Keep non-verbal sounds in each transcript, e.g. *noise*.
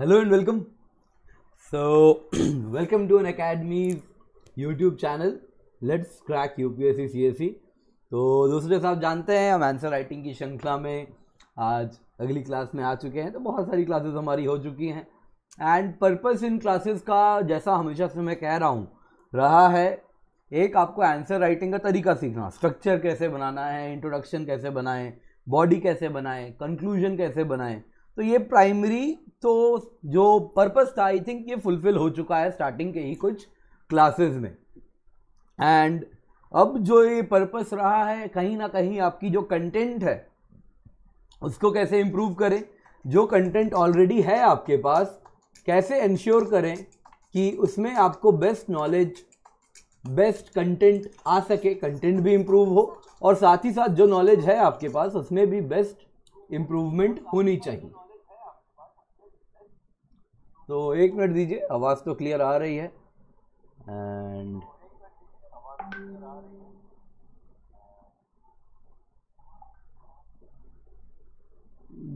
Hello and welcome to an welcome YouTube channel let's crack U P S C C S C तो दोस्तों जैसा आप जानते हैं हम आंसर राइटिंग की श्रृंखला में आज अगली क्लास में आ चुके हैं तो बहुत सारी क्लासेस हमारी हो चुकी हैं एंड पर्पस इन क्लासेस का जैसा हमेशा से मैं कह रहा हूँ रहा है एक आपको आंसर राइटिंग का तरीका सीखना स्ट्रक्चर कैसे बनाना है इंट्रोडक्शन कैसे बनाएं बॉडी कैसे बनाएं कंक्लूजन कैसे बनाएं तो ये प्राइमरी तो जो पर्पस था आई थिंक ये फुलफिल हो चुका है स्टार्टिंग के ही कुछ क्लासेस में एंड अब जो ये पर्पस रहा है कहीं ना कहीं आपकी जो कंटेंट है उसको कैसे इम्प्रूव करें जो कंटेंट ऑलरेडी है आपके पास कैसे इंश्योर करें कि उसमें आपको बेस्ट नॉलेज बेस्ट कंटेंट आ सके कंटेंट भी इम्प्रूव हो और साथ ही साथ जो नॉलेज है आपके पास उसमें भी बेस्ट इम्प्रूवमेंट होनी चाहिए तो एक मिनट दीजिए आवाज़ तो क्लियर आ रही है एंड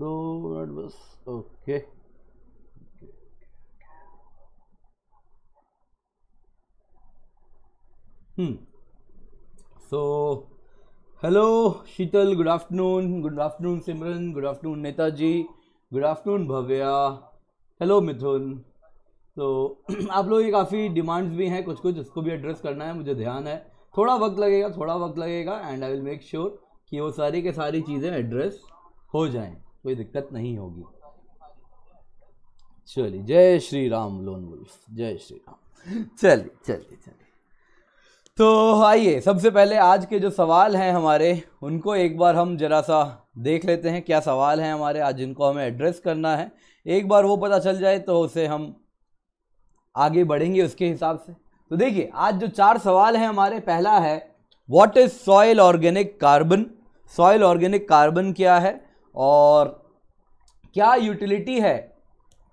दो मिनट बस okay so hello Sheetal good afternoon good afternoon Simran good afternoon Netaji good afternoon Bhavya hello Mithun तो *clears throat* आप लोगों की काफ़ी डिमांड्स भी हैं कुछ कुछ उसको भी एड्रेस करना है मुझे ध्यान है थोड़ा वक्त लगेगा थोड़ा वक्त लगेगा and I will make sure कि वो सारी के सारी चीज़ें एड्रेस हो जाएं कोई दिक्कत नहीं होगी चलिए जय श्री राम लोन वुल्फ जय श्री राम चलिए चलिए चलिए तो आइए सबसे पहले आज के जो सवाल हैं हमारे उनको एक बार हम जरा सा देख लेते हैं क्या सवाल हैं हमारे आज जिनको हमें एड्रेस करना है एक बार वो पता चल जाए तो उसे हम आगे बढ़ेंगे उसके हिसाब से तो देखिए आज जो चार सवाल हैं हमारे पहला है what is soil organic carbon soil organic carbon क्या है और क्या यूटिलिटी है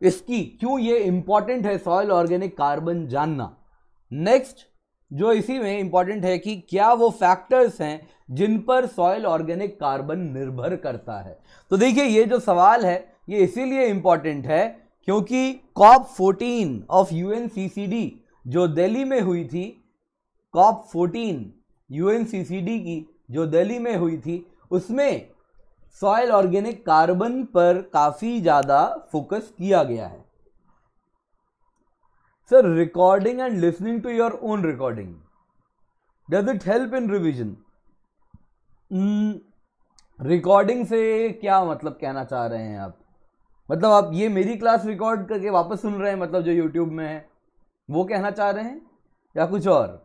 इसकी क्यों ये इम्पॉर्टेंट है सॉयल ऑर्गेनिक कार्बन जानना नेक्स्ट जो इसी में इम्पॉर्टेंट है कि क्या वो फैक्टर्स हैं जिन पर सॉयल ऑर्गेनिक कार्बन निर्भर करता है तो देखिए ये जो सवाल है ये इसीलिए इम्पॉर्टेंट है क्योंकि कॉप फोर्टीन ऑफ यू जो दिल्ली में हुई थी कॉप फोर्टीन यू की जो दिल्ली में हुई थी उसमें सॉयल ऑर्गेनिक कार्बन पर काफ़ी ज़्यादा फोकस किया गया है sir recording and listening to your own recording does it help in revision recording से क्या मतलब कहना चाह रहे हैं आप मतलब आप ये मेरी क्लास रिकॉर्ड करके वापस सुन रहे हैं मतलब जो यूट्यूब में है वो कहना चाह रहे हैं या कुछ और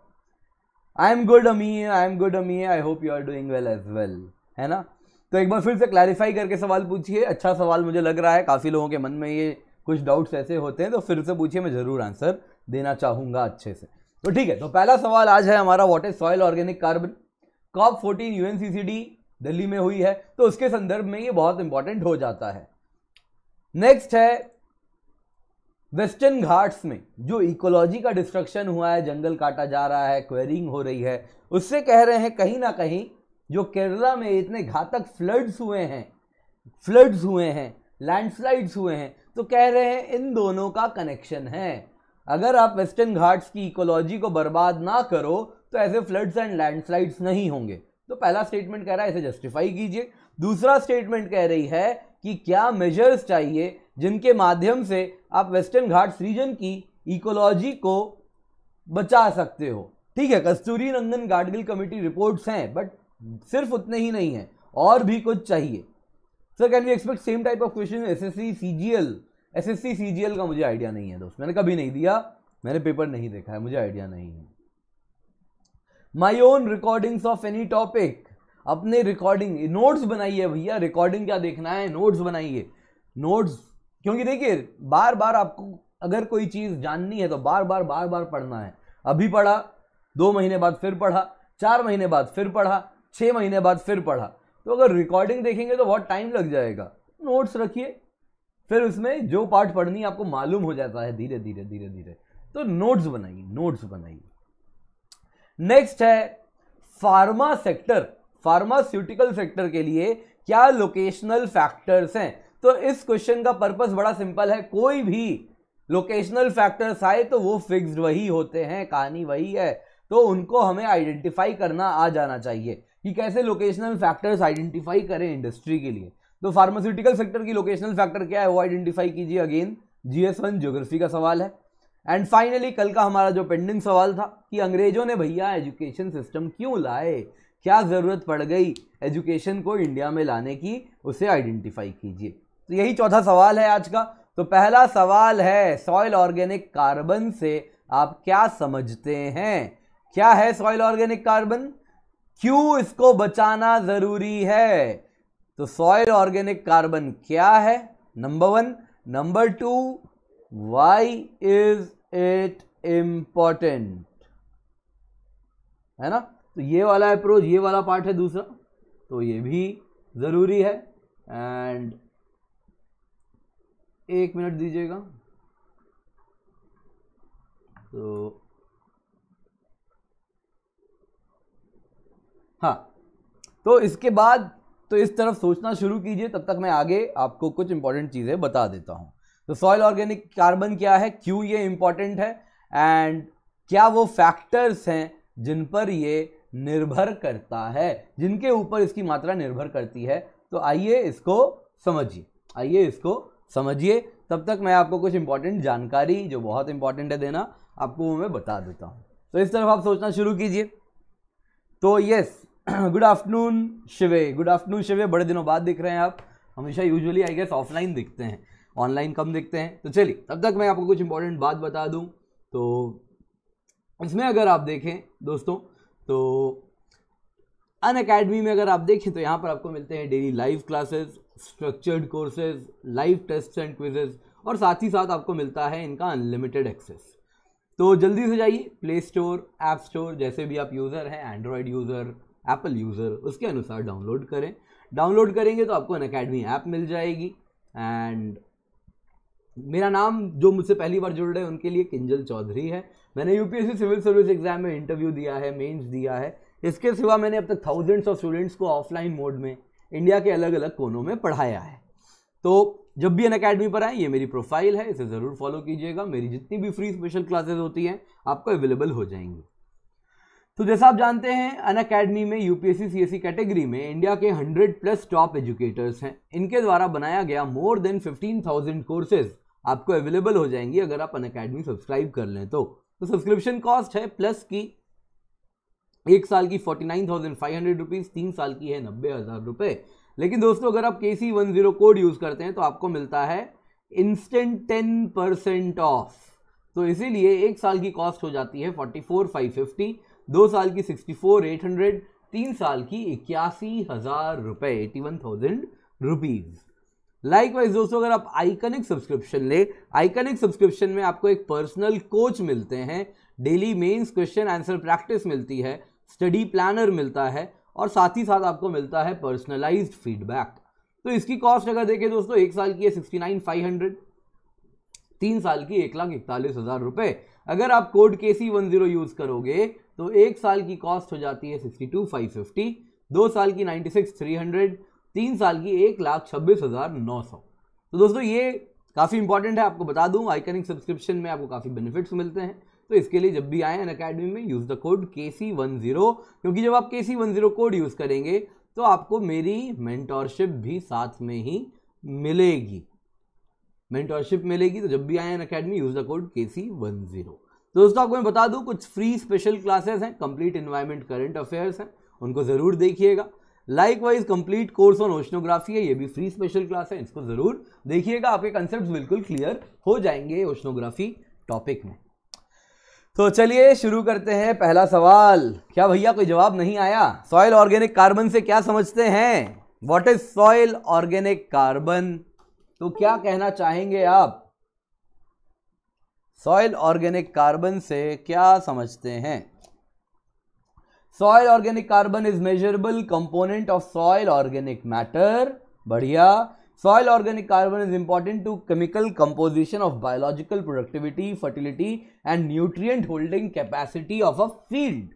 आई am good Ami I am good Ami I hope you are doing well as well है ना तो एक बार फिर से क्लैरिफाई करके सवाल पूछिए अच्छा सवाल मुझे लग रहा है काफ़ी लोगों के मन में ये कुछ डाउट्स ऐसे होते हैं तो फिर से पूछिए मैं ज़रूर आंसर देना चाहूँगा अच्छे से तो ठीक है तो पहला सवाल आज है हमारा what is soil organic carbon COP fourteen U Delhi में हुई है तो उसके संदर्भ में ये बहुत इंपॉर्टेंट हो जाता है नेक्स्ट है वेस्टर्न घाट्स में जो इकोलॉजी का डिस्ट्रक्शन हुआ है जंगल काटा जा रहा है क्वेरिंग हो रही है उससे कह रहे हैं कहीं ना कहीं जो केरला में इतने घातक फ्लड्स हुए हैं फ्लड्स हुए हैं लैंडस्लाइड्स हुए हैं तो कह रहे हैं इन दोनों का कनेक्शन है अगर आप वेस्टर्न घाट्स की इकोलॉजी को बर्बाद ना करो तो ऐसे फ्लड्स एंड लैंडस्लाइड्स नहीं होंगे तो पहला स्टेटमेंट कह रहा है इसे जस्टिफाई कीजिए दूसरा स्टेटमेंट कह रही है कि क्या मेजर्स चाहिए जिनके माध्यम से आप वेस्टर्न घाट्स रीजन की इकोलॉजी को बचा सकते हो ठीक है कस्तूरी नंदन गाडगिल कमेटी रिपोर्ट्स हैं बट सिर्फ उतने ही नहीं हैं और भी कुछ चाहिए sir can we expect same type of question S S C C G L S S C C G L का मुझे आइडिया नहीं है दोस्त मैंने कभी नहीं दिया मैंने पेपर नहीं देखा है मुझे आइडिया नहीं है my own recordings of any topic अपने रिकॉर्डिंग नोट्स बनाइए भैया रिकॉर्डिंग क्या देखना है नोट्स बनाइए नोट्स क्योंकि देखिए बार बार आपको अगर कोई चीज़ जाननी है तो बार बार बार बार पढ़ना है अभी पढ़ा दो महीने बाद फिर पढ़ा चार महीने बाद फिर पढ़ा छः महीने बाद फिर पढ़ा तो अगर रिकॉर्डिंग देखेंगे तो बहुत टाइम लग जाएगा नोट्स रखिए फिर उसमें जो पार्ट पढ़नी आपको मालूम हो जाता है धीरे धीरे धीरे धीरे तो नोट्स बनाइए नोट्स बनाइए नेक्स्ट है फार्मा सेक्टर फार्मास्यूटिकल सेक्टर के लिए क्या लोकेशनल फैक्टर्स हैं तो इस क्वेश्चन का पर्पस बड़ा सिंपल है कोई भी लोकेशनल फैक्टर्स आए तो वो फिक्स्ड वही होते हैं कहानी वही है तो उनको हमें आइडेंटिफाई करना आ जाना चाहिए कि कैसे लोकेशनल फैक्टर्स आइडेंटिफाई करें इंडस्ट्री के लिए तो फार्मास्यूटिकल सेक्टर की लोकेशनल फैक्टर क्या है वो आइडेंटिफाई कीजिए अगेन जीएस वन ज्योग्राफी का सवाल है एंड फाइनली कल का हमारा जो पेंडिंग सवाल था कि अंग्रेजों ने भैया एजुकेशन सिस्टम क्यों लाए क्या ज़रूरत पड़ गई एजुकेशन को इंडिया में लाने की उसे आइडेंटिफाई कीजिए तो यही चौथा सवाल है आज का तो पहला सवाल है सॉयल ऑर्गेनिक कार्बन से आप क्या समझते हैं क्या है सॉइल ऑर्गेनिक कार्बन क्यों इसको बचाना ज़रूरी है तो सॉइल ऑर्गेनिक कार्बन क्या है number one number two why is it important है ना तो ये वाला अप्रोच ये वाला पार्ट है दूसरा तो ये भी ज़रूरी है एंड एक मिनट दीजिएगा तो हाँ तो इसके बाद तो इस तरफ सोचना शुरू कीजिए तब तक मैं आगे आपको कुछ इंपॉर्टेंट चीज़ें बता देता हूँ तो सॉइल ऑर्गेनिक कार्बन क्या है क्यों ये इम्पॉर्टेंट है एंड क्या वो फैक्टर्स हैं जिन पर ये निर्भर करता है जिनके ऊपर इसकी मात्रा निर्भर करती है तो आइए इसको समझिए आइए इसको समझिए तब तक मैं आपको कुछ इंपॉर्टेंट जानकारी जो बहुत इंपॉर्टेंट है देना आपको वो मैं बता देता हूँ तो इस तरफ आप सोचना शुरू कीजिए तो yes good afternoon Shive good afternoon Shive बड़े दिनों बाद दिख रहे हैं आप हमेशा यूजुअली आई गेस ऑफलाइन दिखते हैं ऑनलाइन कम दिखते हैं तो चलिए तब तक मैं आपको कुछ इंपॉर्टेंट बात बता दूँ तो इसमें अगर आप देखें दोस्तों तो अन अकेडमी में अगर आप देखें तो यहाँ पर आपको मिलते हैं daily live classes structured courses live test and quizzes और साथ ही साथ आपको मिलता है इनका अनलिमिटेड एक्सेस तो जल्दी से जाइए प्ले स्टोर ऐप स्टोर जैसे भी आप यूज़र हैं एंड्रॉयड यूज़र एप्पल यूज़र उसके अनुसार डाउनलोड करें डाउनलोड करेंगे तो आपको अन अकेडमी ऐप मिल जाएगी एंड मेरा नाम जो मुझसे पहली बार जुड़ रहे हैं उनके लिए किंजल चौधरी है मैंने यूपीएससी सिविल सर्विस एग्जाम में इंटरव्यू दिया है मेंस दिया है इसके सिवा मैंने अब तक थाउजेंड्स ऑफ स्टूडेंट्स को ऑफलाइन मोड में इंडिया के अलग अलग कोनों में पढ़ाया है तो जब भी अन अकेडमी पर आए ये मेरी प्रोफाइल है इसे ज़रूर फॉलो कीजिएगा मेरी जितनी भी फ्री स्पेशल क्लासेज होती हैं आपको अवेलेबल हो जाएंगी तो जैसा आप जानते हैं अन अकेडमी में यूपीएससी सीएससी कैटेगरी में इंडिया के 100 प्लस टॉप एजुकेटर्स हैं इनके द्वारा बनाया गया मोर देन 15,000 कोर्सेज आपको अवेलेबल हो जाएंगी अगर आप अन अकेडमी सब्सक्राइब कर लें तो, तो सब्सक्रिप्शन कॉस्ट है प्लस की एक साल की forty nine thousand five hundred rupees तीन साल की है नब्बे हज़ार रुपए लेकिन दोस्तों अगर आप K C one zero code use करते हैं तो आपको मिलता है इंस्टेंट टेन परसेंट ऑफ तो इसीलिए एक साल की कॉस्ट हो जाती है फोर्टी फोर फाइव फिफ्टी दो साल की सिक्सटी फोर एट हंड्रेड तीन साल की इक्यासी हज़ार रुपए eighty one thousand rupees like wise दोस्तों अगर आप आइकनिक सब्सक्रिप्शन ले आइकनिक सब्सक्रिप्शन में आपको एक पर्सनल कोच मिलते हैं daily mains question answer practice मिलती है स्टडी प्लानर मिलता है और साथ ही साथ आपको मिलता है पर्सनलाइज फीडबैक तो इसकी कॉस्ट अगर देखें दोस्तों एक साल की है सिक्सटी नाइन फाइव हंड्रेड तीन साल की एक लाख इकतालीस हज़ार रुपए अगर आप कोड के सी वन जीरो यूज़ करोगे तो एक साल की कॉस्ट हो जाती है सिक्सटी टू फाइव फिफ्टी दो साल की नाइन्टी सिक्स थ्री हंड्रेड तीन साल की एक लाख छब्बीस हज़ार नौ सौ तो दोस्तों ये काफ़ी इंपॉर्टेंट है आपको बता दूँ आइकनिक सब्सक्रिप्शन में आपको काफ़ी बेनिफिट्स मिलते हैं तो इसके लिए जब भी आए एन अकेडमी में यूज़ द कोड के सी वन ज़ीरो क्योंकि जब आप K C one zero code use करेंगे तो आपको मेरी मेंटोरशिप भी साथ में ही मिलेगी मेंटोरशिप मिलेगी तो जब भी आए Unacademy use the code के सी वन ज़ीरो दोस्तों आपको मैं बता दूं कुछ फ्री स्पेशल क्लासेस हैं कंप्लीट इन्वायरमेंट करंट अफेयर्स हैं उनको ज़रूर देखिएगा like wise complete course on oceanography है ये भी फ्री स्पेशल क्लास है इसको ज़रूर देखिएगा आपके कंसेप्ट बिल्कुल क्लियर हो जाएंगे ओशनोग्राफी टॉपिक में तो चलिए शुरू करते हैं पहला सवाल क्या भैया कोई जवाब नहीं आया सॉयल ऑर्गेनिक कार्बन से क्या समझते हैं what is soil organic carbon तो क्या कहना चाहेंगे आप सॉयल ऑर्गेनिक कार्बन से क्या समझते हैं soil organic carbon is measurable component of soil organic matter बढ़िया soil organic carbon is important to chemical composition of biological productivity fertility and nutrient holding capacity of a field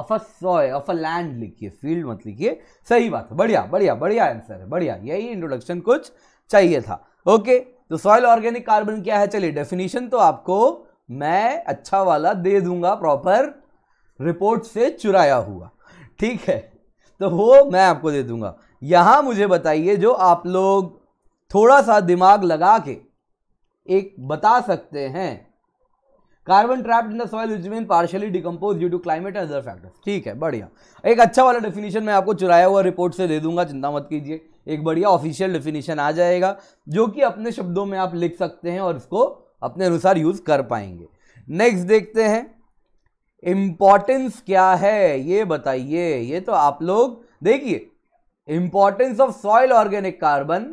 of a soil of a land लिखिए field मत लिखिए सही बात है बढ़िया बढ़िया बढ़िया आंसर है बढ़िया यही इंट्रोडक्शन कुछ चाहिए था ओके okay? तो सॉइल ऑर्गेनिक कार्बन क्या है चलिए डेफिनेशन तो आपको मैं अच्छा वाला दे दूंगा प्रॉपर रिपोर्ट से चुराया हुआ ठीक है तो वो मैं आपको दे दूंगा यहां मुझे बताइए जो आप लोग थोड़ा सा दिमाग लगा के एक बता सकते हैं carbon trapped in the soil which been partially decompose due to climate and other factors ठीक है बढ़िया एक अच्छा वाला डेफिनेशन मैं आपको चुराया हुआ रिपोर्ट से दे दूंगा चिंता मत कीजिए एक बढ़िया ऑफिशियल डेफिनेशन आ जाएगा जो कि अपने शब्दों में आप लिख सकते हैं और इसको अपने अनुसार यूज़ कर पाएंगे नेक्स्ट देखते हैं इंपॉर्टेंस क्या है ये बताइए ये तो आप लोग देखिए importance of soil organic carbon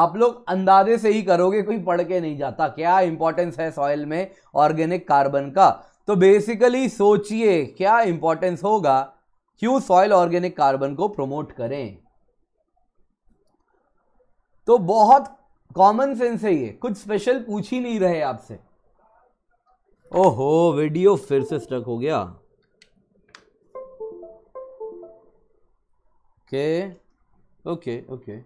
आप लोग अंदाजे से ही करोगे कोई पढ़ के नहीं जाता क्या इंपॉर्टेंस है सॉइल में ऑर्गेनिक कार्बन का तो बेसिकली सोचिए क्या इंपॉर्टेंस होगा क्यों सॉइल ऑर्गेनिक कार्बन को प्रमोट करें तो बहुत कॉमन सेंस है ये कुछ स्पेशल पूछ ही नहीं रहे आपसे ओहो वीडियो फिर से स्टक हो गया ओके ओके ओके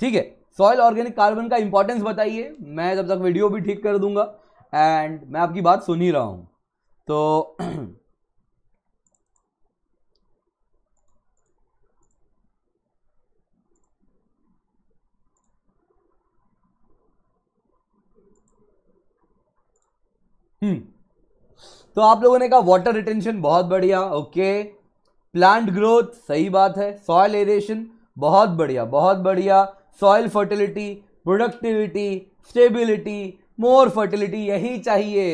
ठीक है सॉइल ऑर्गेनिक कार्बन का इंपॉर्टेंस बताइए मैं जब तक वीडियो भी ठीक कर दूंगा एंड मैं आपकी बात सुन ही रहा हूं तो *clears throat* हम्म। तो आप लोगों ने कहा वाटर रिटेंशन बहुत बढ़िया ओके प्लांट ग्रोथ सही बात है सॉयल एरिएशन बहुत बढ़िया बहुत बढ़िया soil fertility productivity stability more fertility यही चाहिए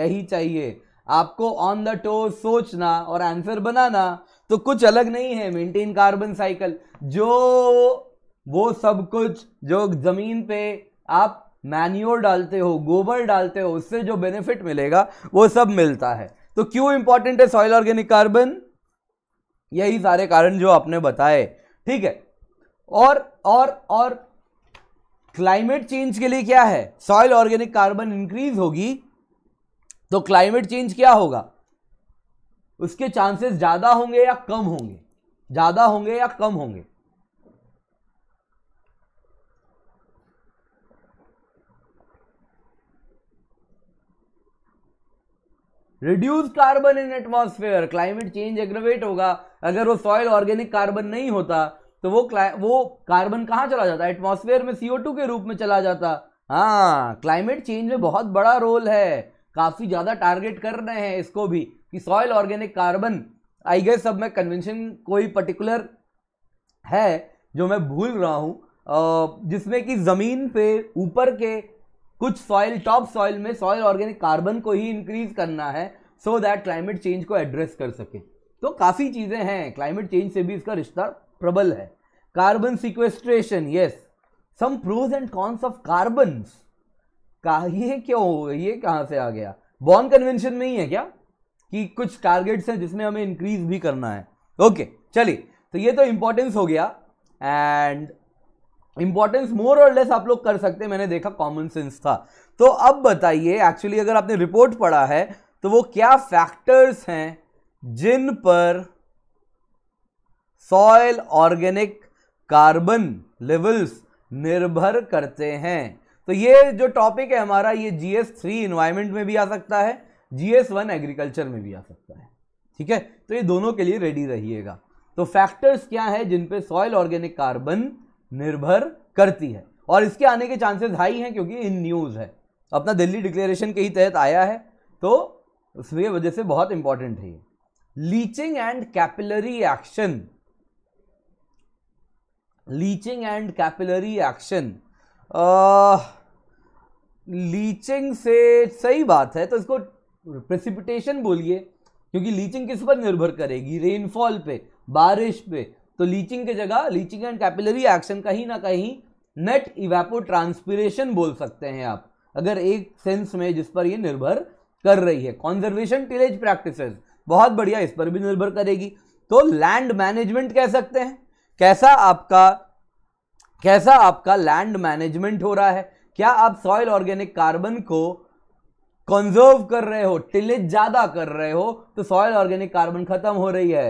यही चाहिए आपको ऑन द टो सोचना और आंसर बनाना तो कुछ अलग नहीं है मेंटेन कार्बन साइकिल जो वो सब कुछ जो जमीन पे आप मैन्योर डालते हो गोबर डालते हो उससे जो बेनिफिट मिलेगा वो सब मिलता है तो क्यों इंपॉर्टेंट है सॉइल ऑर्गेनिक कार्बन यही सारे कारण जो आपने बताए ठीक है और और और क्लाइमेट चेंज के लिए क्या है सॉइल ऑर्गेनिक कार्बन इंक्रीज होगी तो क्लाइमेट चेंज क्या होगा उसके चांसेस ज्यादा होंगे या कम होंगे ज्यादा होंगे या कम होंगे reduce carbon in atmosphere climate change aggravate होगा अगर वो सॉइल ऑर्गेनिक कार्बन नहीं होता तो वो वो कार्बन कहाँ चला जाता एटमोसफेयर में सीओ के रूप में चला जाता हाँ क्लाइमेट चेंज में बहुत बड़ा रोल है काफ़ी ज़्यादा टारगेट कर रहे हैं इसको भी कि soil organic carbon I guess अब मैं कन्वेंशन कोई पर्टिकुलर है जो मैं भूल रहा हूँ जिसमें कि ज़मीन पे ऊपर के कुछ सॉइल टॉप सॉइल में सॉइल ऑर्गेनिक कार्बन को ही इंक्रीज करना है सो दैट क्लाइमेट चेंज को एड्रेस कर सके तो काफ़ी चीज़ें हैं क्लाइमेट चेंज से भी इसका रिश्ता प्रबल है carbon sequestration yes some pros and cons of carbon का ये क्यों हो ये कहाँ से आ गया बॉर्न कन्वेंशन में ही है क्या कि कुछ टारगेट्स हैं जिसमें हमें इंक्रीज भी करना है ओके okay, चलिए तो ये तो इंपॉर्टेंस हो गया एंड इंपॉर्टेंस मोर और लेस आप लोग कर सकते हैं मैंने देखा कॉमन सेंस था तो अब बताइए एक्चुअली अगर आपने रिपोर्ट पढ़ा है तो वो क्या फैक्टर्स हैं जिन पर सॉयल ऑर्गेनिक कार्बन लेवल्स निर्भर करते हैं तो ये जो टॉपिक है हमारा ये जीएस थ्री इन्वायरमेंट में भी आ सकता है जीएस वन एग्रीकल्चर में भी आ सकता है ठीक है तो ये दोनों के लिए रेडी रहिएगा तो फैक्टर्स क्या है जिन पे सॉयल ऑर्गेनिक कार्बन निर्भर करती है और इसके आने के चांसेस हाई हैं क्योंकि इन न्यूज़ है अपना दिल्ली डिक्लेरेशन के ही तहत आया है तो उसकी वजह से बहुत इंपॉर्टेंट है ये leaching and capillary action leaching and capillary action leaching से सही बात है तो इसको प्रेसिपिटेशन बोलिए क्योंकि लीचिंग किस पर निर्भर करेगी रेनफॉल पे बारिश पे तो लीचिंग की जगह लीचिंग एंड कैपिलरी एक्शन कहीं ना कहीं नेट इवेपो ट्रांसपीरेशन बोल सकते हैं आप अगर एक सेंस में जिस पर ये निर्भर कर रही है कॉन्जर्वेशन टिलेज प्रैक्टिस बहुत बढ़िया इस पर भी निर्भर करेगी तो लैंड मैनेजमेंट कह सकते हैं कैसा आपका कैसा आपका लैंड मैनेजमेंट हो रहा है क्या आप सॉइल ऑर्गेनिक कार्बन को कंजर्व कर रहे हो टिलेज ज़्यादा कर रहे हो तो सॉइल ऑर्गेनिक कार्बन खत्म हो रही है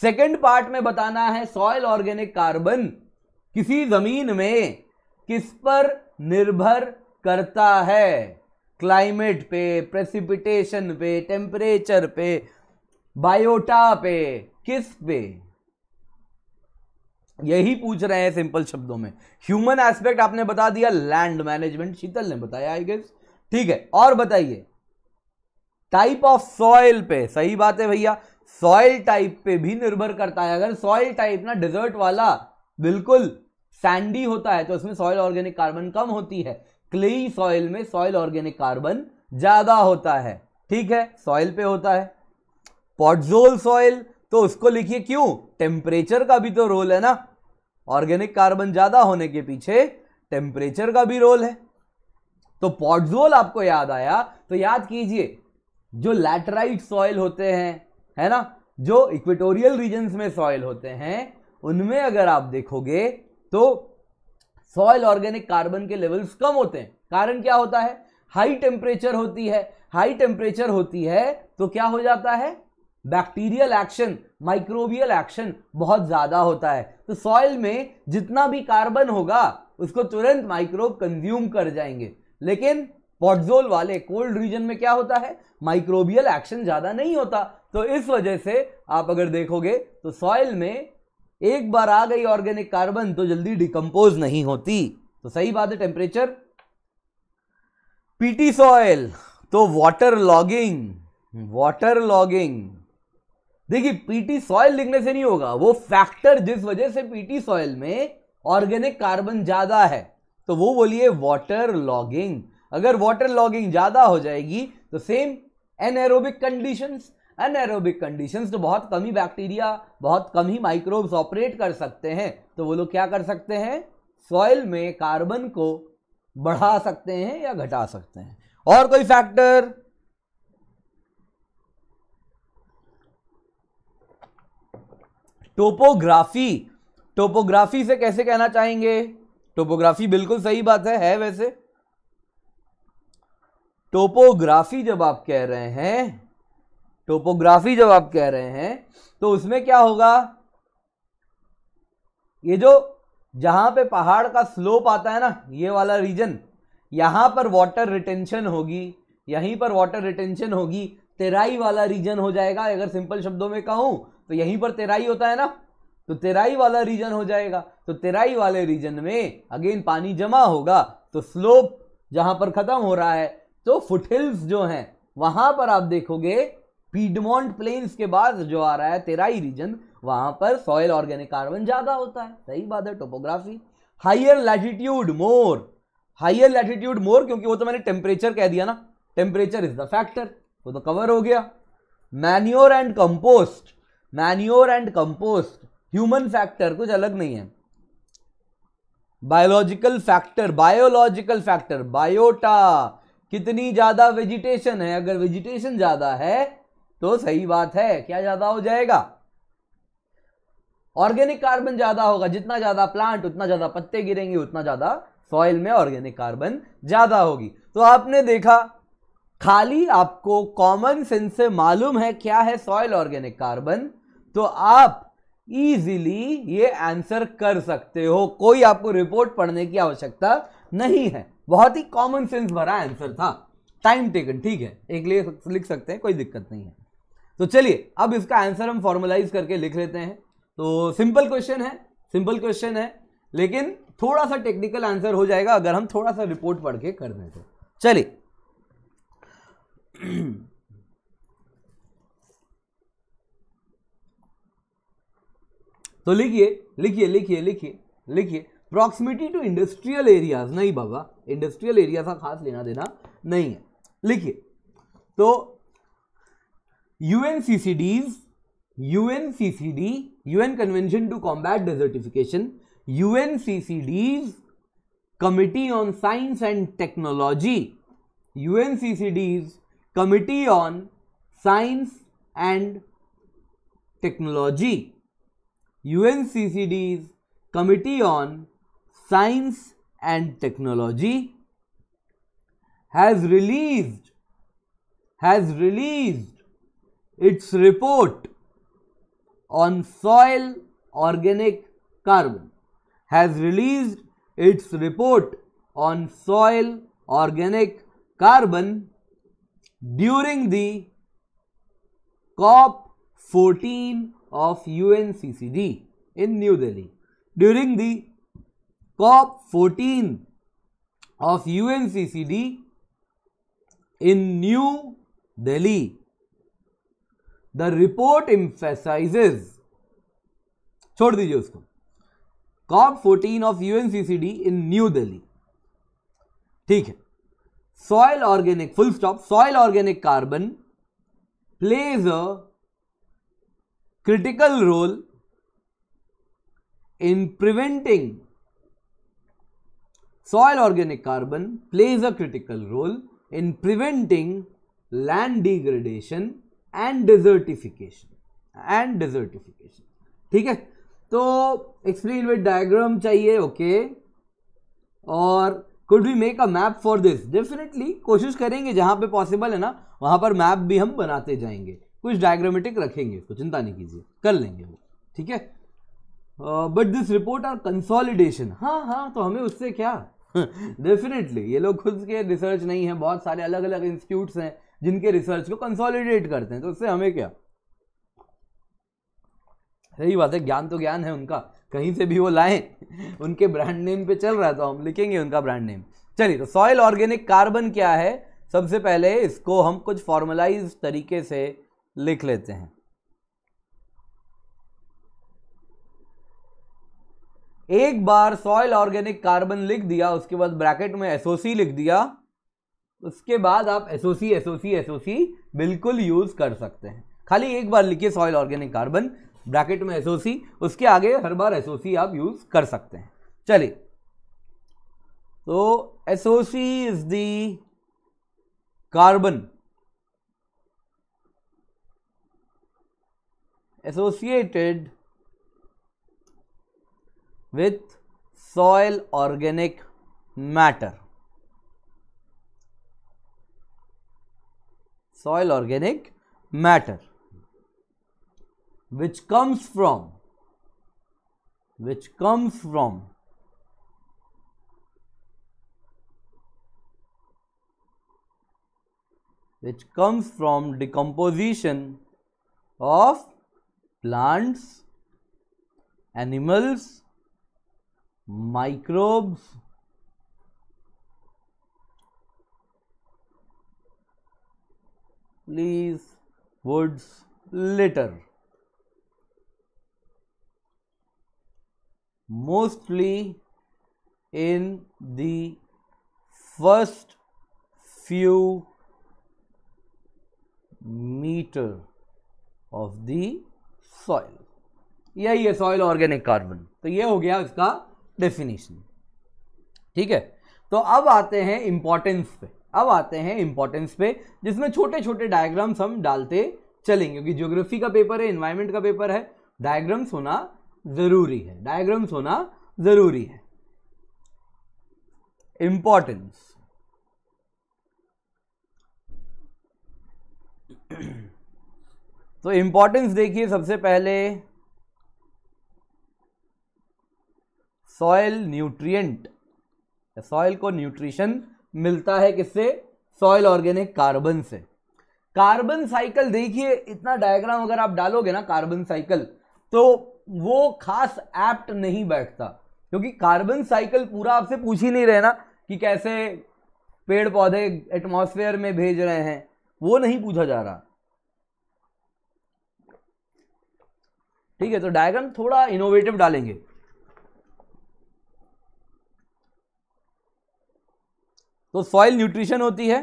सेकेंड पार्ट में बताना है सॉयल ऑर्गेनिक कार्बन किसी जमीन में किस पर निर्भर करता है क्लाइमेट पे प्रेसिपिटेशन पे टेम्परेचर पे बायोटा पे किस पे यही पूछ रहे हैं सिंपल शब्दों में ह्यूमन एस्पेक्ट आपने बता दिया लैंड मैनेजमेंट शीतल ने बताया आई गेस ठीक है और बताइए टाइप ऑफ सॉइल पे सही बात है भैया सॉइल टाइप पे भी निर्भर करता है अगर सॉइल टाइप ना डिजर्ट वाला बिल्कुल सैंडी होता है तो उसमें सॉइल ऑर्गेनिक कार्बन कम होती है क्लेई सॉइल में सॉइल ऑर्गेनिक कार्बन ज्यादा होता है ठीक है सॉइल पे होता है पॉटजोल सॉइल तो उसको लिखिए क्यों टेम्परेचर का भी तो रोल है ना ऑर्गेनिक कार्बन ज्यादा होने के पीछे टेम्परेचर का भी रोल है तो पॉटजोल आपको याद आया तो याद कीजिए जो लैटराइट सॉइल होते हैं है ना जो इक्वेटोरियल रीजन में सॉइल होते हैं उनमें अगर आप देखोगे तो सॉइल ऑर्गेनिक कार्बन के लेवल्स कम होते हैं कारण क्या होता है हाई टेम्परेचर होती है हाई टेम्परेचर होती है तो क्या हो जाता है बैक्टीरियल एक्शन माइक्रोबियल एक्शन बहुत ज़्यादा होता है तो सॉइल में जितना भी कार्बन होगा उसको तुरंत माइक्रोब कंज्यूम कर जाएंगे लेकिन पॉटजोल वाले कोल्ड रीजन में क्या होता है माइक्रोबियल एक्शन ज़्यादा नहीं होता तो इस वजह से आप अगर देखोगे तो सॉइल में एक बार आ गई ऑर्गेनिक कार्बन तो जल्दी डिकम्पोज नहीं होती तो सही बात है टेम्परेचर पीटी सॉइल तो वाटर लॉगिंग वाटर लॉगिंग देखिए पीटी सॉइल लिखने से नहीं होगा वो फैक्टर जिस वजह से पीटी सॉइल में ऑर्गेनिक कार्बन ज्यादा है तो वो बोलिए वाटर लॉगिंग अगर वाटर लॉगिंग ज्यादा हो जाएगी तो same anaerobic conditions anaerobic conditions तो बहुत कम ही बैक्टीरिया बहुत कम ही माइक्रोब्स ऑपरेट कर सकते हैं तो वो लोग क्या कर सकते हैं सॉइल में कार्बन को बढ़ा सकते हैं या घटा सकते हैं और कोई फैक्टर टोपोग्राफी टोपोग्राफी से कैसे कहना चाहेंगे टोपोग्राफी बिल्कुल सही बात है, है वैसे टोपोग्राफी जब आप कह रहे हैं टोपोग्राफी जब आप कह रहे हैं तो उसमें क्या होगा ये जो जहां पे पहाड़ का स्लोप आता है ना ये वाला रीजन यहां पर वाटर रिटेंशन होगी यहीं पर वाटर रिटेंशन होगी तेराई वाला रीजन हो जाएगा अगर सिंपल शब्दों में कहूं तो यहीं पर तेराई होता है ना तो तेराई वाला रीजन हो जाएगा तो तेराई वाले रीजन में अगेन पानी जमा होगा तो स्लोप जहां पर खत्म हो रहा है तो फुटहिल्स जो हैं वहां पर आप देखोगे पीडमोंट प्लेन्स के बाद जो आ रहा है तेराई रीजन वहां पर सॉयल ऑर्गेनिक कार्बन ज्यादा होता है सही बात है topography higher latitude more higher latitude more क्योंकि वो तो मैंने टेम्परेचर कह दिया ना टेम्परेचर इज द फैक्टर वो तो कवर हो गया manure and compost manure and compost human factor कुछ अलग नहीं है biological factor biological factor biota कितनी ज्यादा वेजिटेशन है अगर वेजिटेशन ज्यादा है तो सही बात है क्या ज्यादा हो जाएगा ऑर्गेनिक कार्बन ज्यादा होगा जितना ज्यादा प्लांट उतना ज्यादा पत्ते गिरेंगे उतना ज्यादा सॉइल में ऑर्गेनिक कार्बन ज्यादा होगी तो आपने देखा खाली आपको कॉमन सेंस से मालूम है क्या है सॉइल ऑर्गेनिक कार्बन तो आप इजीली ये आंसर कर सकते हो कोई आपको रिपोर्ट पढ़ने की आवश्यकता नहीं है बहुत ही कॉमन सेंस भरा आंसर था टाइम टेकन ठीक है एक लिए लिख सकते हैं कोई दिक्कत नहीं है तो चलिए अब इसका आंसर हम फॉर्मुलाइज करके लिख लेते हैं तो सिंपल क्वेश्चन है सिंपल क्वेश्चन है लेकिन थोड़ा सा टेक्निकल आंसर हो जाएगा अगर हम थोड़ा सा रिपोर्ट पढ़ के कर दें तो चलिए तो लिखिए लिखिए लिखिए लिखिए लिखिए प्रॉक्सिमिटी टू इंडस्ट्रियल एरियाज नहीं बाबा इंडस्ट्रियल एरिया का खास लेना देना नहीं है लिखिए तो UNCCD's UNCCD, UN Convention to Combat Desertification, UNCCD's Committee on Science and Technology, UNCCD's Committee on Science and Technology, UNCCD's Committee on Science and Technology has released, has released its report on soil organic carbon has released its report on soil organic carbon during the COP 14 of UNCCD in New Delhi. During the COP 14 of UNCCD in New Delhi, the report emphasises छोड़ दीजिए उसको COP fourteen of UNCCD in New Delhi ठीक है soil organic full stop soil organic carbon plays a critical role in preventing soil organic carbon plays a critical role in preventing land degradation and desertification and desertification ठीक है तो explain with diagram चाहिए okay okay. और could we make a map for this definitely कोशिश करेंगे जहां पे possible है ना वहां पर मैप भी हम बनाते जाएंगे कुछ डायग्रामेटिक रखेंगे तो चिंता नहीं कीजिए कर लेंगे वो ठीक है but this report are consolidation हाँ हाँ तो हमें उससे क्या डेफिनेटली *laughs* ये लोग खुद के रिसर्च नहीं है बहुत सारे अलग अलग इंस्टीट्यूट्स हैं जिनके रिसर्च को कंसोलिडेट करते हैं तो उससे हमें क्या सही बात है ज्ञान तो ज्ञान है उनका कहीं से भी वो लाएं उनके ब्रांड नेम पे चल रहा था तो हम लिखेंगे उनका ब्रांड नेम चलिए तो सॉयल ऑर्गेनिक कार्बन क्या है सबसे पहले इसको हम कुछ फॉर्मलाइज तरीके से लिख लेते हैं एक बार सॉयल ऑर्गेनिक कार्बन लिख दिया उसके बाद ब्रैकेट में एसओसी लिख दिया उसके बाद आप एस ओ सी सी सी बिल्कुल यूज़ कर सकते हैं खाली एक बार लिखिए सॉइल ऑर्गेनिक कार्बन ब्रैकेट में एसओसी सी उसके आगे हर बार एसओसी सी आप यूज़ कर सकते हैं चलिए तो S C is the carbon associated with soil organic matter soil organic matter which comes from which comes from which comes from decomposition of plants, animals, microbes, leaves woods litter mostly in the first few meter of the soil यही है soil organic carbon तो ये हो गया इसका definition ठीक है तो अब आते हैं इंपॉर्टेंस पे अब आते हैं इंपॉर्टेंस पे जिसमें छोटे छोटे डायग्राम्स हम डालते चलेंगे क्योंकि ज्योग्राफी का पेपर है इन्वायरमेंट का पेपर है डायग्राम्स होना जरूरी है डायग्राम्स होना जरूरी है इंपॉर्टेंस तो इंपॉर्टेंस देखिए सबसे पहले सॉयल न्यूट्रिएंट सॉयल को न्यूट्रिशन मिलता है किससे सॉयल ऑर्गेनिक कार्बन से कार्बन साइकिल देखिए इतना डायग्राम अगर आप डालोगे ना कार्बन साइकिल तो वो खास एप्ट नहीं बैठता क्योंकि कार्बन साइकिल पूरा आपसे पूछ ही नहीं रहे ना कि कैसे पेड़ पौधे एटमॉस्फेयर में भेज रहे हैं वो नहीं पूछा जा रहा ठीक है तो डायग्राम थोड़ा इनोवेटिव डालेंगे तो सॉइल न्यूट्रिशन होती है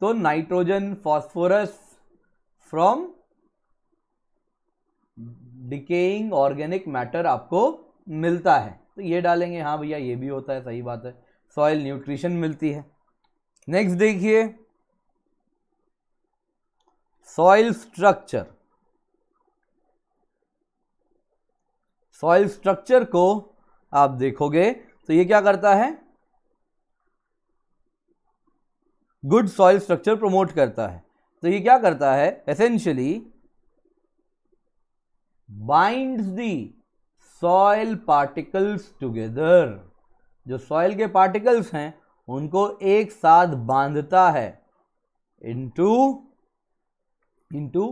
तो nitrogen phosphorus from decaying organic matter आपको मिलता है तो ये डालेंगे हाँ भैया ये भी होता है सही बात है सॉइल न्यूट्रिशन मिलती है नेक्स्ट देखिए सॉइल स्ट्रक्चर सॉइल स्ट्रक्चर को आप देखोगे तो ये क्या करता है गुड सॉइल स्ट्रक्चर प्रमोट करता है तो ये क्या करता है essentially binds the soil particles together जो सॉइल के पार्टिकल्स हैं उनको एक साथ बांधता है इनटू इनटू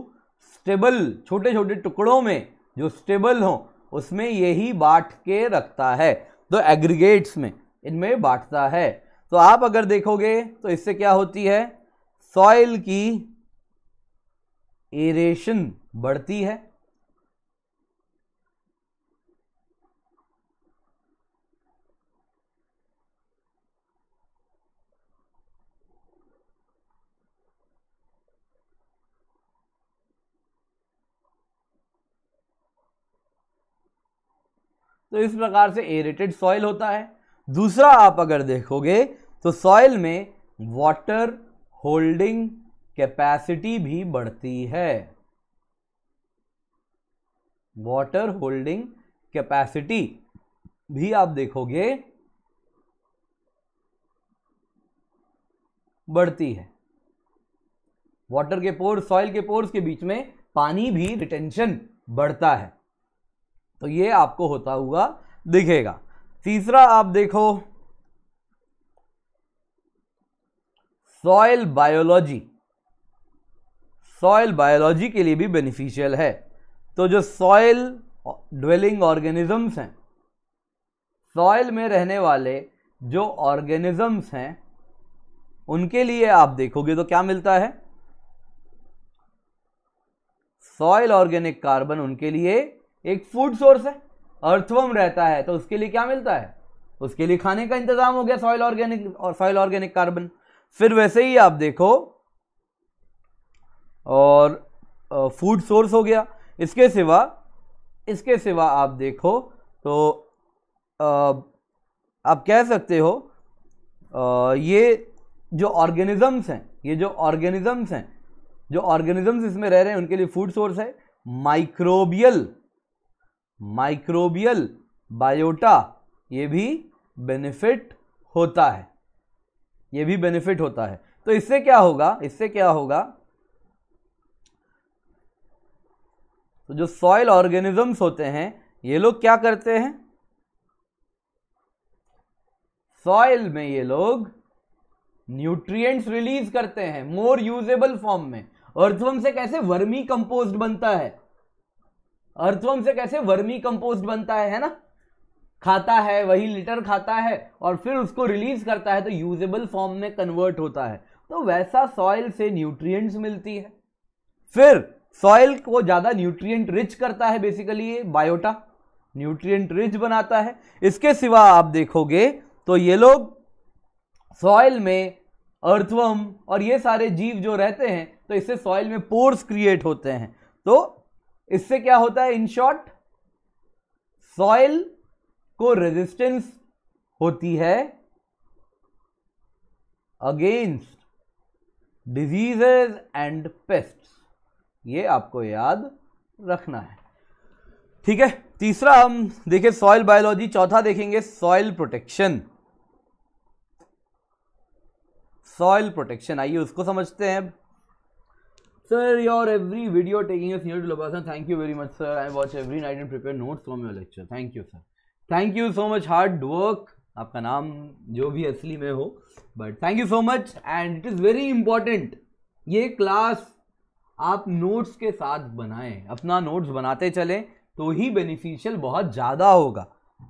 स्टेबल छोटे छोटे टुकड़ों में जो स्टेबल हो उसमें यही बांट के रखता है तो एग्रीगेट्स में इनमें बांटता है तो आप अगर देखोगे तो इससे क्या होती है सॉइल की एरेशन बढ़ती है तो इस प्रकार से एरेटेड सॉइल होता है दूसरा आप अगर देखोगे तो सॉइल में वाटर होल्डिंग कैपेसिटी भी बढ़ती है वाटर होल्डिंग कैपेसिटी भी आप देखोगे बढ़ती है वाटर के पोर्स सॉइल के पोर्स के बीच में पानी भी रिटेंशन बढ़ता है तो ये आपको होता हुआ दिखेगा तीसरा आप देखो सॉयल बायोलॉजी सॉयल बायोलॉजी के लिए भी बेनिफिशियल है तो जो सॉयल ड्वेलिंग ऑर्गेनिजम्स हैं सॉयल में रहने वाले जो ऑर्गेनिजम्स हैं उनके लिए आप देखोगे तो क्या मिलता है सॉयल ऑर्गेनिक कार्बन उनके लिए एक फूड सोर्स है अर्थवम रहता है तो उसके लिए क्या मिलता है उसके लिए खाने का इंतजाम हो गया सॉयल ऑर्गेनिक और सॉयल ऑर्गेनिक कार्बन फिर वैसे ही आप देखो और फूड सोर्स हो गया इसके सिवा इसके सिवा आप देखो तो आप कह सकते हो ये जो ऑर्गेनिजम्स हैं ये जो ऑर्गेनिजम्स हैं जो ऑर्गेनिजम्स इसमें रह रहे हैं उनके लिए फूड सोर्स है माइक्रोबियल माइक्रोबियल बायोटा ये भी बेनिफिट होता है ये भी बेनिफिट होता है तो इससे क्या होगा इससे क्या होगा तो जो सॉइल ऑर्गेनिजम्स होते हैं ये लोग क्या करते हैं सॉइल में ये लोग न्यूट्रिएंट्स रिलीज करते हैं मोर यूजेबल फॉर्म में अर्थवम से कैसे वर्मी कंपोस्ट बनता है अर्थवम से कैसे वर्मी कंपोस्ट बनता है, है ना खाता है वही लिटर खाता है और फिर उसको रिलीज करता है तो यूजेबल फॉर्म में कन्वर्ट होता है तो वैसा सॉइल से न्यूट्रिएंट्स मिलती है फिर सॉइल को ज़्यादा न्यूट्रिएंट रिच करता है बेसिकली ये बायोटा न्यूट्रिएंट रिच बनाता है इसके सिवा आप देखोगे तो ये लोग सॉइल में अर्थवम और ये सारे जीव जो रहते हैं तो इससे सॉइल में पोर्स क्रिएट होते हैं तो इससे क्या होता है इन शॉर्ट सॉइल को रेजिस्टेंस होती है अगेंस्ट डिजीजेज एंड पेस्ट ये आपको याद रखना है ठीक है तीसरा हम देखें सॉइल बायोलॉजी चौथा देखेंगे सॉइल प्रोटेक्शन सॉइल प्रोटेक्शन आइए उसको समझते हैं sir your every video taking thank you very much sir I watch every night and prepare notes from your lecture thank you sir thank you so much hard work आपका नाम जो भी असली में हो but thank you so much and it is very important ये class आप notes के साथ बनाएं अपना नोट्स बनाते चलें तो ही बेनिफिशियल बहुत ज़्यादा होगा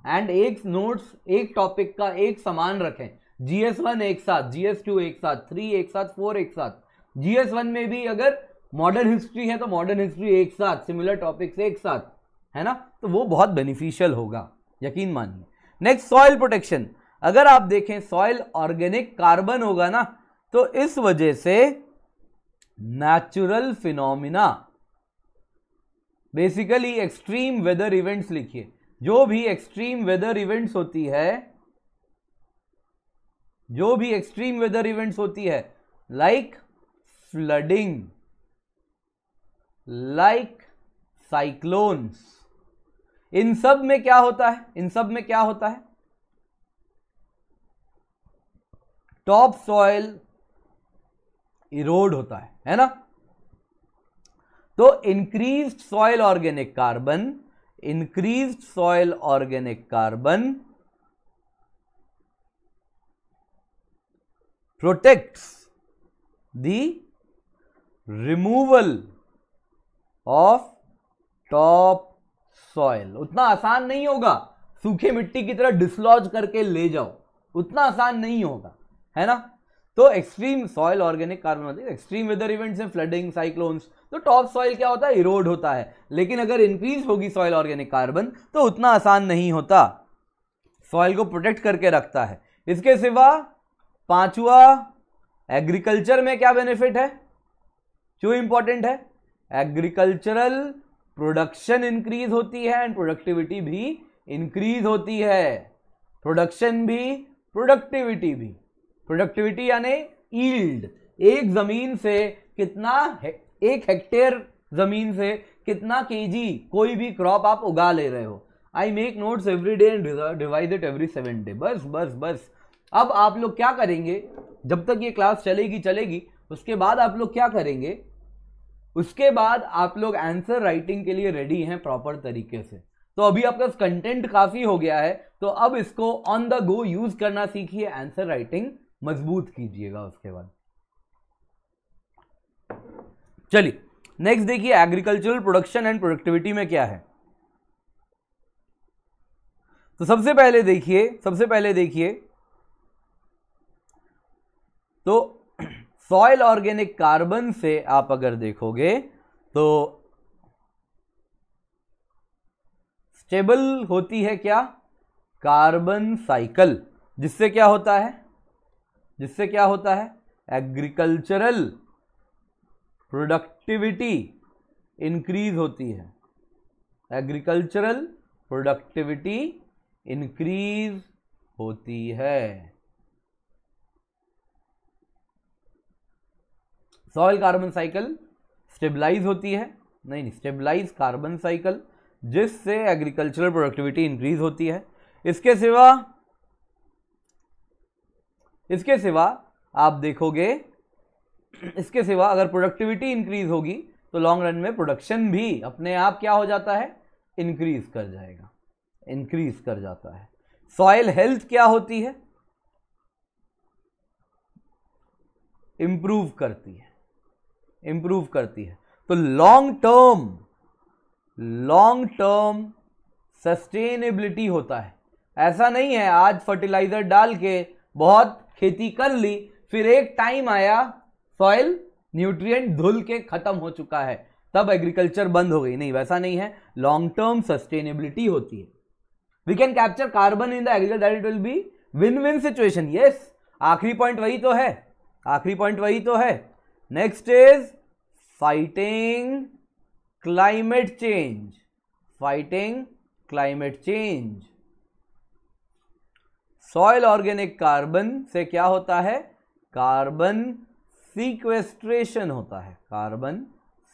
एंड एक नोट्स एक टॉपिक का एक समान रखें जी एस वन एक साथ जी एस टू एक साथ थ्री एक साथ फोर एक साथ जी एस वन में भी अगर मॉडर्न हिस्ट्री है तो मॉडर्न हिस्ट्री एक साथ सिमिलर टॉपिक्स एक साथ है ना तो वो बहुत बेनिफिशियल होगा यकीन मानिए नेक्स्ट सॉइल प्रोटेक्शन अगर आप देखें सॉइल ऑर्गेनिक कार्बन होगा ना तो इस वजह से natural phenomena basically extreme weather events लिखिए जो भी एक्सट्रीम वेदर इवेंट्स होती है जो भी एक्सट्रीम वेदर इवेंट्स होती है लाइक फ्लडिंग लाइक साइक्लोन्स इन सब में क्या होता है इन सब में क्या होता है टॉप सॉइल इरोड होता है है ना तो increase soil organic carbon increase soil organic carbon protects the removal of top soil उतना आसान नहीं होगा सूखे मिट्टी की तरह डिसलॉज करके ले जाओ उतना आसान नहीं होगा है ना तो extreme soil organic carbon extreme weather events हैं फ्लडिंग साइक्लोन्स तो टॉप सॉइल क्या होता है इरोड होता है लेकिन अगर इंक्रीज होगी सॉइल ऑर्गेनिक कार्बन तो उतना आसान नहीं होता सॉइल को प्रोटेक्ट करके रखता है इसके सिवा पांचवा एग्रीकल्चर में क्या बेनिफिट है क्यों इंपॉर्टेंट है एग्रीकल्चरल प्रोडक्शन इंक्रीज होती है एंड प्रोडक्टिविटी भी इंक्रीज होती है प्रोडक्शन भी प्रोडक्टिविटी भी प्रोडक्टिविटी यानी ईल्ड एक ज़मीन से कितना है, एक हेक्टेयर ज़मीन से कितना केजी कोई भी क्रॉप आप उगा ले रहे हो I make notes every day and divide it every seven day बस बस बस अब आप लोग क्या करेंगे जब तक ये क्लास चलेगी चलेगी उसके बाद आप लोग क्या करेंगे उसके बाद आप लोग आंसर राइटिंग के लिए रेडी हैं प्रॉपर तरीके से तो अभी आपका कंटेंट काफ़ी हो गया है तो अब इसको ऑन द गो यूज़ करना सीखिए आंसर राइटिंग मजबूत कीजिएगा उसके बाद चलिए नेक्स्ट देखिए एग्रीकल्चरल प्रोडक्शन एंड प्रोडक्टिविटी में क्या है तो सबसे पहले देखिए सबसे पहले देखिए तो सॉयल ऑर्गेनिक कार्बन से आप अगर देखोगे तो स्टेबल होती है क्या कार्बन साइकिल जिससे क्या होता है जिससे क्या होता है एग्रीकल्चरल प्रोडक्टिविटी इंक्रीज होती है एग्रीकल्चरल प्रोडक्टिविटी इंक्रीज होती है सॉयल कार्बन साइकिल स्टेबलाइज होती है नहीं नहीं स्टेबलाइज कार्बन साइकिल जिससे एग्रीकल्चरल प्रोडक्टिविटी इंक्रीज होती है इसके सिवा इसके सिवा आप देखोगे इसके सिवा अगर प्रोडक्टिविटी इंक्रीज होगी तो लॉन्ग रन में प्रोडक्शन भी अपने आप क्या हो जाता है इंक्रीज कर जाएगा इंक्रीज कर जाता है सॉयल हेल्थ क्या होती है इंप्रूव करती है इम्प्रूव करती है तो long term long term sustainability होता है ऐसा नहीं है आज फर्टिलाइजर डाल के बहुत खेती कर ली फिर एक टाइम आया सॉइल न्यूट्रिएंट धुल के ख़त्म हो चुका है तब एग्रीकल्चर बंद हो गई नहीं वैसा नहीं है लॉन्ग टर्म सस्टेनेबिलिटी होती है we can capture carbon in the agriculture that it will be win win situation yes आखिरी पॉइंट वही तो है आखिरी पॉइंट वही तो है next is fighting climate change fighting climate change soil organic carbon से क्या होता है कार्बन सीक्वेस्ट्रेशन होता है कार्बन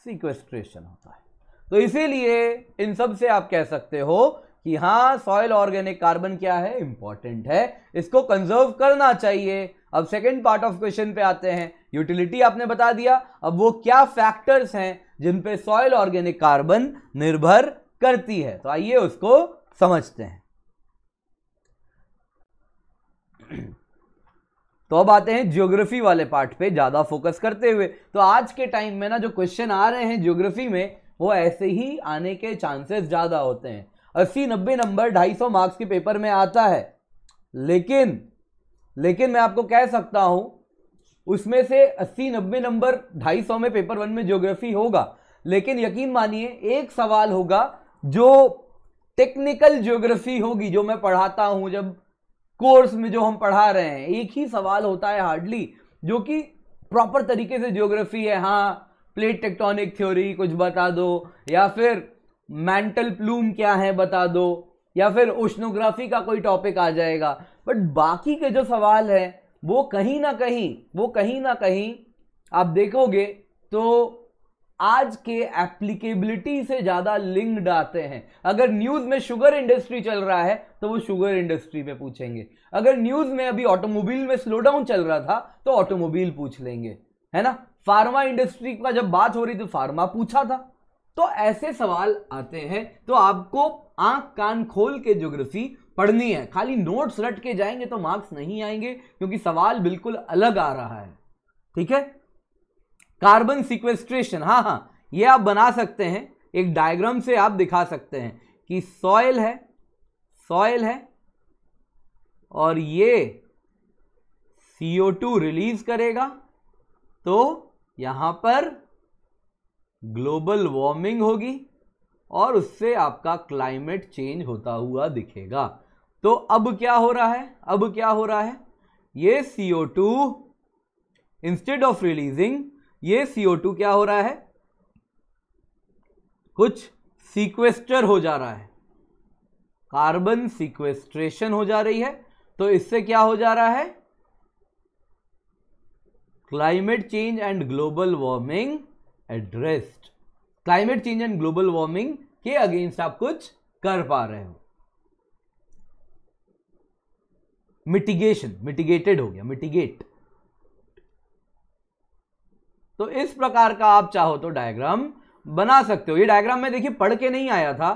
सीक्वेस्ट्रेशन होता है तो इसीलिए इन सब से आप कह सकते हो कि हां सॉयल ऑर्गेनिक कार्बन क्या है इंपॉर्टेंट है इसको कंजर्व करना चाहिए अब सेकेंड पार्ट ऑफ क्वेश्चन पे आते हैं यूटिलिटी आपने बता दिया अब वो क्या फैक्टर्स हैं जिन पे सॉइल ऑर्गेनिक कार्बन निर्भर करती है तो आइए उसको समझते हैं तो अब आते हैं ज्योग्राफी वाले पार्ट पे ज़्यादा फोकस करते हुए तो आज के टाइम में ना जो क्वेश्चन आ रहे हैं ज्योग्राफी में वो ऐसे ही आने के चांसेस ज़्यादा होते हैं अस्सी नब्बे नंबर ढाई सौ मार्क्स के पेपर में आता है लेकिन लेकिन मैं आपको कह सकता हूं उसमें से अस्सी नब्बे नंबर ढाई सौ में पेपर वन में ज्योग्राफी होगा लेकिन यकीन मानिए एक सवाल होगा जो टेक्निकल ज्योग्राफी होगी जो मैं पढ़ाता हूं जब कोर्स में जो हम पढ़ा रहे हैं एक ही सवाल होता है हार्डली जो कि प्रॉपर तरीके से ज्योग्राफी है हाँ प्लेट टेक्टोनिक थ्योरी कुछ बता दो या फिर मेंटल प्लूम क्या है बता दो या फिर ओशनोग्राफी का कोई टॉपिक आ जाएगा बट बाकी के जो सवाल हैं वो कहीं ना कहीं वो कहीं ना कहीं आप देखोगे तो आज के एप्लीकेबिलिटी से ज़्यादा लिंक्ड आते हैं अगर न्यूज़ में शुगर इंडस्ट्री चल रहा है तो वो शुगर इंडस्ट्री में पूछेंगे अगर न्यूज़ में अभी ऑटोमोबाइल में स्लो डाउन चल रहा था तो ऑटोमोबाइल पूछ लेंगे है ना फार्मा इंडस्ट्री का जब बात हो रही तो फार्मा पूछा था तो ऐसे सवाल आते हैं तो आपको आंख कान खोल के ज्योग्राफी पढ़नी है खाली नोट्स रट के जाएंगे तो मार्क्स नहीं आएंगे क्योंकि सवाल बिल्कुल अलग आ रहा है ठीक है कार्बन सिक्वेस्ट्रेशन हाँ हाँ ये आप बना सकते हैं एक डायग्राम से आप दिखा सकते हैं कि सॉयल है सॉयल है और ये CO2 रिलीज करेगा तो यहां पर ग्लोबल वार्मिंग होगी और उससे आपका क्लाइमेट चेंज होता हुआ दिखेगा तो अब क्या हो रहा है अब क्या हो रहा है ये CO two instead of releasing ये सीओ टू क्या हो रहा है कुछ सीक्वेस्टर हो जा रहा है कार्बन सीक्वेस्ट्रेशन हो जा रही है तो इससे क्या हो जा रहा है climate change and global warming addressed climate change and global warming के अगेंस्ट आप कुछ कर पा रहे हो मिटिगेशन मिटिगेटेड हो गया मिटिगेट तो इस प्रकार का आप चाहो तो डायग्राम बना सकते हो ये डायग्राम में देखिए पढ़ के नहीं आया था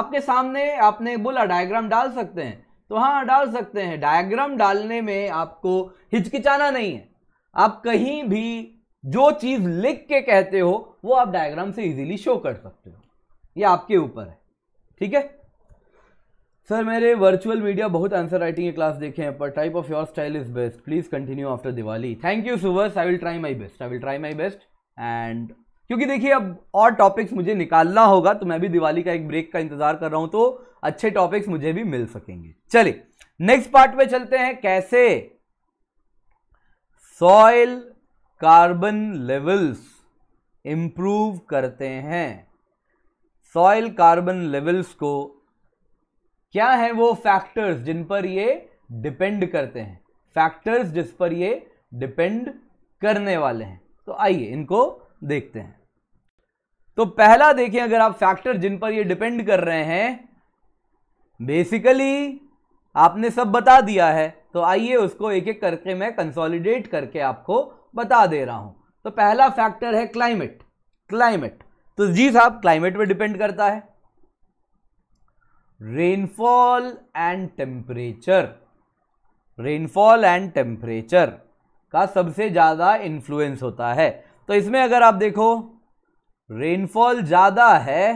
आपके सामने आपने बोला डायग्राम डाल सकते हैं तो हाँ डाल सकते हैं डायग्राम डालने में आपको हिचकिचाना नहीं है आप कहीं भी जो चीज लिख के कहते हो वो आप डायग्राम से इजीली शो कर सकते हो ये आपके ऊपर है ठीक है सर मेरे वर्चुअल मीडिया बहुत आंसर राइटिंग क्लास देखे हैं पर type of your style is best please continue after Diwali thank you सुवर्स I will try my best I will try my best and क्योंकि देखिए अब और टॉपिक्स मुझे निकालना होगा तो मैं भी दिवाली का एक ब्रेक का इंतजार कर रहा हूं तो अच्छे टॉपिक्स मुझे भी मिल सकेंगे चलिए नेक्स्ट पार्ट में चलते हैं कैसे सॉइल कार्बन लेवल्स इंप्रूव करते हैं सॉइल कार्बन लेवल्स को क्या है वो फैक्टर्स जिन पर ये डिपेंड करते हैं फैक्टर्स जिस पर ये डिपेंड करने वाले हैं तो आइए इनको देखते हैं तो पहला देखिए अगर आप फैक्टर जिन पर ये डिपेंड कर रहे हैं बेसिकली आपने सब बता दिया है तो आइए उसको एक एक करके मैं कंसोलिडेट करके आपको बता दे रहा हूं तो पहला फैक्टर है क्लाइमेट क्लाइमेट तो जी साहब क्लाइमेट पर डिपेंड करता है rainfall and temperature rainfall and temperature का सबसे ज़्यादा इन्फ्लुएंस होता है तो इसमें अगर आप देखो रेनफॉल ज़्यादा है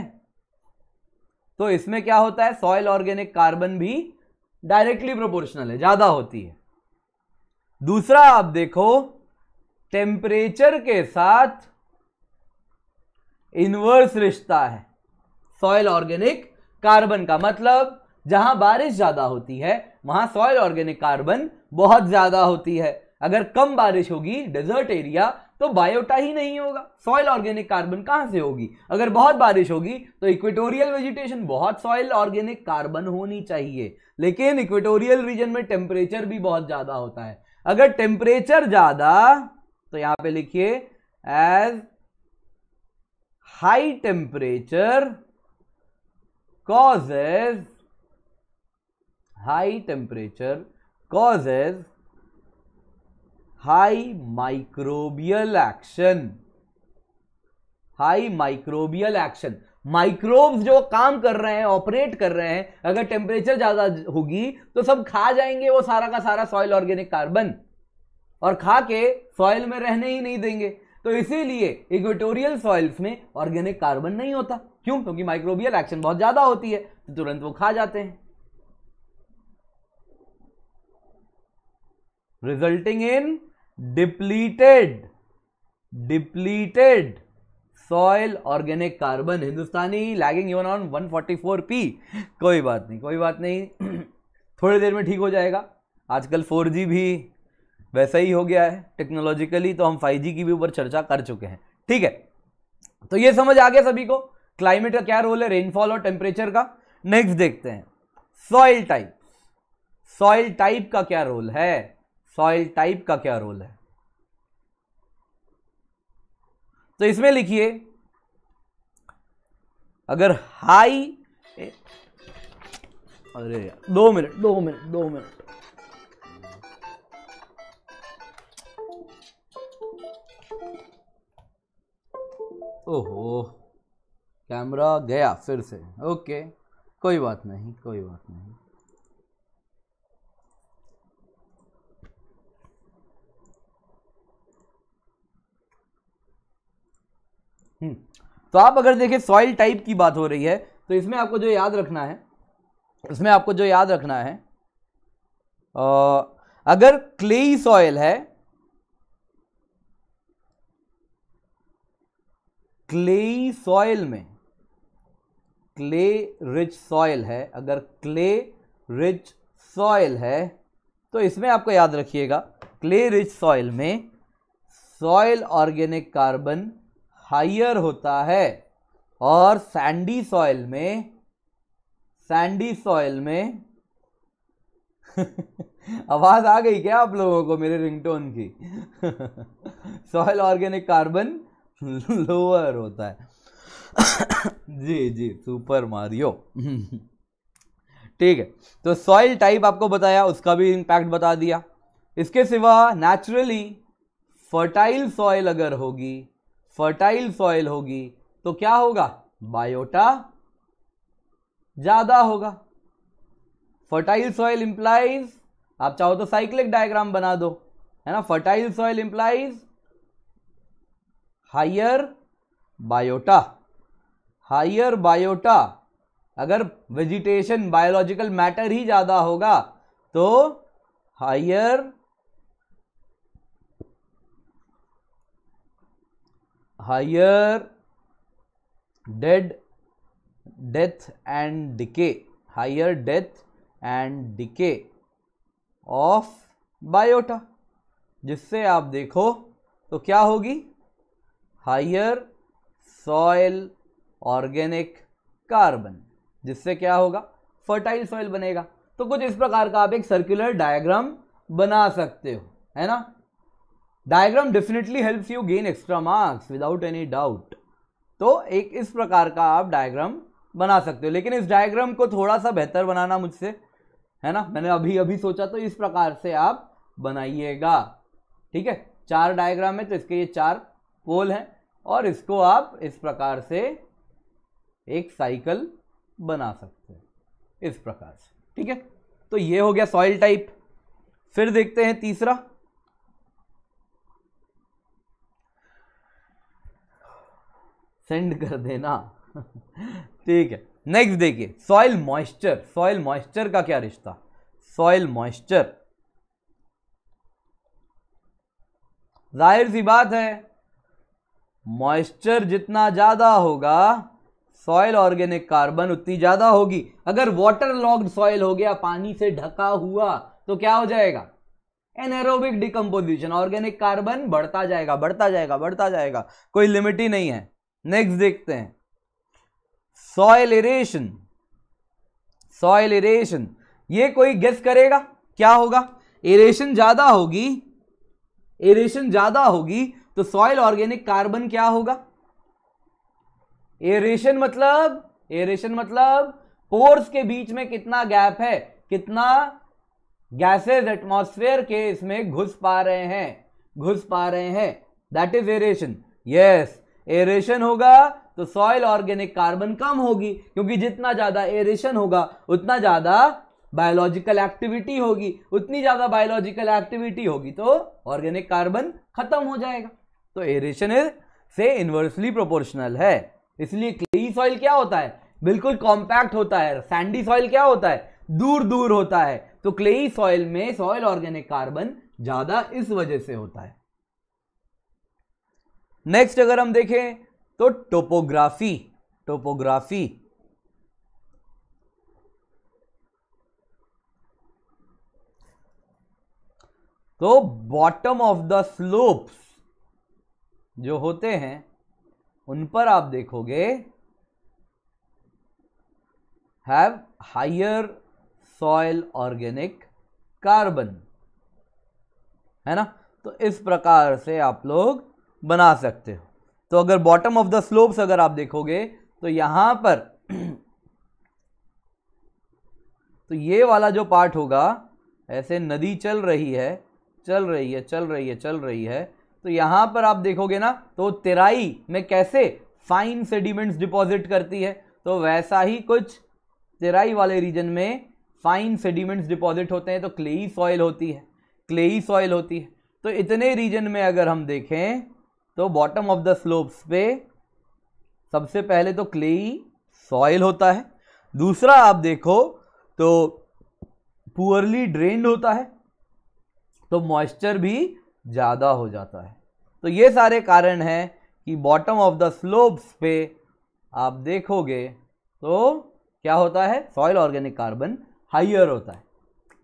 तो इसमें क्या होता है सॉयल ऑर्गेनिक कार्बन भी डायरेक्टली प्रोपोर्शनल है ज़्यादा होती है दूसरा आप देखो टेम्परेचर के साथ इनवर्स रिश्ता है सॉयल ऑर्गेनिक कार्बन का मतलब जहां बारिश ज्यादा होती है वहां सॉयल ऑर्गेनिक कार्बन बहुत ज्यादा होती है अगर कम बारिश होगी डेजर्ट एरिया तो बायोटा ही नहीं होगा सॉयल ऑर्गेनिक कार्बन कहां से होगी अगर बहुत बारिश होगी तो इक्वेटोरियल वेजिटेशन बहुत सॉयल ऑर्गेनिक कार्बन होनी चाहिए लेकिन इक्वेटोरियल रीजन में टेम्परेचर भी बहुत ज़्यादा होता है अगर टेम्परेचर ज़्यादा तो यहां पे लिखिए as high temperature causes high temperature causes high microbial action high microbial action microbes जो काम कर रहे हैं ऑपरेट कर रहे हैं अगर टेम्परेचर ज्यादा होगी तो सब खा जाएंगे वो सारा का सारा सॉइल ऑर्गेनिक कार्बन और खा के सॉइल में रहने ही नहीं देंगे तो इसीलिए इक्वेटोरियल सॉइल्स में ऑर्गेनिक कार्बन नहीं होता क्यों क्योंकि माइक्रोबियल एक्शन बहुत ज़्यादा होती है तो तुरंत वो खा जाते हैं resulting in depleted depleted soil organic carbon Hindustani lagging even on पी कोई बात नहीं कोई बात नहीं *clears throat* थोड़ी देर में ठीक हो जाएगा आजकल 4G भी वैसा ही हो गया है टेक्नोलॉजिकली तो हम 5G की भी ऊपर चर्चा कर चुके हैं ठीक है तो ये समझ आ गया सभी को क्लाइमेट का क्या रोल है रेनफॉल और टेम्परेचर का नेक्स्ट देखते हैं सॉइल टाइप सॉइल टाइप का क्या रोल है सॉइल टाइप का क्या रोल है तो इसमें लिखिए अगर हाई अरे दो मिनट दो मिनट दो मिनट ओहो कैमरा गया फिर से ओके कोई बात नहीं कोई बात नहीं हम्म, तो आप अगर देखें सॉइल टाइप की बात हो रही है तो इसमें आपको जो याद रखना है इसमें आपको जो याद रखना है आ, अगर क्ले सॉइल है क्लेई सॉयल में क्ले रिच सॉयल है अगर क्ले रिच सॉयल है तो इसमें आपको याद रखिएगा क्ले रिच सॉयल में सॉयल ऑर्गेनिक कार्बन हायर होता है और सैंडी सॉयल में सैंडी सॉयल में *laughs* आवाज़ आ गई क्या आप लोगों को मेरे रिंगटोन की *laughs* सॉयल ऑर्गेनिक कार्बन *laughs* लोअर होता है *coughs* जी जी सुपर मारियो *laughs* ठीक है तो सॉइल टाइप आपको बताया उसका भी इंपैक्ट बता दिया इसके सिवा नेचुरली फर्टाइल सॉइल अगर होगी फर्टाइल सॉइल होगी तो क्या होगा बायोटा ज़्यादा होगा फर्टाइल सॉइल इंप्लाइज आप चाहो तो साइक्लिक डायग्राम बना दो है ना fertile soil implies higher biota higher biota अगर वेजिटेशन बायोलॉजिकल मैटर ही ज़्यादा होगा तो higher higher dead death and decay higher death and decay of biota जिससे आप देखो तो क्या होगी हायर सॉयल ऑर्गेनिक कार्बन जिससे क्या होगा फर्टाइल सॉइल बनेगा तो कुछ इस प्रकार का आप एक सर्कुलर डायग्राम बना सकते हो है ना diagram definitely helps you gain extra marks without any doubt तो एक इस प्रकार का आप डायग्राम बना सकते हो लेकिन इस डायग्राम को थोड़ा सा बेहतर बनाना मुझसे है ना मैंने अभी अभी सोचा तो इस प्रकार से आप बनाइएगा ठीक है चार डायग्राम है तो इसके ये चार पोल हैं और इसको आप इस प्रकार से एक साइकिल बना सकते हैं इस प्रकार से ठीक है तो ये हो गया सॉइल टाइप फिर देखते हैं तीसरा सेंड कर देना *laughs* ठीक है नेक्स्ट देखिए सॉइल मॉइस्चर सॉइल मॉइस्चर का क्या रिश्ता सॉइल मॉइस्चर जाहिर सी बात है मॉइस्चर जितना ज़्यादा होगा सॉयल ऑर्गेनिक कार्बन उतनी ज़्यादा होगी अगर वाटर लॉक्ड सॉयल हो गया पानी से ढका हुआ तो क्या हो जाएगा एनएरोबिक डिकम्पोजिशन ऑर्गेनिक कार्बन बढ़ता जाएगा बढ़ता जाएगा बढ़ता जाएगा कोई लिमिट ही नहीं है नेक्स्ट देखते हैं सॉयल इरेशन सॉयल इरेशन ये कोई गेस करेगा क्या होगा इरेशन ज्यादा होगी इरेशन ज्यादा होगी तो सॉइल ऑर्गेनिक कार्बन क्या होगा एरेशन मतलब एरेशन मतलब पोर्स के बीच में कितना गैप है कितना गैसेस एटमॉस्फेयर के इसमें घुस पा रहे हैं घुस पा रहे हैं that is aeration yes aeration होगा तो सॉइल ऑर्गेनिक कार्बन कम होगी क्योंकि जितना ज्यादा एरेशन होगा उतना ज्यादा बायोलॉजिकल एक्टिविटी होगी उतनी ज्यादा बायोलॉजिकल एक्टिविटी होगी तो ऑर्गेनिक कार्बन खत्म हो जाएगा तो एरेशन इज से इन्वर्सली प्रोपोर्शनल है इसलिए क्लेई सॉइल क्या होता है बिल्कुल कॉम्पैक्ट होता है सैंडी सॉइल क्या होता है दूर दूर होता है तो क्लेई सॉइल में सॉइल ऑर्गेनिक कार्बन ज्यादा इस वजह से होता है नेक्स्ट अगर हम देखें तो टोपोग्राफी टोपोग्राफी तो बॉटम ऑफ द स्लोप्स जो होते हैं उन पर आप देखोगे have higher soil organic carbon है ना तो इस प्रकार से आप लोग बना सकते हो तो अगर बॉटम ऑफ द स्लोप्स अगर आप देखोगे तो यहां पर तो ये वाला जो पार्ट होगा ऐसे नदी चल रही है चल रही है चल रही है चल रही है तो यहां पर आप देखोगे ना तो तेराई में कैसे फाइन सेडिमेंट्स डिपॉजिट करती है तो वैसा ही कुछ तेराई वाले रीजन में फाइन सेडिमेंट्स डिपॉजिट होते हैं तो क्लेई सॉइल होती है क्लेई सॉइल होती है तो इतने रीजन में अगर हम देखें तो बॉटम ऑफ द स्लोप्स पे सबसे पहले तो क्लेई सॉइल होता है दूसरा आप देखो तो पुअरली ड्रेन होता है तो मॉइस्चर भी ज़्यादा हो जाता है तो ये सारे कारण हैं कि बॉटम ऑफ द स्लोप्स पे आप देखोगे तो क्या होता है सॉइल ऑर्गेनिक कार्बन हाइयर होता है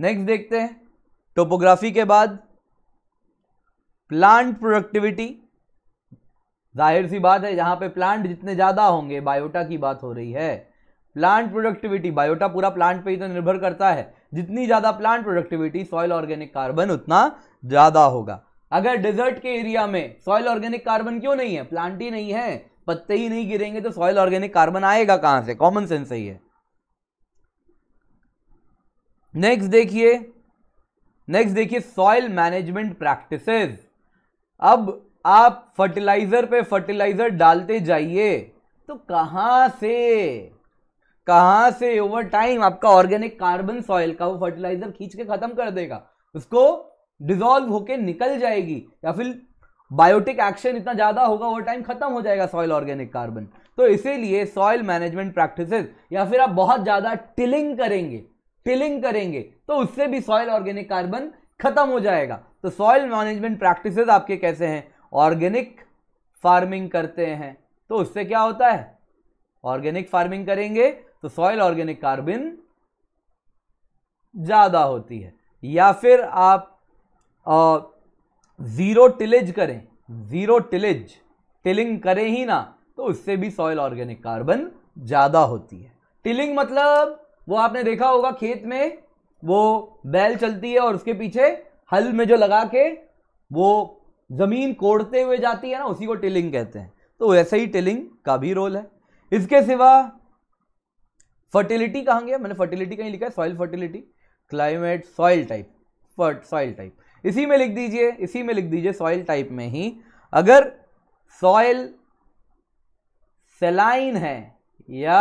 नेक्स्ट देखते हैं टोपोग्राफी के बाद प्लांट प्रोडक्टिविटी जाहिर सी बात है जहां पे प्लांट जितने ज़्यादा होंगे बायोटा की बात हो रही है प्लांट प्रोडक्टिविटी बायोटा पूरा प्लांट पे ही तो निर्भर करता है जितनी ज़्यादा plant productivity soil organic carbon उतना ज़्यादा होगा अगर डेजर्ट के एरिया में सॉइल ऑर्गेनिक कार्बन क्यों नहीं है प्लांट ही नहीं है पत्ते ही नहीं गिरेंगे तो सॉइल ऑर्गेनिक कार्बन आएगा कहां से कॉमन सेंस सही है नेक्स्ट देखिए नेक्स्ट देखिए सॉइल मैनेजमेंट प्रैक्टिसेस अब आप फर्टिलाइजर पे फर्टिलाइजर डालते जाइए तो कहां से कहां से ओवर टाइम आपका ऑर्गेनिक कार्बन सॉइल का वो फर्टिलाइजर खींच के खत्म कर देगा उसको डिजोल्व होके निकल जाएगी या फिर बायोटिक एक्शन इतना ज़्यादा होगा वो टाइम खत्म हो जाएगा सॉइल ऑर्गेनिक कार्बन तो इसीलिए सॉइल मैनेजमेंट प्रैक्टिसेस या फिर आप बहुत ज़्यादा टिलिंग करेंगे टिलिंग करेंगे तो उससे भी सॉइल ऑर्गेनिक कार्बन खत्म हो जाएगा तो सॉइल मैनेजमेंट प्रैक्टिसेस आपके कैसे हैं ऑर्गेनिक फार्मिंग करते हैं तो उससे क्या होता है ऑर्गेनिक फार्मिंग करेंगे तो सॉइल ऑर्गेनिक कार्बन ज़्यादा होती है या फिर आप ज़ीरो टिलेज करें ज़ीरो टिलेज टिलिंग करें ही ना तो उससे भी सॉइल ऑर्गेनिक कार्बन ज़्यादा होती है टिलिंग मतलब वो आपने देखा होगा खेत में वो बैल चलती है और उसके पीछे हल में जो लगा के वो ज़मीन कोड़ते हुए जाती है ना उसी को टिलिंग कहते हैं तो वैसे ही टिलिंग का भी रोल है इसके सिवा फर्टिलिटी कहाँ गया मैंने फर्टिलिटी कहीं लिखा है soil fertility climate soil type फर्ट सॉइल टाइप इसी में लिख दीजिए इसी में लिख दीजिए सॉइल टाइप में ही अगर सॉइल सेलाइन है या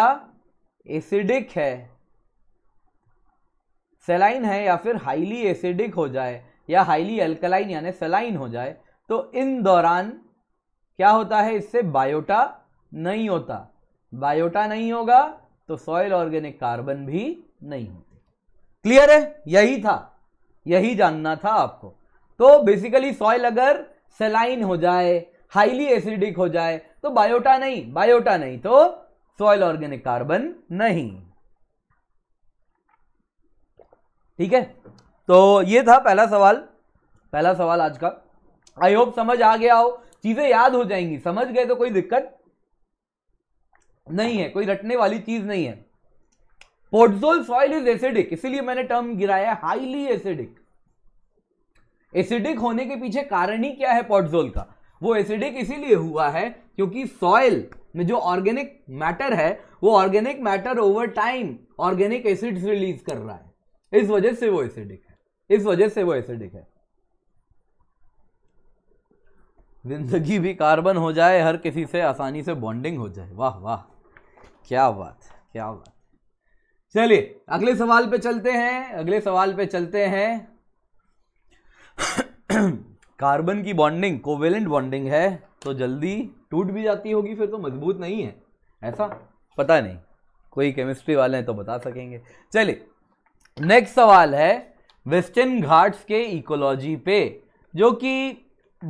एसिडिक है सेलाइन है या फिर हाईली एसिडिक हो जाए या हाईली अल्कलाइन यानी सेलाइन हो जाए तो इन दौरान क्या होता है इससे बायोटा नहीं होता बायोटा नहीं होगा तो सॉयल ऑर्गेनिक कार्बन भी नहीं होते क्लियर है यही था यही जानना था आपको तो बेसिकली सॉइल अगर सेलाइन हो जाए हाईली एसिडिक हो जाए तो बायोटा नहीं बायोटा नहीं तो सॉइल ऑर्गेनिक कार्बन नहीं ठीक है तो ये था पहला सवाल पहला सवाल आज का आई होप समझ आ गया हो चीजें याद हो जाएंगी समझ गए तो कोई दिक्कत नहीं है कोई रटने वाली चीज नहीं है पोर्टजोल सॉइल इज एसिडिक इसीलिए मैंने टर्म गिराया हाईली एसिडिक एसिडिक होने के पीछे कारण ही क्या है पोर्टजोल का वो एसिडिक इसीलिए हुआ है क्योंकि सॉइल में जो ऑर्गेनिक मैटर है वो organic matter over time organic acid release कर रहा है इस वजह से वो एसिडिक है इस वजह से वो एसिडिक है जिंदगी भी कार्बन हो जाए हर किसी से आसानी से बॉन्डिंग हो जाए वाह वाह क्या बात क्या बात चलिए अगले सवाल पे चलते हैं अगले सवाल पे चलते हैं *coughs* कार्बन की बॉन्डिंग कोवेलेंट बॉन्डिंग है तो जल्दी टूट भी जाती होगी फिर तो मजबूत नहीं है ऐसा पता नहीं कोई केमिस्ट्री वाले हैं तो बता सकेंगे चलिए नेक्स्ट सवाल है वेस्टर्न घाट्स के इकोलॉजी पे जो कि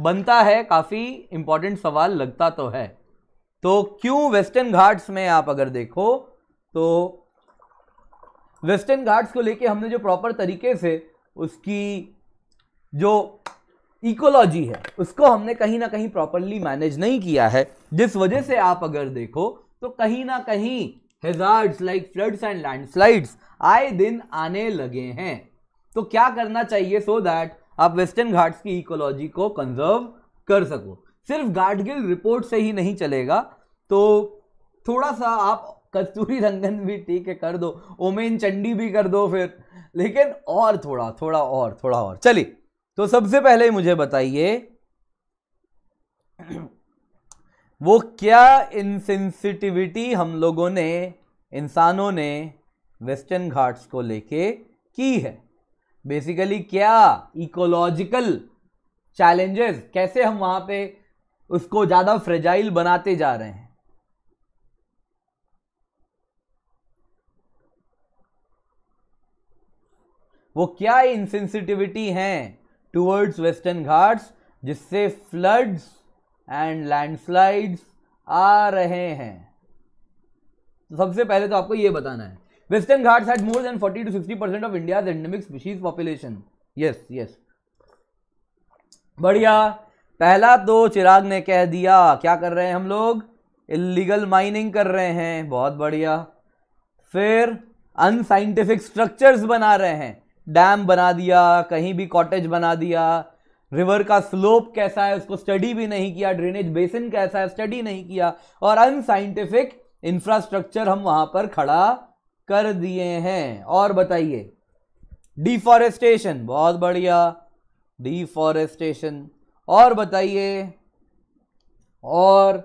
बनता है काफ़ी इंपॉर्टेंट सवाल लगता तो है तो क्यों वेस्टर्न घाट्स में आप अगर देखो तो वेस्टर्न घाट्स को लेके हमने जो प्रॉपर तरीके से उसकी जो इकोलॉजी है उसको हमने कहीं ना कहीं प्रॉपरली मैनेज नहीं किया है जिस वजह से आप अगर देखो तो कहीं ना कहीं hazards like floods and landslides आए दिन आने लगे हैं तो क्या करना चाहिए सो so दैट आप वेस्टर्न घाट्स की इकोलॉजी को कंजर्व कर सको सिर्फ गार्डगिल रिपोर्ट से ही नहीं चलेगा तो थोड़ा सा आप कस्तूरी रंगन भी ठीक है कर दो ओमेन चंडी भी कर दो फिर लेकिन और थोड़ा थोड़ा और थोड़ा और चलिए तो सबसे पहले मुझे बताइए वो क्या इनसेंसिटिविटी हम लोगों ने इंसानों ने वेस्टर्न घाट्स को लेके की है बेसिकली क्या इकोलॉजिकल चैलेंजेस कैसे हम वहां पे उसको ज़्यादा फ्रेजाइल बनाते जा रहे हैं वो क्या इनसेंसिटिविटी है टूवर्ड्स वेस्टर्न घाट्स जिससे फ्लड्स एंड लैंडस्लाइड्स आ रहे हैं तो सबसे पहले तो आपको ये बताना है western Ghats had more than 40 to 60 percent of India endemic species population yes yes बढ़िया पहला तो चिराग ने कह दिया क्या कर रहे हैं हम लोग इलीगल माइनिंग कर रहे हैं बहुत बढ़िया फिर अनसाइंटिफिक स्ट्रक्चर्स बना रहे हैं डैम बना दिया कहीं भी कॉटेज बना दिया रिवर का स्लोप कैसा है उसको स्टडी भी नहीं किया ड्रेनेज बेसिन कैसा है स्टडी नहीं किया और अनसाइंटिफिक इंफ्रास्ट्रक्चर हम वहां पर खड़ा कर दिए हैं और बताइए डिफॉरेस्टेशन बहुत बढ़िया डिफॉरेस्टेशन और बताइए और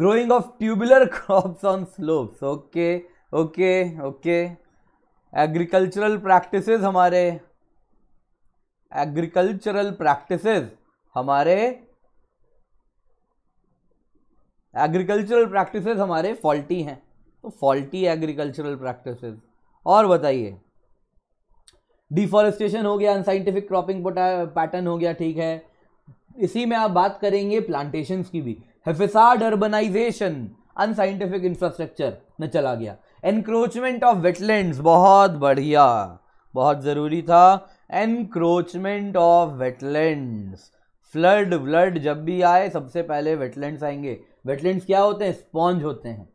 growing of tubular crops on slopes okay okay okay agricultural practices हमारे एग्रीकल्चरल प्रैक्टिसेस हमारे एग्रीकल्चरल प्रैक्टिसेस हमारे फॉल्टी हैं तो फॉल्टी एग्रीकल्चरल प्रैक्टिसेस और बताइए डिफॉरेस्टेशन हो गया अनसाइंटिफिक क्रॉपिंग पैटर्न हो गया ठीक है इसी में आप बात करेंगे प्लांटेशंस की भी हेफेसाड अर्बनाइजेशन अनसाइंटिफिक इंफ्रास्ट्रक्चर में चला गया एनक्रोचमेंट ऑफ वेटलैंड बहुत बढ़िया बहुत ज़रूरी था encroachment of wetland flood flood जब भी आए सबसे पहले वेटलैंड्स आएंगे वेटलैंड्स क्या होते हैं स्पॉन्ज होते हैं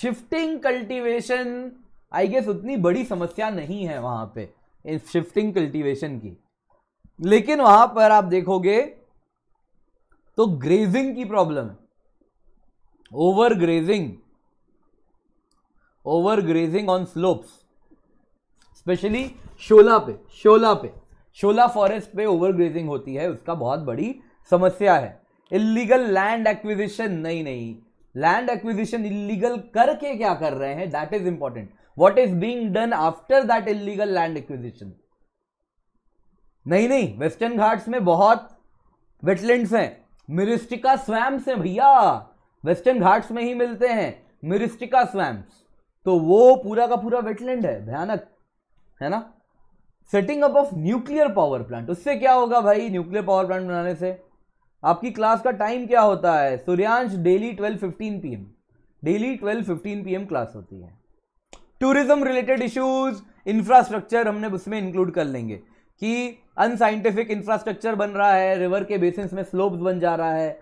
शिफ्टिंग कल्टीवेशन आई गेस उतनी बड़ी समस्या नहीं है वहां पे इस शिफ्टिंग कल्टीवेशन की लेकिन वहां पर आप देखोगे तो ग्रेजिंग की प्रॉब्लम है over grazing overgrazing on slopes specially shola पे शोला पे शोला फॉरेस्ट पे ओवरग्रेजिंग होती है उसका बहुत बड़ी समस्या है इलीगल लैंड एक्विजिशन नहीं नहीं लैंड एक्विजिशन इलीगल करके क्या कर रहे हैं that is important what is being done after that illegal land acquisition नहीं नहीं वेस्टर्न घाट्स में बहुत वेटलैंड्स हैं मिरिस्टिका स्वैम्स हैं भैया वेस्टर्न घाट्स में ही मिलते हैं मिरिस्टिका स्वैम्स तो वो पूरा का पूरा वेटलैंड है भयानक है ना setting up of nuclear power plant उससे क्या होगा भाई न्यूक्लियर पावर प्लांट बनाने से आपकी क्लास का टाइम क्या होता है Suryansh daily twelve fifteen P daily twelve fifteen P class होती है टूरिज्म रिलेटेड इश्यूज इंफ्रास्ट्रक्चर हमने उसमें इंक्लूड कर लेंगे कि अनसाइंटिफिक इंफ्रास्ट्रक्चर बन रहा है रिवर के बेसिस में स्लोप्स बन जा रहा है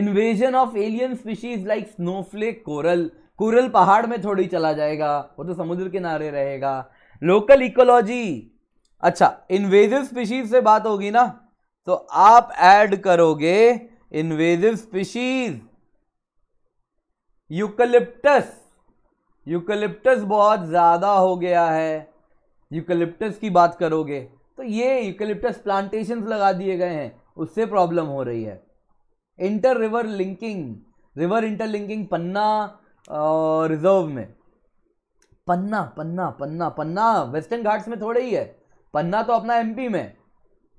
invasion of alien species like snowflake coral कुरल पहाड़ में थोड़ी चला जाएगा वो तो समुद्र किनारे रहेगा लोकल इकोलॉजी अच्छा इन्वेजिव स्पीशीज से बात होगी ना तो आप ऐड करोगे इन्वेजिव स्पीशीज यूकलिप्टस यूकलिप्टस बहुत ज़्यादा हो गया है यूकलिप्टस की बात करोगे तो ये यूकलिप्टस प्लांटेशन लगा दिए गए हैं उससे प्रॉब्लम हो रही है inter river linking river interlinking Panna reserve में पन्ना पन्ना पन्ना पन्ना वेस्टर्न घाट्स में थोड़े ही है पन्ना तो अपना एमपी में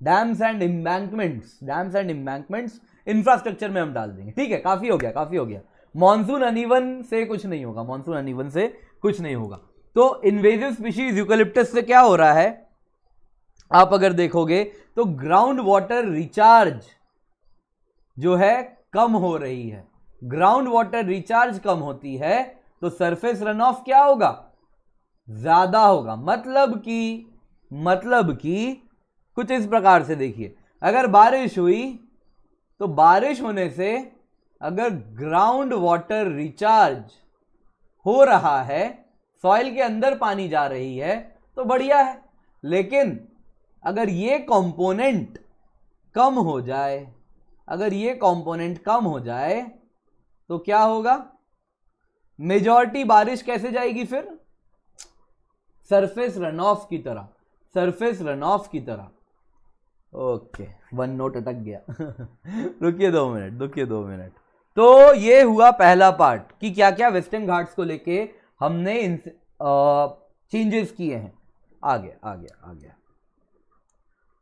dams and embankments dams and embankments infrastructure में हम डाल देंगे ठीक है काफ़ी हो गया काफ़ी हो गया मानसून अनिवन से कुछ नहीं होगा मानसून अनिवन से कुछ नहीं होगा तो इन्वेजिव स्पीशीज यूकलिप्टस से क्या हो रहा है आप अगर देखोगे तो ग्राउंड वाटर रिचार्ज जो है कम हो रही है ग्राउंड वाटर रिचार्ज कम होती है तो सरफेस रन ऑफ क्या होगा ज्यादा होगा मतलब कि मतलब कि कुछ इस प्रकार से देखिए अगर बारिश हुई तो बारिश होने से अगर ग्राउंड वाटर रिचार्ज हो रहा है सॉइल के अंदर पानी जा रही है तो बढ़िया है लेकिन अगर ये कंपोनेंट कम हो जाए अगर ये कंपोनेंट कम हो जाए तो क्या होगा मेजॉरिटी बारिश कैसे जाएगी फिर सरफेस रन ऑफ की तरह सरफेस रन ऑफ की तरह ओके वन नोट अटक गया *laughs* रुकिए दो मिनट रुकिए दो मिनट तो ये हुआ पहला पार्ट कि क्या क्या वेस्टर्न घाट्स को लेके हमने चेंजेस किए हैं आगे आगे आगे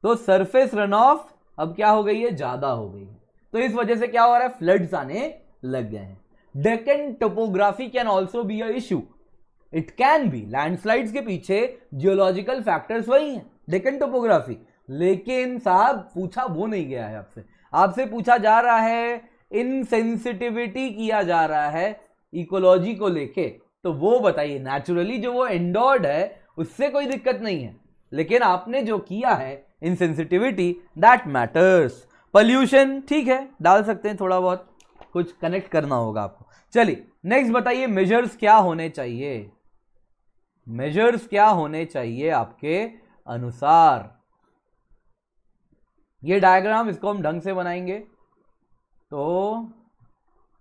तो सरफेस रन ऑफ अब क्या हो गई है ज्यादा हो गई है तो इस वजह से क्या हो रहा है फ्लड्स आने लग गए हैं Deccan topography can also be a issue it can be landslides के पीछे जियोलॉजिकल फैक्टर्स वही हैं डेकन टोपोग्राफी लेकिन साहब पूछा वो नहीं गया है आपसे आपसे पूछा जा रहा है इनसेंसिटिविटी किया जा रहा है इकोलॉजी को लेके तो वो बताइए नेचुरली जो वो एंडोर्ड है उससे कोई दिक्कत नहीं है लेकिन आपने जो किया है इनसेंसिटिविटी दैट मैटर्स पॉल्यूशन ठीक है डाल सकते हैं थोड़ा बहुत कुछ कनेक्ट करना होगा आपको चलिए नेक्स्ट बताइए मेजर्स क्या होने चाहिए मेजर्स क्या होने चाहिए आपके अनुसार ये डायग्राम इसको हम ढंग से बनाएंगे तो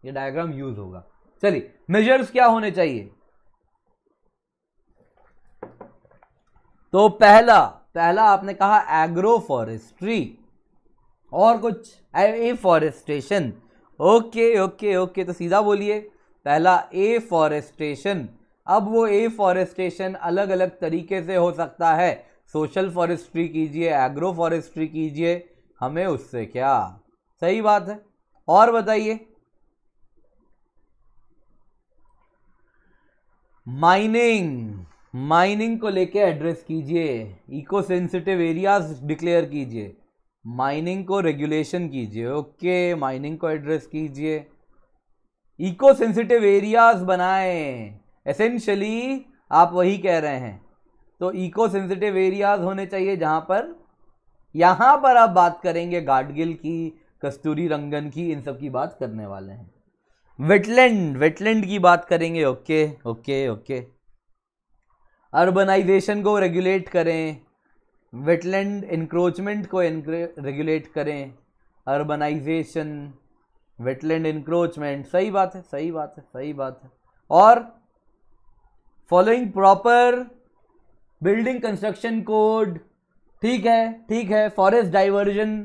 ये डायग्राम यूज होगा चलिए मेजर्स क्या होने चाहिए तो पहला पहला आपने कहा एग्रो फॉरेस्ट्री और कुछ एफॉरेस्टेशन ओके ओके ओके तो सीधा बोलिए पहला ए फॉरेस्टेशन अब वो ए फॉरेस्टेशन अलग अलग तरीके से हो सकता है सोशल फॉरेस्ट्री कीजिए एग्रो फॉरेस्ट्री कीजिए हमें उससे क्या सही बात है और बताइए माइनिंग माइनिंग को लेके एड्रेस कीजिए इको सेंसिटिव एरियाज डिक्लेयर कीजिए माइनिंग को रेगुलेशन कीजिए ओके माइनिंग को एड्रेस कीजिए इको सेंसिटिव एरियाज बनाए एसेंशली आप वही कह रहे हैं तो इको सेंसिटिव एरियाज होने चाहिए जहां पर यहां पर आप बात करेंगे गाडगिल की कस्तूरी रंगन की इन सब की बात करने वाले हैं वेटलैंड वेटलैंड की बात करेंगे ओके ओके ओके अर्बनाइजेशन को रेगुलेट करें वेटलैंड इंक्रोचमेंट को रेगुलेट करें अर्बनाइजेशन वेटलैंड इंक्रोचमेंट सही बात है सही बात है सही बात है और following proper building construction code ठीक है ठीक है फॉरेस्ट डाइवर्जन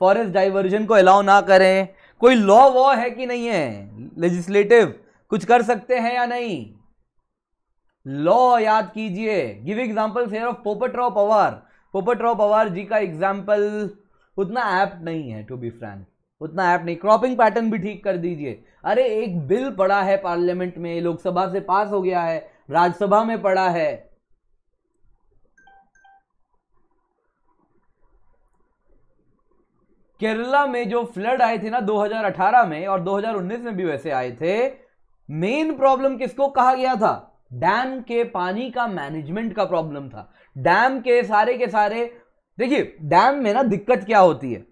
फॉरेस्ट डाइवर्जन को अलाउ ना करें कोई लॉ वॉ है कि नहीं है लेजिस्लेटिव कुछ कर सकते हैं या नहीं लॉ याद कीजिए give example fair of Popatrao रॉ पवार पोपटराव पवार जी का एग्जाम्पल उतना ऐप नहीं है टू बी फ्रैंक उतना ऐप नहीं क्रॉपिंग पैटर्न भी ठीक कर दीजिए अरे एक बिल पड़ा है पार्लियामेंट में लोकसभा से पास हो गया है राज्यसभा में पड़ा है केरला में जो फ्लड आए थे ना 2018 में और 2019 में भी वैसे आए थे मेन प्रॉब्लम किसको कहा गया था डैम के पानी का मैनेजमेंट का प्रॉब्लम था डैम के सारे के सारे देखिए डैम में ना दिक्कत क्या होती है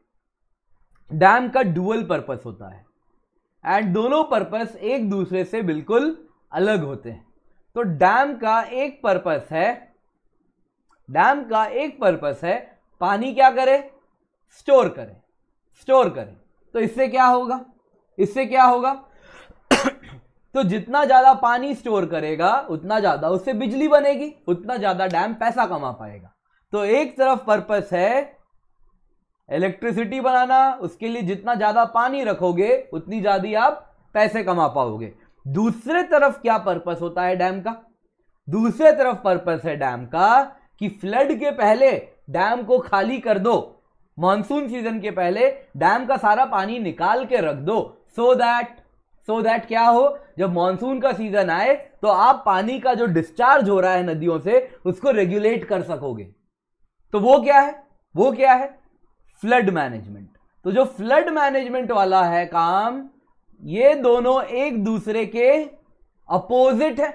डैम का डुअल पर्पस होता है एंड दोनों पर्पस एक दूसरे से बिल्कुल अलग होते हैं तो डैम का एक पर्पस है डैम का एक पर्पस है पानी क्या करे स्टोर करे स्टोर करे तो इससे क्या होगा इससे क्या होगा तो जितना ज्यादा पानी स्टोर करेगा उतना ज्यादा उससे बिजली बनेगी उतना ज्यादा डैम पैसा कमा पाएगा तो एक तरफ पर्पस है इलेक्ट्रिसिटी बनाना उसके लिए जितना ज्यादा पानी रखोगे उतनी ज्यादा आप पैसे कमा पाओगे दूसरे तरफ क्या पर्पस होता है डैम का दूसरे तरफ पर्पस है डैम का कि फ्लड के पहले डैम को खाली कर दो मानसून सीजन के पहले डैम का सारा पानी निकाल के रख दो so so that so so that क्या हो जब मानसून का सीजन आए तो आप पानी का जो डिस्चार्ज हो रहा है नदियों से उसको रेगुलेट कर सकोगे तो वो क्या है वो क्या है फ्लड मैनेजमेंट तो जो फ्लड मैनेजमेंट वाला है काम ये दोनों एक दूसरे के अपोजिट है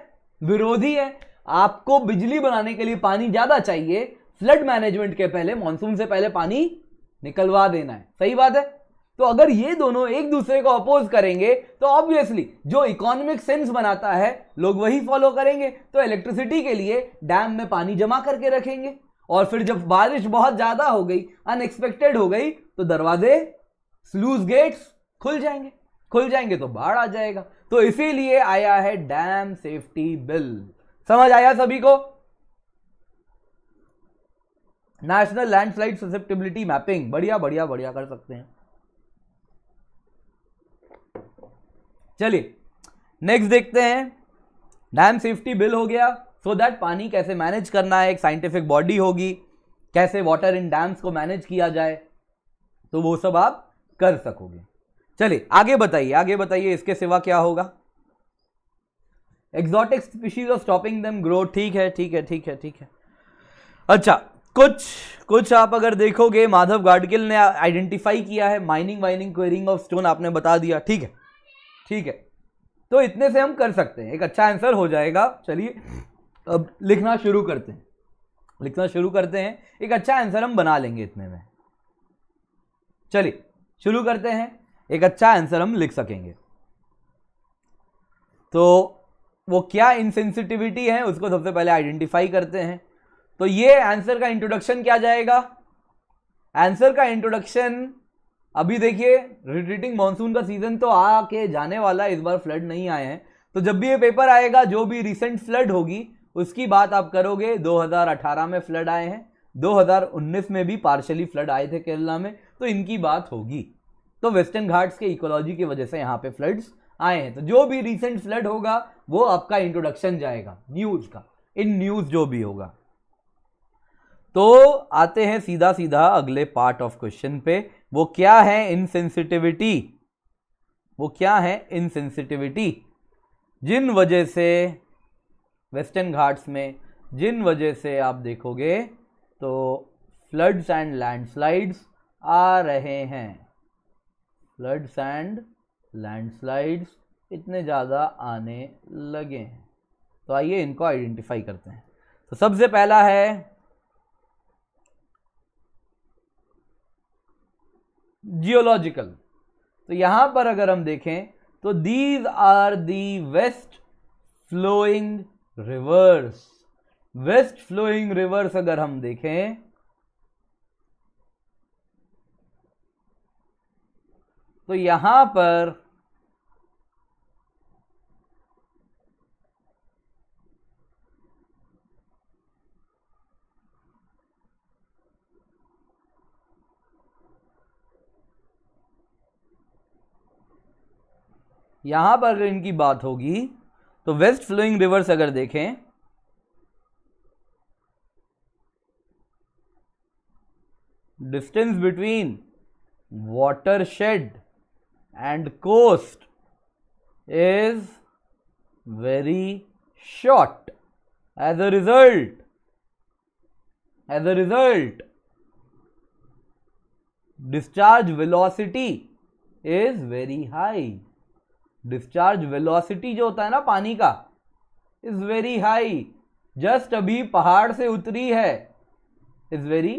विरोधी है आपको बिजली बनाने के लिए पानी ज्यादा चाहिए फ्लड मैनेजमेंट के पहले मानसून से पहले पानी निकलवा देना है सही बात है तो अगर ये दोनों एक दूसरे को अपोज करेंगे तो ऑब्वियसली जो इकोनॉमिक सेंस बनाता है लोग वही फॉलो करेंगे तो इलेक्ट्रिसिटी के लिए डैम में पानी जमा करके रखेंगे और फिर जब बारिश बहुत ज़्यादा हो गई अनएक्सपेक्टेड हो गई तो दरवाजे स्लूज गेट्स खुल जाएंगे खुल जाएंगे तो बाढ़ आ जाएगा तो इसीलिए आया है डैम सेफ्टी बिल समझ आया सभी को नेशनल लैंडस्लाइड ससेप्टिबिलिटी मैपिंग बढ़िया बढ़िया बढ़िया कर सकते हैं चलिए नेक्स्ट देखते हैं डैम सेफ्टी बिल हो गया सो so दैट पानी कैसे मैनेज करना है एक साइंटिफिक बॉडी होगी कैसे वाटर इन डैम्स को मैनेज किया जाए तो वो सब आप कर सकोगे चलिए आगे बताइए आगे बताइए इसके सिवा क्या होगा exotic species of stopping them grow ठीक है ठीक है ठीक है ठीक है अच्छा कुछ कुछ आप अगर देखोगे माधव गाडगिल ने आइडेंटिफाई किया है माइनिंग वाइनिंग क्वेरिंग ऑफ स्टोन आपने बता दिया ठीक है ठीक है तो इतने से हम कर सकते हैं एक अच्छा आंसर हो जाएगा चलिए अब लिखना शुरू करते हैं लिखना शुरू करते हैं एक अच्छा आंसर हम बना लेंगे इतने में चलिए शुरू करते हैं एक अच्छा आंसर हम लिख सकेंगे तो वो क्या इनसेंसिटिविटी है उसको सबसे पहले आइडेंटिफाई करते हैं तो ये आंसर का इंट्रोडक्शन क्या जाएगा आंसर का इंट्रोडक्शन अभी देखिए रिट्रीटिंग मानसून का सीजन तो आके जाने वाला इस बार फ्लड नहीं आए हैं तो जब भी ये पेपर आएगा जो भी रिसेंट फ्लड होगी उसकी बात आप करोगे 2018 में फ्लड आए हैं 2019 में भी पार्शली फ्लड आए थे केरला में तो इनकी बात होगी तो वेस्टर्न घाट्स के इकोलॉजी की वजह से यहाँ पे फ्लड्स आए हैं तो जो भी रिसेंट फ्लड होगा वो आपका इंट्रोडक्शन जाएगा न्यूज़ का इन न्यूज़ जो भी होगा तो आते हैं सीधा सीधा अगले पार्ट ऑफ क्वेश्चन पे वो क्या है इनसेंसिटिविटी वो क्या है इनसेंसिटिविटी जिन वजह से वेस्टर्न घाट्स में जिन वजह से आप देखोगे तो फ्लड्स एंड लैंडस्लाइड्स आ रहे हैं फ्लड्स एंड लैंडस्लाइड्स इतने ज़्यादा आने लगे हैं तो आइए इनको आइडेंटिफाई करते हैं तो सबसे पहला है जियोलॉजिकल तो यहां पर अगर हम देखें तो these are the west flowing rivers west flowing rivers अगर हम देखें तो यहां पर यहां पर अगर इनकी बात होगी तो वेस्ट फ्लोइंग रिवर्स अगर देखें distance between watershed and coast is very short as a result as a result discharge velocity is very high discharge velocity जो होता है ना पानी का इज वेरी हाई जस्ट अभी पहाड़ से उतरी है इज वेरी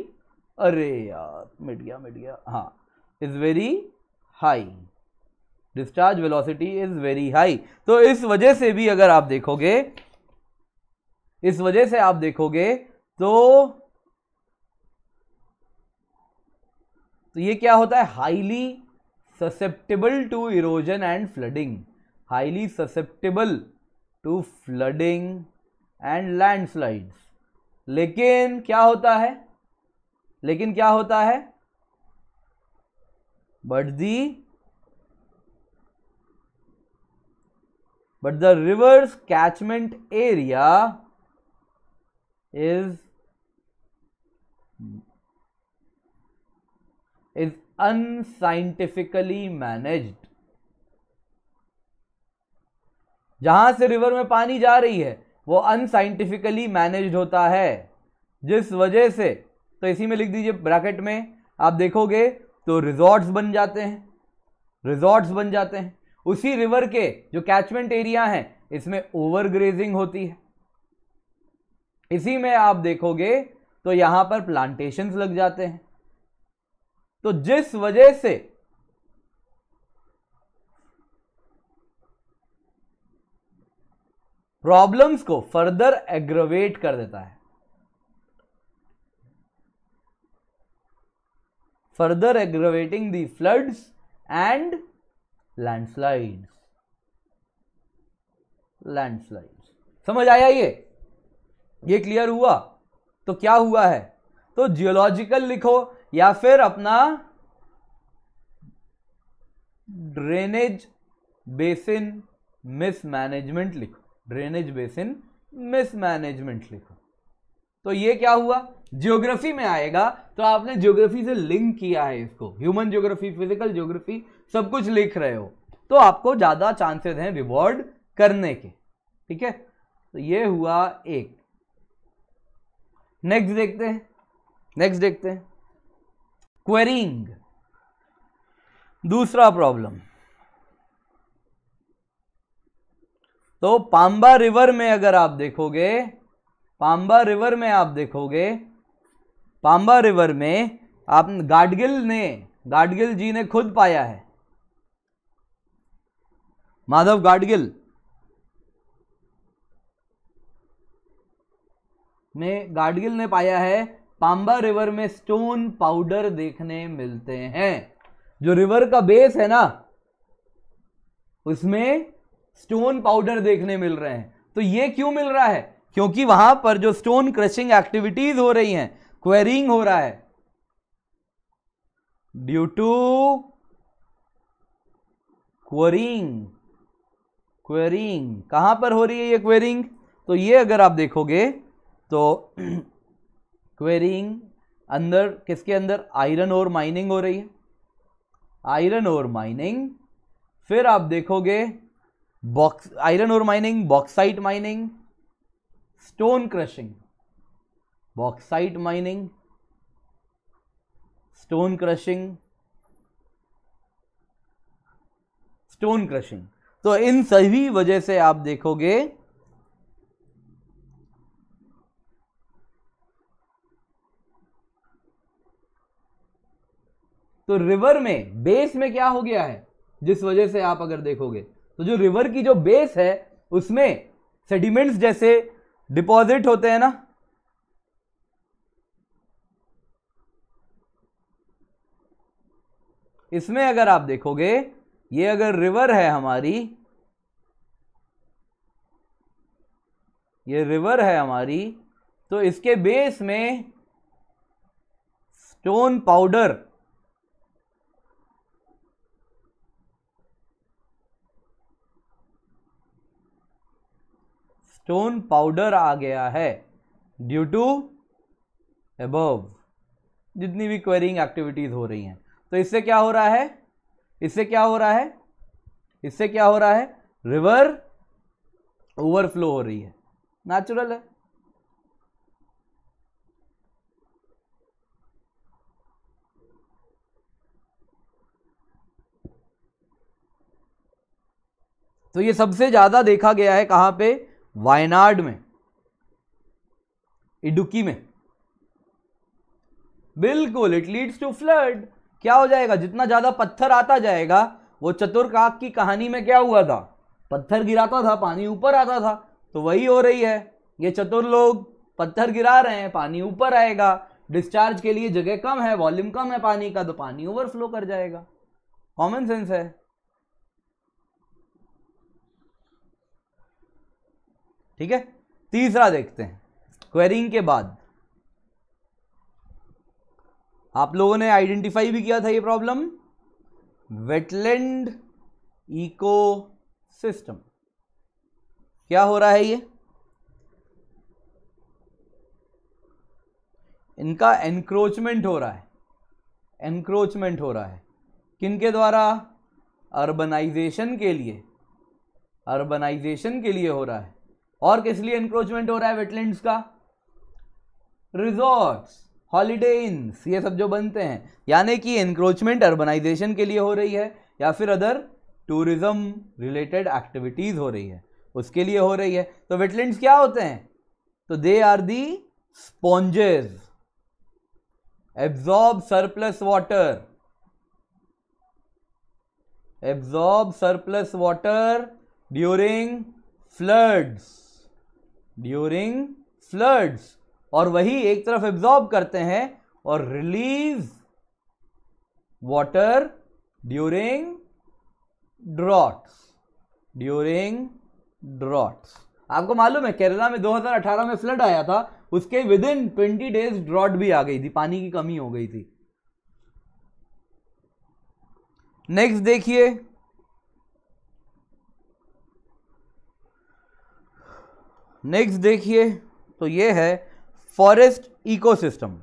अरे यार मिट गया मिट गया हाँ is very high discharge velocity is very high तो इस वजह से भी अगर आप देखोगे इस वजह से आप देखोगे तो तो ये क्या होता है highly susceptible to erosion and flooding highly susceptible to flooding and landslides लेकिन क्या होता है लेकिन क्या होता है but the but the river's catchment area is is unscientifically managed जहां से रिवर में पानी जा रही है वो अनसाइंटिफिकली मैनेज्ड होता है जिस वजह से तो इसी में लिख दीजिए ब्रैकेट में आप देखोगे तो रिजॉर्ट्स बन जाते हैं रिजॉर्ट्स बन जाते हैं उसी रिवर के जो कैचमेंट एरिया हैं इसमें ओवर ग्रेजिंग होती है इसी में आप देखोगे तो यहां पर प्लांटेशंस लग जाते हैं तो जिस वजह से प्रॉब्लम्स को फर्दर एग्रवेट कर देता है further aggravating the floods and landslides landslides समझ आया ये ये क्लियर हुआ तो क्या हुआ है तो जियोलॉजिकल लिखो या फिर अपना ड्रेनेज बेसिन मिसमैनेजमेंट लिखो ड्रेनेज बेसिन मिसमैनेजमेंट लिखो तो ये क्या हुआ जियोग्राफी में आएगा तो आपने जियोग्राफी से लिंक किया है इसको ह्यूमन जियोग्राफी फिजिकल जियोग्राफी सब कुछ लिख रहे हो तो आपको ज़्यादा चांसेस हैं रिवॉर्ड करने के ठीक है तो ये हुआ एक नेक्स्ट देखते हैं नेक्स्ट देखते हैं क्वेरिंग दूसरा प्रॉब्लम तो पांबा रिवर में अगर आप देखोगे पांबा रिवर में आप देखोगे पांबा रिवर में आप गाडगिल ने गाडगिल जी ने खुद पाया है माधव गाडगिल में गाडगिल ने पाया है पांबा रिवर में स्टोन पाउडर देखने मिलते हैं जो रिवर का बेस है ना उसमें स्टोन पाउडर देखने मिल रहे हैं तो ये क्यों मिल रहा है क्योंकि वहां पर जो स्टोन क्रशिंग एक्टिविटीज हो रही हैं क्वेरिंग हो रहा है ड्यू टू क्वेरिंग क्वेरिंग कहां पर हो रही है ये क्वेरिंग तो ये अगर आप देखोगे तो *clears throat* क्वेरिंग अंदर किसके अंदर आयरन और माइनिंग हो रही है आयरन और माइनिंग फिर आप देखोगे बॉक्स आयरन और mining bauxite mining stone crushing bauxite mining stone crushing stone crushing तो इन सभी वजह से आप देखोगे तो रिवर में बेस में क्या हो गया है जिस वजह से आप अगर देखोगे तो जो रिवर की जो बेस है उसमें सेडिमेंट्स जैसे डिपॉजिट होते हैं ना इसमें अगर आप देखोगे ये अगर रिवर है हमारी ये रिवर है हमारी तो इसके बेस में स्टोन पाउडर स्टोन पाउडर आ गया है ड्यू टू एबव जितनी भी क्वेरिंग एक्टिविटीज हो रही हैं तो इससे क्या हो रहा है इससे क्या हो रहा है इससे क्या हो रहा है रिवर ओवरफ्लो हो रही है नेचुरल है तो ये सबसे ज्यादा देखा गया है कहां पे वायनाड में इडुकी में बिल्कुल इट लीड्स टू फ्लड क्या हो जाएगा जितना ज्यादा पत्थर आता जाएगा वो चतुर काक की कहानी में क्या हुआ था पत्थर गिराता था पानी ऊपर आता था तो वही हो रही है ये चतुर लोग पत्थर गिरा रहे हैं पानी ऊपर आएगा डिस्चार्ज के लिए जगह कम है वॉल्यूम कम है पानी का तो पानी ओवरफ्लो कर जाएगा कॉमन सेंस है ठीक है तीसरा देखते हैं क्वेरिंग के बाद आप लोगों ने आइडेंटिफाई भी किया था ये प्रॉब्लम वेटलैंड इको सिस्टम क्या हो रहा है ये इनका एनक्रोचमेंट हो रहा है एनक्रोचमेंट हो रहा है किनके द्वारा अर्बनाइजेशन के लिए अर्बनाइजेशन के लिए हो रहा है और किस लिए इंक्रोचमेंट हो रहा है वेटलैंड का रिजॉर्ट्स हॉलीडे इन्स ये सब जो बनते हैं यानी कि इंक्रोचमेंट अर्बनाइजेशन के लिए हो रही है या फिर अदर टूरिज्म रिलेटेड एक्टिविटीज़ हो रही है उसके लिए हो रही है तो वेटलैंड क्या होते हैं तो they are the sponges absorb surplus water absorb surplus water during floods during floods और वही एक तरफ एब्जॉर्ब करते हैं और release water during droughts during droughts आपको मालूम है केरला में 2018 में फ्लड आया था उसके within twenty days drought भी आ गई थी पानी की कमी हो गई थी नेक्स्ट देखिए नेक्स्ट देखिए तो ये है फॉरेस्ट इकोसिस्टम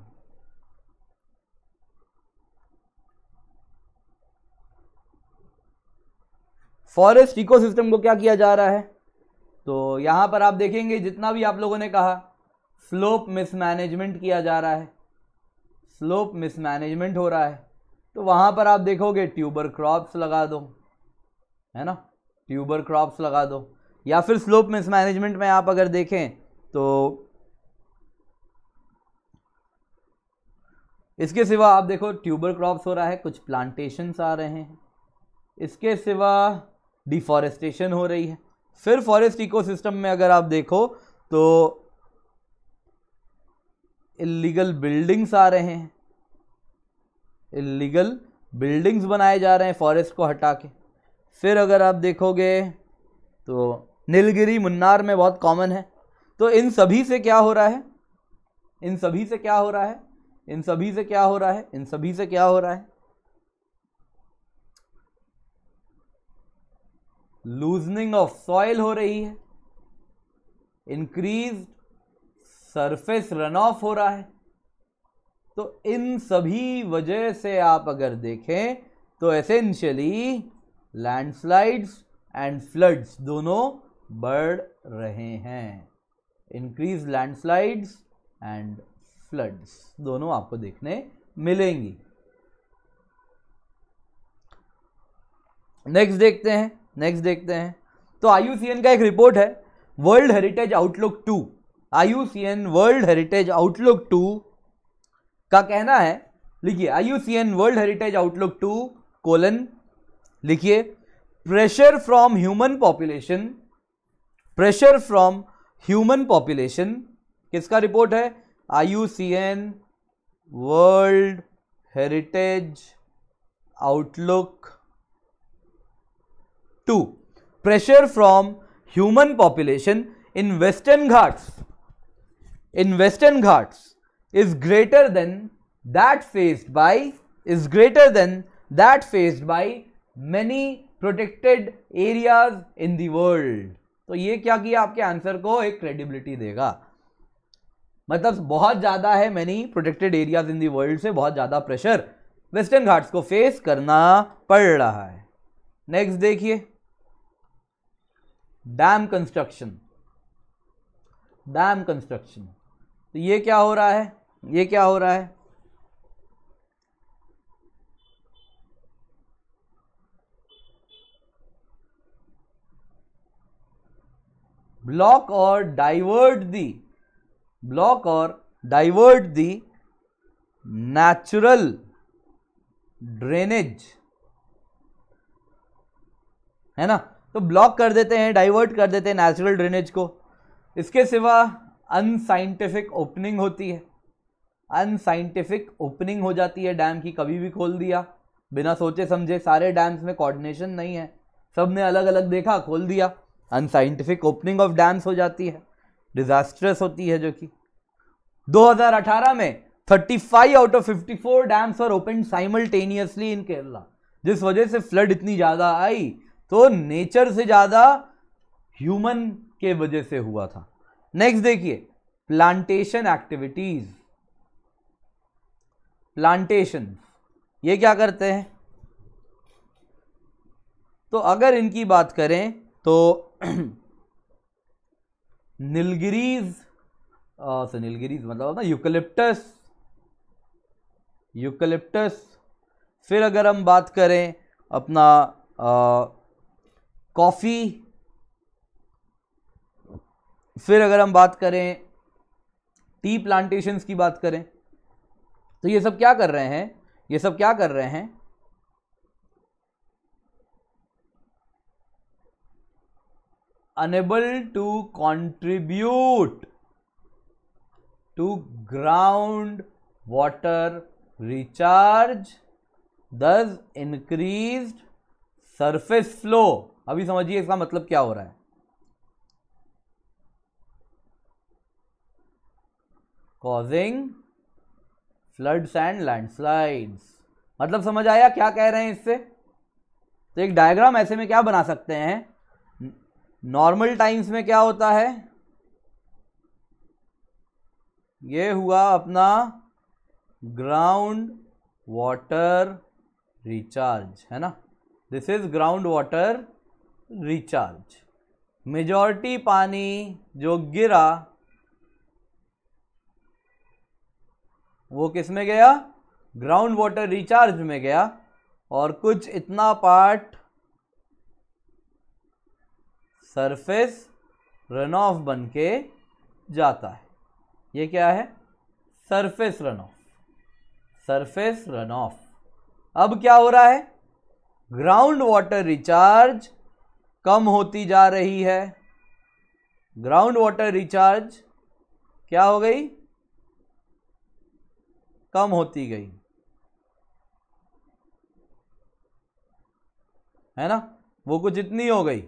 फॉरेस्ट इकोसिस्टम को क्या किया जा रहा है तो यहां पर आप देखेंगे जितना भी आप लोगों ने कहा स्लोप मिसमैनेजमेंट किया जा रहा है स्लोप मिसमैनेजमेंट हो रहा है तो वहां पर आप देखोगे ट्यूबर क्रॉप्स लगा दो है ना ट्यूबर क्रॉप्स लगा दो या फिर स्लोप मिसमैनेजमेंट में आप अगर देखें तो इसके सिवा आप देखो ट्यूबर क्रॉप्स हो रहा है कुछ प्लांटेशंस आ रहे हैं इसके सिवा डिफॉरेस्टेशन हो रही है फिर फॉरेस्ट इकोसिस्टम में अगर आप देखो तो इलीगल बिल्डिंग्स आ रहे हैं इलीगल बिल्डिंग्स बनाए जा रहे हैं फॉरेस्ट को हटा के फिर अगर आप देखोगे तो नीलगिरी मुन्नार में बहुत कॉमन है तो इन सभी से क्या हो रहा है इन सभी से क्या हो रहा है इन सभी से क्या हो रहा है इन सभी से क्या हो रहा है लूजनिंग ऑफ सॉइल हो रही है इंक्रीज सरफेस रन ऑफ हो रहा है तो इन सभी वजह से आप अगर देखें तो एसेंशियली लैंडस्लाइड्स एंड फ्लड्स दोनों बढ़ रहे हैं इंक्रीज लैंडस्लाइड्स एंड फ्लड्स दोनों आपको देखने मिलेंगी नेक्स्ट देखते हैं नेक्स्ट देखते हैं तो आईयूसीएन का एक रिपोर्ट है world heritage outlook two IUCN world heritage outlook two का कहना है लिखिए IUCN world heritage outlook two colon लिखिए pressure from human population pressure from human population किसका रिपोर्ट है I world heritage outlook two pressure from human population in Western Ghats in Western Ghats is greater than that faced by is greater than that faced by many protected areas in the world तो ये क्या किया आपके answer को एक credibility देगा मतलब बहुत ज़्यादा है many protected areas in the world से बहुत ज़्यादा प्रेशर वेस्टर्न घाट्स को फेस करना पड़ रहा है नेक्स्ट देखिए डैम कंस्ट्रक्शन डैम कंस्ट्रक्शन तो ये क्या हो रहा है ये क्या हो रहा है ब्लॉक और डाइवर्ट दी ब्लॉक और डाइवर्ट दी नेचुरल ड्रेनेज है ना तो ब्लॉक कर देते हैं डाइवर्ट कर देते हैं नेचुरल ड्रेनेज को इसके सिवा अनसाइंटिफिक ओपनिंग होती है अनसाइंटिफिक ओपनिंग हो जाती है डैम की कभी भी खोल दिया बिना सोचे समझे सारे डैम्स में कोऑर्डिनेशन नहीं है सब ने अलग अलग देखा खोल दिया अनसाइंटिफिक ओपनिंग ऑफ डैम्स हो जाती है डिजास्ट्रस होती है जो कि 2018 में 35 आउट ऑफ 54 डैम्स और ओपन साइमल्टेनियसली इन केरला जिस वजह से फ्लड इतनी ज़्यादा आई तो नेचर से ज़्यादा ह्यूमन के वजह से हुआ था नेक्स्ट देखिए प्लांटेशन एक्टिविटीज प्लांटेशन ये क्या करते हैं तो अगर इनकी बात करें तो नीलगिरीज से नीलगिरीज मतलब होता है यूकलिप्टस यूकलिप्टस फिर अगर हम बात करें अपना कॉफ़ी uh, फिर अगर हम बात करें टी प्लांटेशंस की बात करें तो ये सब क्या कर रहे हैं ये सब क्या कर रहे हैं unable to contribute to ground water recharge thus increase surface flow अभी समझिए इसका मतलब क्या हो रहा है कॉजिंग फ्लड्स एंड लैंडस्लाइड्स मतलब समझ आया क्या कह रहे हैं इससे तो एक डायग्राम ऐसे में क्या बना सकते हैं नॉर्मल टाइम्स में क्या होता है ये हुआ अपना ग्राउंड वाटर रिचार्ज है ना this is ground water recharge majority पानी जो गिरा वो किस में गया ग्राउंड वाटर रिचार्ज में गया और कुछ इतना पार्ट सरफेस रन ऑफ बन के जाता है ये क्या है surface run off surface run off अब क्या हो रहा है ग्राउंड वाटर रिचार्ज कम होती जा रही है ग्राउंड वाटर रिचार्ज क्या हो गई कम होती गई है ना वो कुछ इतनी हो गई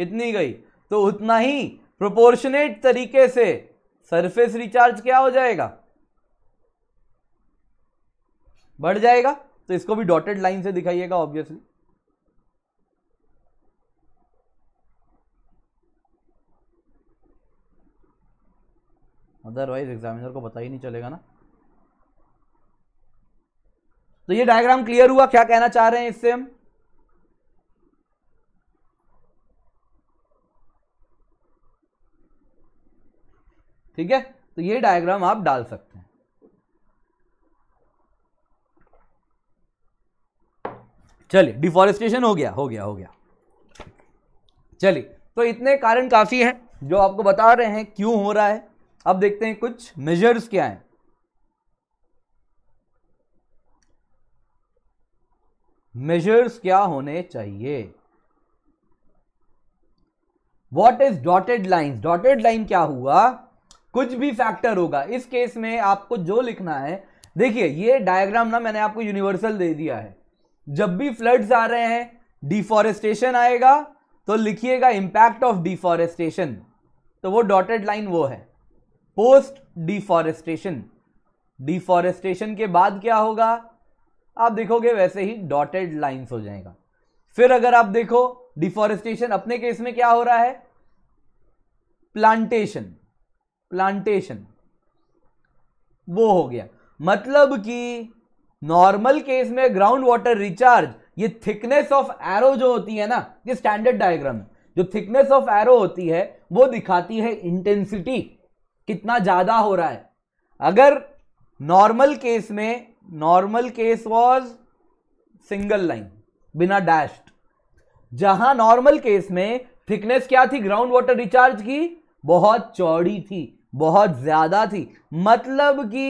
इतनी गई तो उतना ही प्रोपोर्शनेट तरीके से सरफेस रिचार्ज क्या हो जाएगा बढ़ जाएगा तो इसको भी डॉटेड लाइन से दिखाइएगा ऑब्वियसली अदरवाइज एग्जामिनर को पता ही नहीं चलेगा ना तो ये डायग्राम क्लियर हुआ क्या कहना चाह रहे हैं इससे हम ठीक है तो ये डायग्राम आप डाल सकते हैं चलिए डिफॉरेस्टेशन हो गया हो गया हो गया चलिए तो इतने कारण काफ़ी हैं जो आपको बता रहे हैं क्यों हो रहा है अब देखते हैं कुछ मेजर्स क्या हैं मेजर्स क्या होने चाहिए what is dotted line dotted line क्या हुआ कुछ भी फैक्टर होगा इस केस में आपको जो लिखना है देखिए ये डायग्राम ना मैंने आपको यूनिवर्सल दे दिया है जब भी फ्लड्स आ रहे हैं डिफॉरेस्टेशन आएगा तो लिखिएगा इंपैक्ट ऑफ डिफॉरेस्टेशन तो वो डॉटेड लाइन वो है पोस्ट डिफॉरेस्टेशन डिफॉरेस्टेशन के बाद क्या होगा आप देखोगे वैसे ही डॉटेड लाइन हो जाएगा फिर अगर आप देखो डिफॉरेस्टेशन अपने केस में क्या हो रहा है प्लांटेशन प्लांटेशन वो हो गया मतलब कि नॉर्मल केस में ग्राउंड वाटर रिचार्ज ये थिकनेस ऑफ एरो जो होती है ना ये स्टैंडर्ड डायग्राम है जो थिकनेस ऑफ एरो होती है वो दिखाती है इंटेंसिटी कितना ज्यादा हो रहा है अगर नॉर्मल केस में normal case was single line बिना डैश्ड जहां नॉर्मल केस में थिकनेस क्या थी ग्राउंड वाटर रिचार्ज की बहुत चौड़ी थी बहुत ज़्यादा थी मतलब कि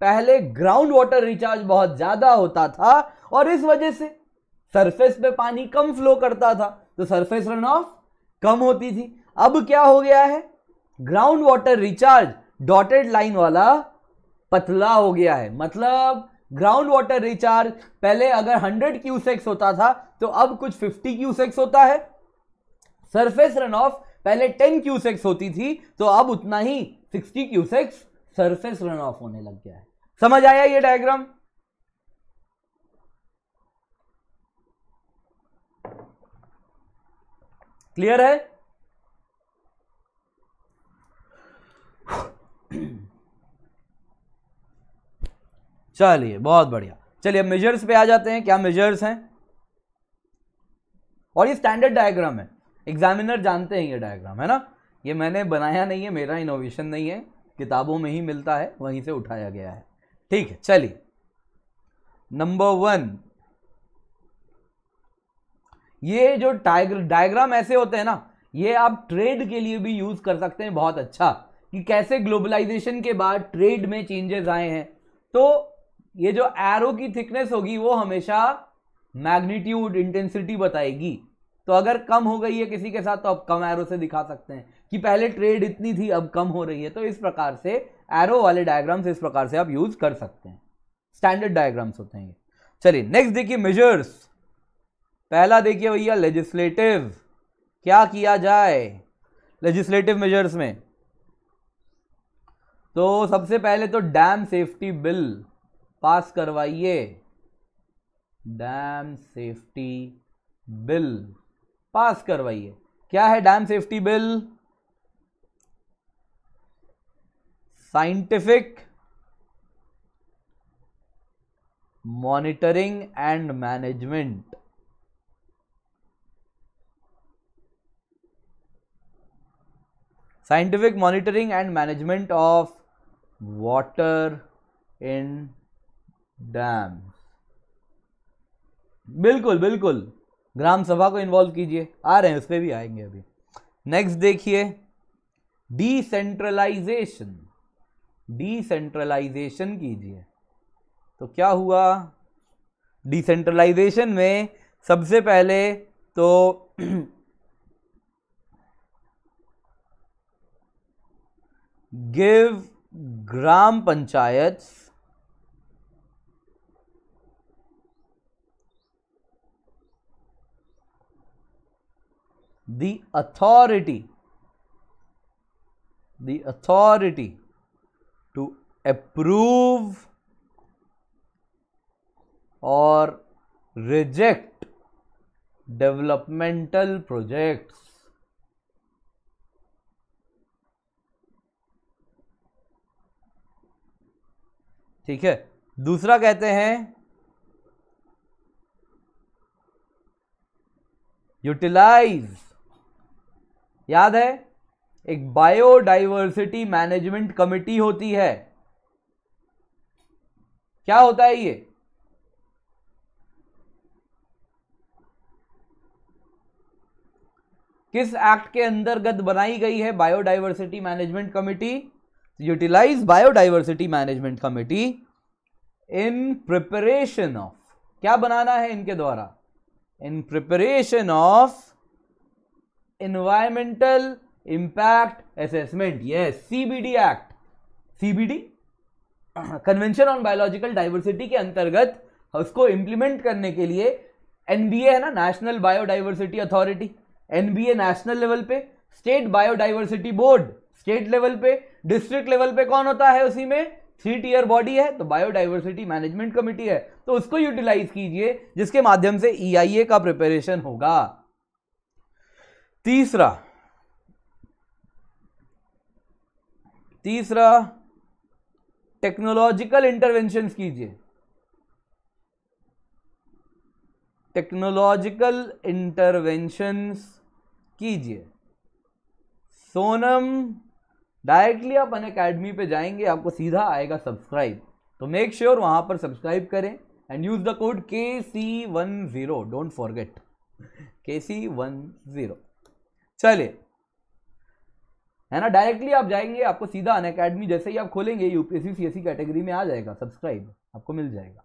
पहले ग्राउंड वाटर रिचार्ज बहुत ज़्यादा होता था और इस वजह से सरफेस पे पानी कम फ्लो करता था तो सरफेस रन ऑफ कम होती थी अब क्या हो गया है ground water recharge dotted line वाला पतला हो गया है मतलब ग्राउंड वाटर रिचार्ज पहले अगर 100 क्यूसेक्स होता था तो अब कुछ 50 क्यूसेक्स होता है सरफेस रन ऑफ पहले टेन क्यूसेक्स होती थी तो अब उतना ही sixty cusecs surface run off होने लग गया है समझ आया ये डायग्राम क्लियर है चलिए बहुत बढ़िया चलिए मेजर्स पे आ जाते हैं क्या मेजर्स हैं और ये स्टैंडर्ड डायग्राम है एग्जामिनर जानते हैं ये डायग्राम है ना ये मैंने बनाया नहीं है मेरा इनोवेशन नहीं है किताबों में ही मिलता है वहीं से उठाया गया है ठीक है चलिए नंबर वन ये जो टाइगर डायग्राम ऐसे होते हैं ना ये आप ट्रेड के लिए भी यूज कर सकते हैं बहुत अच्छा कि कैसे ग्लोबलाइजेशन के बाद ट्रेड में चेंजेस आए हैं तो ये जो एरो की थिकनेस होगी वो हमेशा मैग्नीट्यूड इंटेंसिटी बताएगी तो अगर कम हो गई है किसी के साथ तो आप कम एरो से दिखा सकते हैं कि पहले ट्रेड इतनी थी अब कम हो रही है तो इस प्रकार से एरो वाले डायग्राम्स इस प्रकार से आप यूज कर सकते हैं स्टैंडर्ड डायग्राम्स होते हैं चलिए नेक्स्ट देखिए मेजर्स पहला देखिए भैया लेजिस्लेटिव क्या किया जाए लेजिस्लेटिव मेजर्स में तो सबसे पहले तो डैम सेफ्टी बिल पास करवाइए डैम सेफ्टी बिल पास करवाइए क्या है dam safety bill scientific monitoring and management scientific monitoring and management of water in dams बिल्कुल बिल्कुल ग्राम सभा को इन्वॉल्व कीजिए आ रहे हैं उस पर भी आएंगे अभी नेक्स्ट देखिए डिसेंट्रलाइजेशन डिसेंट्रलाइजेशन कीजिए तो क्या हुआ डिसेंट्रलाइजेशन में सबसे पहले तो give *clears throat* gram panchayats the authority the authority to approve or reject developmental projects ठीक है दूसरा कहते हैं यूटिलाइज याद है एक बायोडाइवर्सिटी मैनेजमेंट कमेटी होती है क्या होता है ये किस एक्ट के अंतर्गत बनाई गई है biodiversity management committee utilise biodiversity management committee in preparation of क्या बनाना है इनके द्वारा in preparation of environmental impact assessment act C B D convention on biological diversity के अंतर्गत उसको इंप्लीमेंट करने के लिए एनबीए है ना national biodiversity authority NBA national level पे state biodiversity board state level पे डिस्ट्रिक्ट लेवल पे कौन होता है उसी में थ्री टीयर बॉडी है तो बायोडाइवर्सिटी मैनेजमेंट कमिटी है तो उसको यूटिलाइज कीजिए जिसके माध्यम से ई e का प्रिपरेशन होगा तीसरा तीसरा टेक्नोलॉजिकल इंटरवेंशन कीजिए टेक्नोलॉजिकल इंटरवेंशंस कीजिए सोनम डायरेक्टली आप अन अकेडमी पर जाएंगे आपको सीधा आएगा सब्सक्राइब तो मेक श्योर sure वहां पर सब्सक्राइब करें एंड यूज द कोड के C one zero don't forget K C one zero चलिए है ना डायरेक्टली आप जाएंगे आपको सीधा अन अकेडमी जैसे ही आप खोलेंगे यूपीएससी सीएससी कैटेगरी e में आ जाएगा सब्सक्राइब आपको मिल जाएगा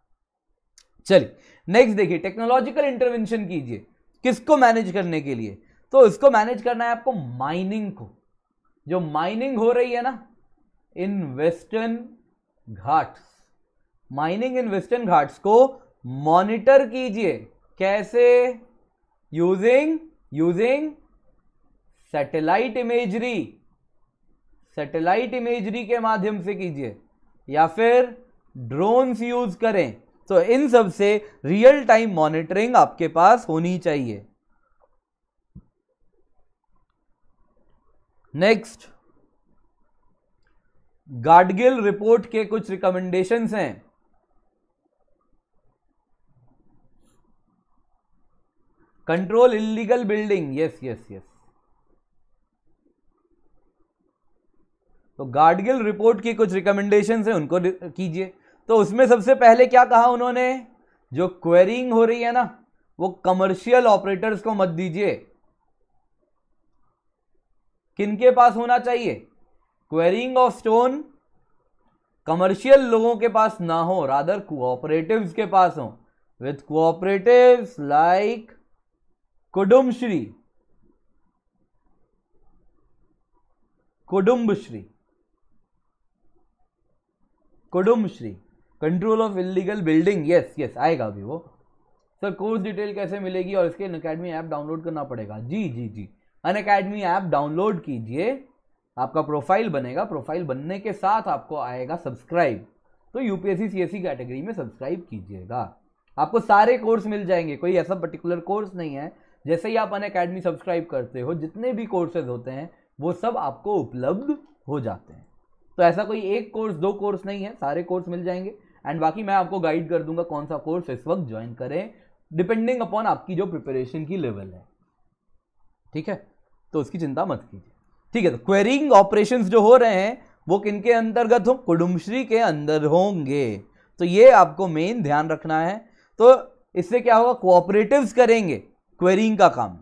चलिए नेक्स्ट देखिए टेक्नोलॉजिकल इंटरवेंशन कीजिए किसको मैनेज करने के लिए तो इसको मैनेज करना है आपको माइनिंग को जो माइनिंग हो रही है ना in Western Ghats mining in Western Ghats को मॉनिटर कीजिए कैसे using using satellite imagery satellite imagery के माध्यम से कीजिए या फिर ड्रोन्स यूज करें तो इन सब से रियल टाइम मॉनिटरिंग आपके पास होनी चाहिए नेक्स्ट गाडगिल रिपोर्ट के कुछ रिकमेंडेशंस हैं control illegal building yes yes yes तो गार्डगिल रिपोर्ट की कुछ रिकमेंडेशन है उनको कीजिए तो उसमें सबसे पहले क्या कहा उन्होंने जो क्वेरिंग हो रही है ना वो कमर्शियल ऑपरेटर्स को मत दीजिए किनके पास होना चाहिए क्वेरिंग ऑफ स्टोन कमर्शियल लोगों के पास ना हो रादर कोऑपरेटिव के पास हो with cooperative like Kudumbashree Kudumbashree Kudumbashree control of illegal building yes yes आएगा अभी वो सर कोर्स डिटेल कैसे मिलेगी और इसके अकेडमी ऐप डाउनलोड करना पड़ेगा जी जी जी अनकेडमी ऐप डाउनलोड कीजिए आपका प्रोफाइल बनेगा प्रोफाइल बनने के साथ आपको आएगा सब्सक्राइब तो यू एस सी कैटेगरी में सब्सक्राइब कीजिएगा आपको सारे कोर्स मिल जाएंगे कोई ऐसा पर्टिकुलर कोर्स नहीं है जैसे ही आप अन अकेडमी सब्सक्राइब करते हो जितने भी कोर्सेज होते हैं वो सब आपको उपलब्ध हो जाते हैं तो ऐसा कोई एक कोर्स दो कोर्स नहीं है सारे कोर्स मिल जाएंगे एंड बाकी मैं आपको गाइड कर दूंगा कौन सा कोर्स इस वक्त ज्वाइन करें डिपेंडिंग अपॉन आपकी जो प्रिपरेशन की लेवल है ठीक है तो उसकी चिंता मत कीजिए ठीक है तो क्वेरिंग ऑपरेशन जो हो रहे हैं वो के अंतर्गत हो कुडुमश्री के अंदर होंगे तो ये आपको मेन ध्यान रखना है तो इससे क्या होगा कोऑपरेटिव करेंगे क्वेरिंग का काम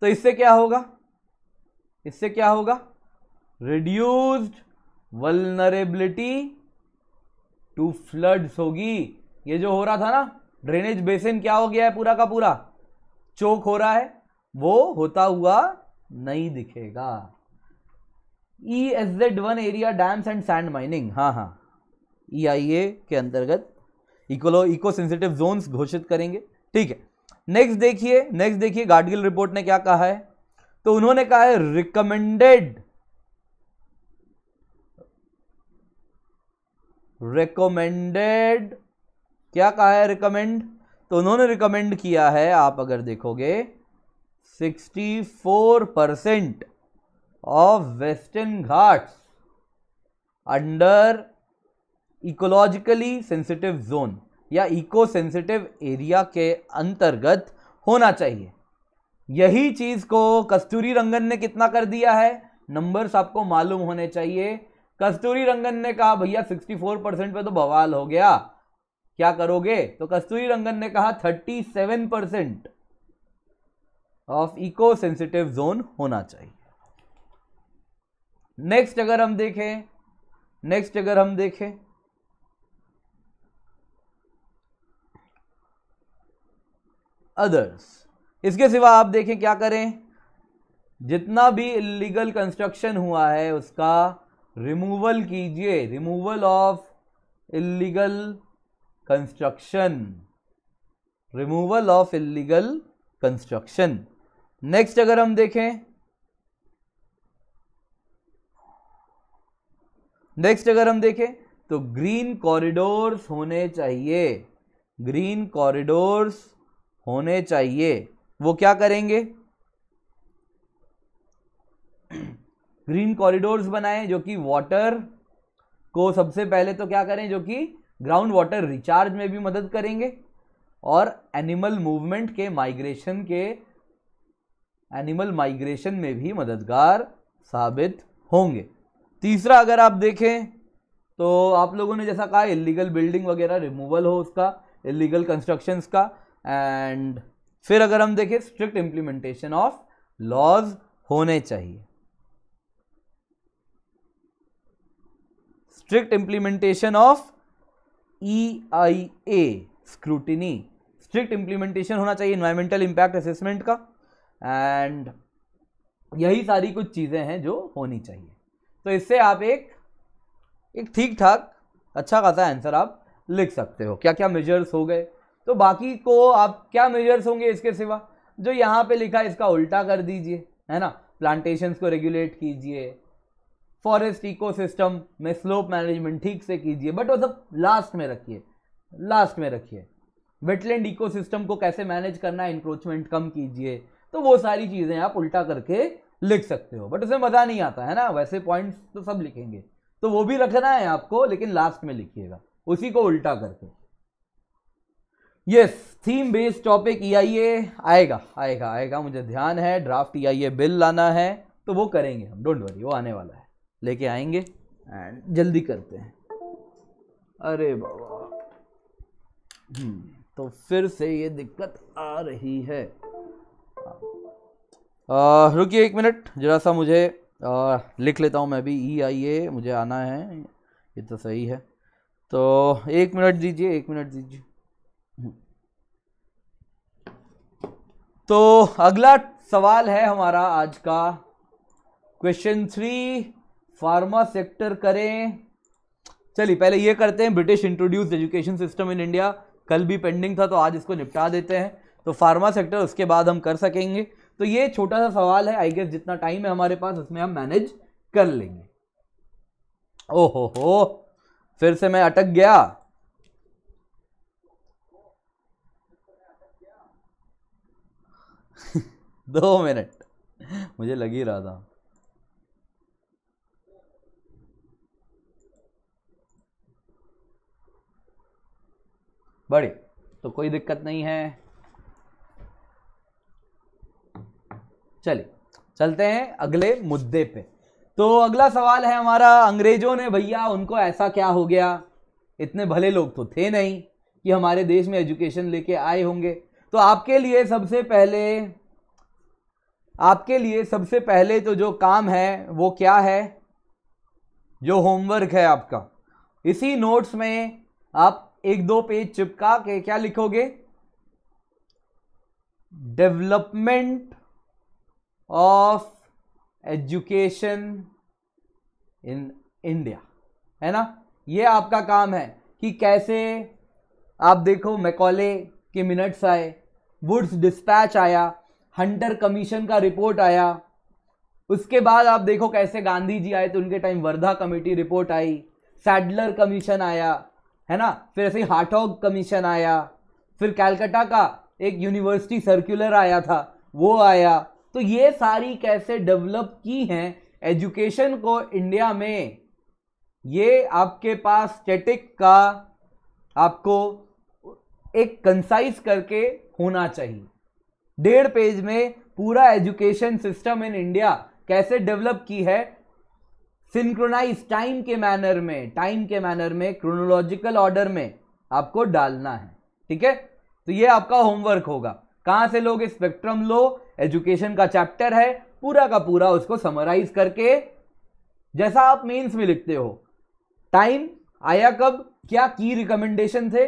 तो इससे क्या होगा इससे क्या होगा रिड्यूस्ड वलनरेबिलिटी टू फ्लड्स होगी ये जो हो रहा था ना ड्रेनेज बेसिन क्या हो गया है पूरा का पूरा चोक हो रहा है वो होता हुआ नहीं दिखेगा E S Z one area dams and sand mining हाँ हाँ ई आई ए के अंतर्गत इकोलो इको सेंसिटिव जोन्स घोषित करेंगे ठीक है नेक्स्ट देखिए नेक्स्ट देखिए गाडगिल रिपोर्ट ने क्या कहा है तो उन्होंने कहा है रिकमेंडेड रिकमेंडेड क्या कहा है रिकमेंड तो उन्होंने रिकमेंड किया है आप अगर देखोगे 64 percent of Western Ghats under ecologically sensitive zone या इको सेंसिटिव एरिया के अंतर्गत होना चाहिए यही चीज़ को कस्तूरी रंगन ने कितना कर दिया है नंबर्स आपको मालूम होने चाहिए कस्तूरी रंगन ने कहा भैया 64 परसेंट पे तो बवाल हो गया क्या करोगे तो कस्तूरी रंगन ने कहा 37 percent of eco sensitive zone होना चाहिए नेक्स्ट अगर हम देखें नेक्स्ट अगर हम देखें अदर्स इसके सिवा आप देखें क्या करें जितना भी इलीगल कंस्ट्रक्शन हुआ है उसका रिमूवल कीजिए removal of illegal construction removal of illegal construction next अगर हम देखें नेक्स्ट अगर हम देखें तो ग्रीन कॉरिडोर्स होने चाहिए ग्रीन कॉरिडोर्स होने चाहिए वो क्या करेंगे ग्रीन कॉरिडोर्स बनाएं जो कि वाटर को सबसे पहले तो क्या करें जो कि ग्राउंड वाटर रिचार्ज में भी मदद करेंगे और एनिमल मूवमेंट के माइग्रेशन के एनिमल माइग्रेशन में भी मददगार साबित होंगे तीसरा अगर आप देखें तो आप लोगों ने जैसा कहा इलीगल बिल्डिंग वगैरह रिमूवल हो उसका इलीगल कंस्ट्रक्शंस का एंड फिर अगर हम देखें स्ट्रिक्ट इम्प्लीमेंटेशन ऑफ लॉज होने चाहिए strict implementation of E I A scrutiny strict implementation होना चाहिए इन्वायरमेंटल इम्पैक्ट असेसमेंट का एंड यही सारी कुछ चीज़ें हैं जो होनी चाहिए तो इससे आप एक एक ठीक ठाक अच्छा खासा आंसर आप लिख सकते हो क्या क्या मेजर्स हो गए तो बाकी को आप क्या मेजर्स होंगे इसके सिवा जो यहाँ पे लिखा है इसका उल्टा कर दीजिए है ना प्लांटेशंस को रेगुलेट कीजिए फॉरेस्ट इकोसिस्टम में स्लोप मैनेजमेंट ठीक से कीजिए बट वो सब लास्ट में रखिए लास्ट में रखिए वेटलैंड इकोसिस्टम को कैसे मैनेज करना है इंक्रोचमेंट कम कीजिए तो वो सारी चीज़ें आप उल्टा करके लिख सकते हो बट उसे मज़ा नहीं आता है ना वैसे पॉइंट्स तो सब लिखेंगे तो वो भी रखना है आपको लेकिन लास्ट में लिखिएगा उसी को उल्टा करके यस थीम बेस्ड टॉपिक ई आएगा आएगा आएगा मुझे ध्यान है ड्राफ्ट ई बिल लाना है तो वो करेंगे हम डोंट वरी वो आने वाला है लेके आएंगे एंड जल्दी करते हैं अरे बाबा हम्म, तो फिर से ये दिक्कत आ रही है रुकिए एक मिनट जरा सा मुझे आ, लिख लेता हूँ मैं भी ई आई ए मुझे आना है ये तो सही है तो एक मिनट दीजिए एक मिनट दीजिए हम्म। तो अगला सवाल है हमारा आज का क्वेश्चन थ्री फार्मा सेक्टर करें चलिए पहले ये करते हैं British introduce education system in India कल भी पेंडिंग था तो आज इसको निपटा देते हैं तो फार्मा सेक्टर उसके बाद हम कर सकेंगे तो ये छोटा सा सवाल है आई गेस जितना टाइम है हमारे पास उसमें हम मैनेज कर लेंगे ओहो हो फिर से मैं अटक गया *laughs* दो मिनट मुझे लग ही रहा था बड़े तो कोई दिक्कत नहीं है चलिए चलते हैं अगले मुद्दे पे तो अगला सवाल है हमारा अंग्रेजों ने भैया उनको ऐसा क्या हो गया इतने भले लोग तो थे नहीं कि हमारे देश में एजुकेशन लेके आए होंगे तो आपके लिए सबसे पहले आपके लिए सबसे पहले तो जो काम है वो क्या है जो होमवर्क है आपका इसी नोट्स में आप एक दो पेज चिपका के क्या लिखोगे development of education in India है ना ये आपका काम है कि कैसे आप देखो मैकॉले के मिनट्स आए वुड्स डिस्पैच आया हंटर कमीशन का रिपोर्ट आया उसके बाद आप देखो कैसे गांधी जी आए तो उनके टाइम वर्धा कमेटी रिपोर्ट आई सैडलर कमीशन आया है ना फिर ऐसे ही हाटॉग कमीशन आया फिर कैलकटा का एक यूनिवर्सिटी सर्कुलर आया था वो आया तो ये सारी कैसे डेवलप की हैं एजुकेशन को इंडिया में ये आपके पास स्टेटिक का आपको एक कंसाइज करके होना चाहिए डेढ़ पेज में पूरा एजुकेशन सिस्टम इन इंडिया कैसे डेवलप की है सिंक्रोनाइज टाइम के मैनर में टाइम के मैनर में क्रोनोलॉजिकल ऑर्डर में आपको डालना है ठीक है तो ये आपका होमवर्क होगा कहां से लोग स्पेक्ट्रम लो एजुकेशन का चैप्टर है पूरा का पूरा उसको समराइज करके जैसा आप मेंस में लिखते हो टाइम आया कब क्या की रिकमेंडेशन थे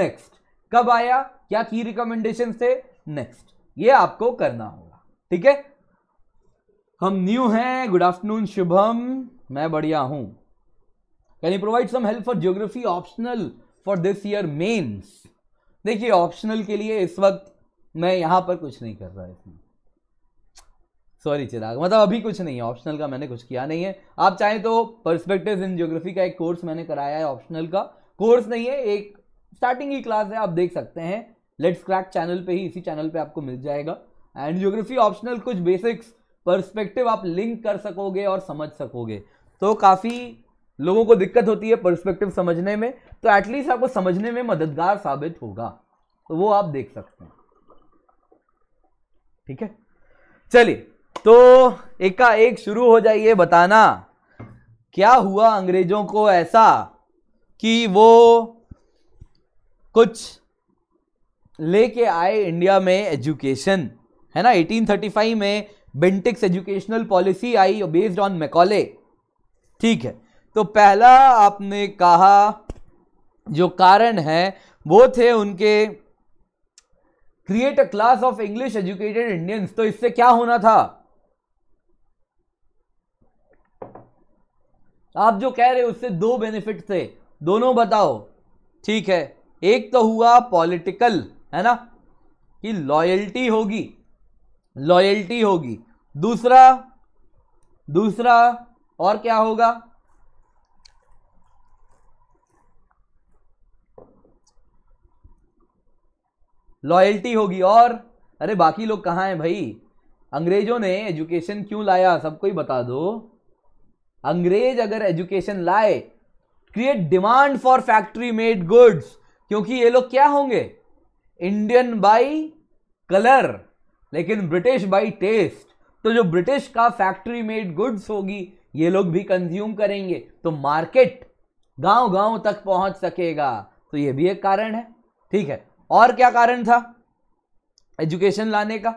नेक्स्ट कब आया क्या की रिकमेंडेशन थे नेक्स्ट ये आपको करना होगा ठीक है हम न्यू हैं गुड आफ्टरनून शुभम मैं बढ़िया हूं can you provide some help for geography optional for this year mains देखिए ऑप्शनल के लिए इस वक्त मैं यहां पर कुछ नहीं कर रहा इसमें सॉरी चिराग मतलब अभी कुछ नहीं है ऑप्शनल का मैंने कुछ किया नहीं है आप चाहें तो परस्पेक्टिव इन ज्योग्राफी का एक कोर्स मैंने कराया है ऑप्शनल का कोर्स नहीं है एक स्टार्टिंग ही क्लास है आप देख सकते हैं लेट्स क्रैक चैनल पे ही इसी चैनल पे आपको मिल जाएगा एंड ज्योग्राफी ऑप्शनल कुछ बेसिक्स पर्सपेक्टिव आप लिंक कर सकोगे और समझ सकोगे तो काफ़ी लोगों को दिक्कत होती है पर्सपेक्टिव समझने में तो एटलीस्ट आपको समझने में मददगार साबित होगा तो वो आप देख सकते हैं ठीक है चलिए तो एक का एक शुरू हो जाइए बताना क्या हुआ अंग्रेजों को ऐसा कि वो कुछ लेके आए इंडिया में एजुकेशन है ना 1835 में Bentinck's educational policy I based on Macaulay ठीक है तो पहला आपने कहा जो कारण है वो थे उनके create a class of English educated Indians तो इससे क्या होना था आप जो कह रहे हो उससे दो बेनिफिट थे दोनों बताओ ठीक है एक तो हुआ पॉलिटिकल है ना कि लॉयल्टी होगी लॉयल्टी होगी दूसरा दूसरा और क्या होगा लॉयल्टी होगी और अरे बाकी लोग कहाँ हैं भाई अंग्रेजों ने एजुकेशन क्यों लाया सबको ही बता दो अंग्रेज अगर एजुकेशन लाए create demand for factory made goods क्योंकि ये लोग क्या होंगे इंडियन बाई कलर लेकिन ब्रिटिश बाई टेस्ट तो जो ब्रिटिश का फैक्ट्री मेड गुड्स होगी ये लोग भी कंज्यूम करेंगे तो मार्केट गांव गांव तक पहुंच सकेगा तो ये भी एक कारण है ठीक है और क्या कारण था एजुकेशन लाने का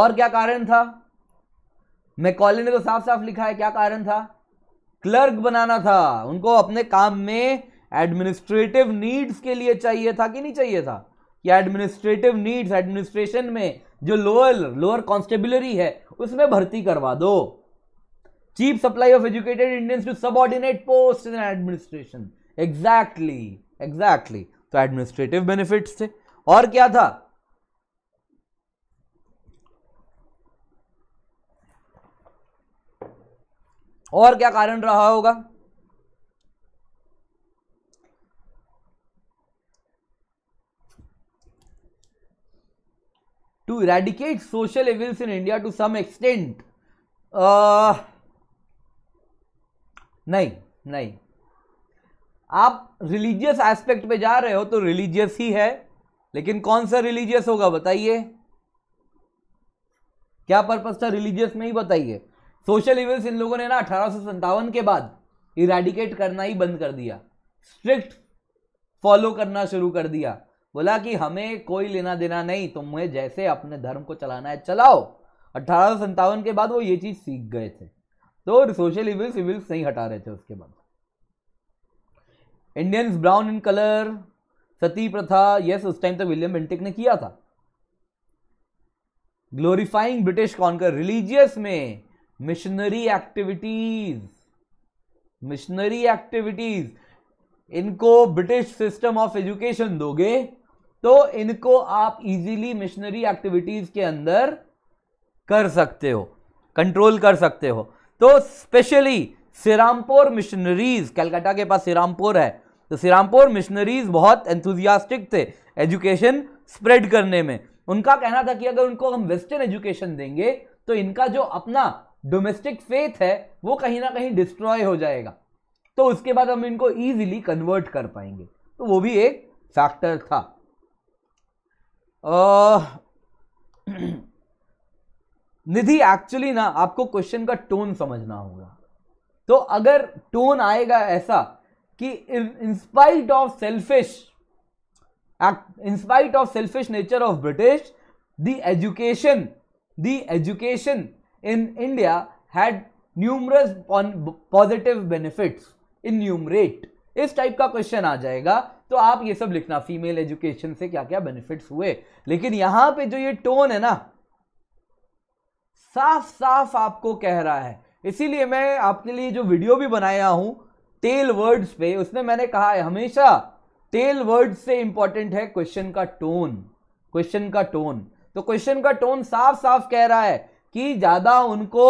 और क्या कारण था मैकॉले ने तो साफ साफ लिखा है क्या कारण था क्लर्क बनाना था उनको अपने काम में एडमिनिस्ट्रेटिव नीड्स के लिए चाहिए था कि नहीं चाहिए था कि एडमिनिस्ट्रेटिव नीड्स एडमिनिस्ट्रेशन में जो लोअर लोअर कॉन्स्टेबुलरी है उसमें भर्ती करवा दो cheap supply of educated Indians to ordinate post in administration exactly exactly तो एडमिनिस्ट्रेटिव बेनिफिट्स थे और क्या था और क्या कारण रहा होगा to eradicate social evils in India to some extent नहीं नहीं आप रिलीजियस एस्पेक्ट पे जा रहे हो तो रिलीजियस ही है लेकिन कौन सा रिलीजियस होगा बताइए क्या पर्पज था रिलीजियस में ही बताइए सोशल इवेंट्स इन लोगों ने ना अठारह के बाद इरेडिकेट करना ही बंद कर दिया स्ट्रिक्ट फॉलो करना शुरू कर दिया बोला कि हमें कोई लेना देना नहीं तुम्हें तो जैसे अपने धर्म को चलाना है चलाओ अठारह के बाद वो ये चीज सीख गए थे तो सोशल इविल्स इविल्स नहीं हटा रहे थे उसके बाद Indians brown in colour sati प्रथा यस उस टाइम तक विलियम बेंटिक ने किया था ग्लोरीफाइंग ब्रिटिश कर रिलीजियस में मिशनरी एक्टिविटीज मिशनरी एक्टिविटीज इनको ब्रिटिश सिस्टम ऑफ एजुकेशन दोगे तो इनको आप इजीली मिशनरी एक्टिविटीज के अंदर कर सकते हो कंट्रोल कर सकते हो तो स्पेशली सिरामपुर मिशनरीज कलकत्ता के पास सिरामपुर है तो सिरामपुर मिशनरीज बहुत एंथुजियास्टिक थे एजुकेशन स्प्रेड करने में उनका कहना था कि अगर उनको हम वेस्टर्न एजुकेशन देंगे तो इनका जो अपना डोमेस्टिक फेथ है वो कहीं ना कहीं डिस्ट्रॉय हो जाएगा तो उसके बाद हम इनको ईजिली कन्वर्ट कर पाएंगे तो वो भी एक फैक्टर था *clears throat* निधि एक्चुअली ना आपको क्वेश्चन का टोन समझना होगा तो अगर टोन आएगा ऐसा कि in spite of selfish in spite of selfish nature of British the education the education in India had numerous positive benefits enumerate इस टाइप का क्वेश्चन आ जाएगा तो आप ये सब लिखना फीमेल एजुकेशन से क्या क्या बेनिफिट्स हुए लेकिन यहां पे जो ये टोन है ना साफ साफ आपको कह रहा है इसीलिए मैं आपके लिए जो वीडियो भी बनाया हूं टेल वर्ड्स पे उसमें मैंने कहा है हमेशा टेल वर्ड से इंपॉर्टेंट है क्वेश्चन का टोन क्वेश्चन का टोन तो क्वेश्चन का टोन साफ साफ कह रहा है कि ज्यादा उनको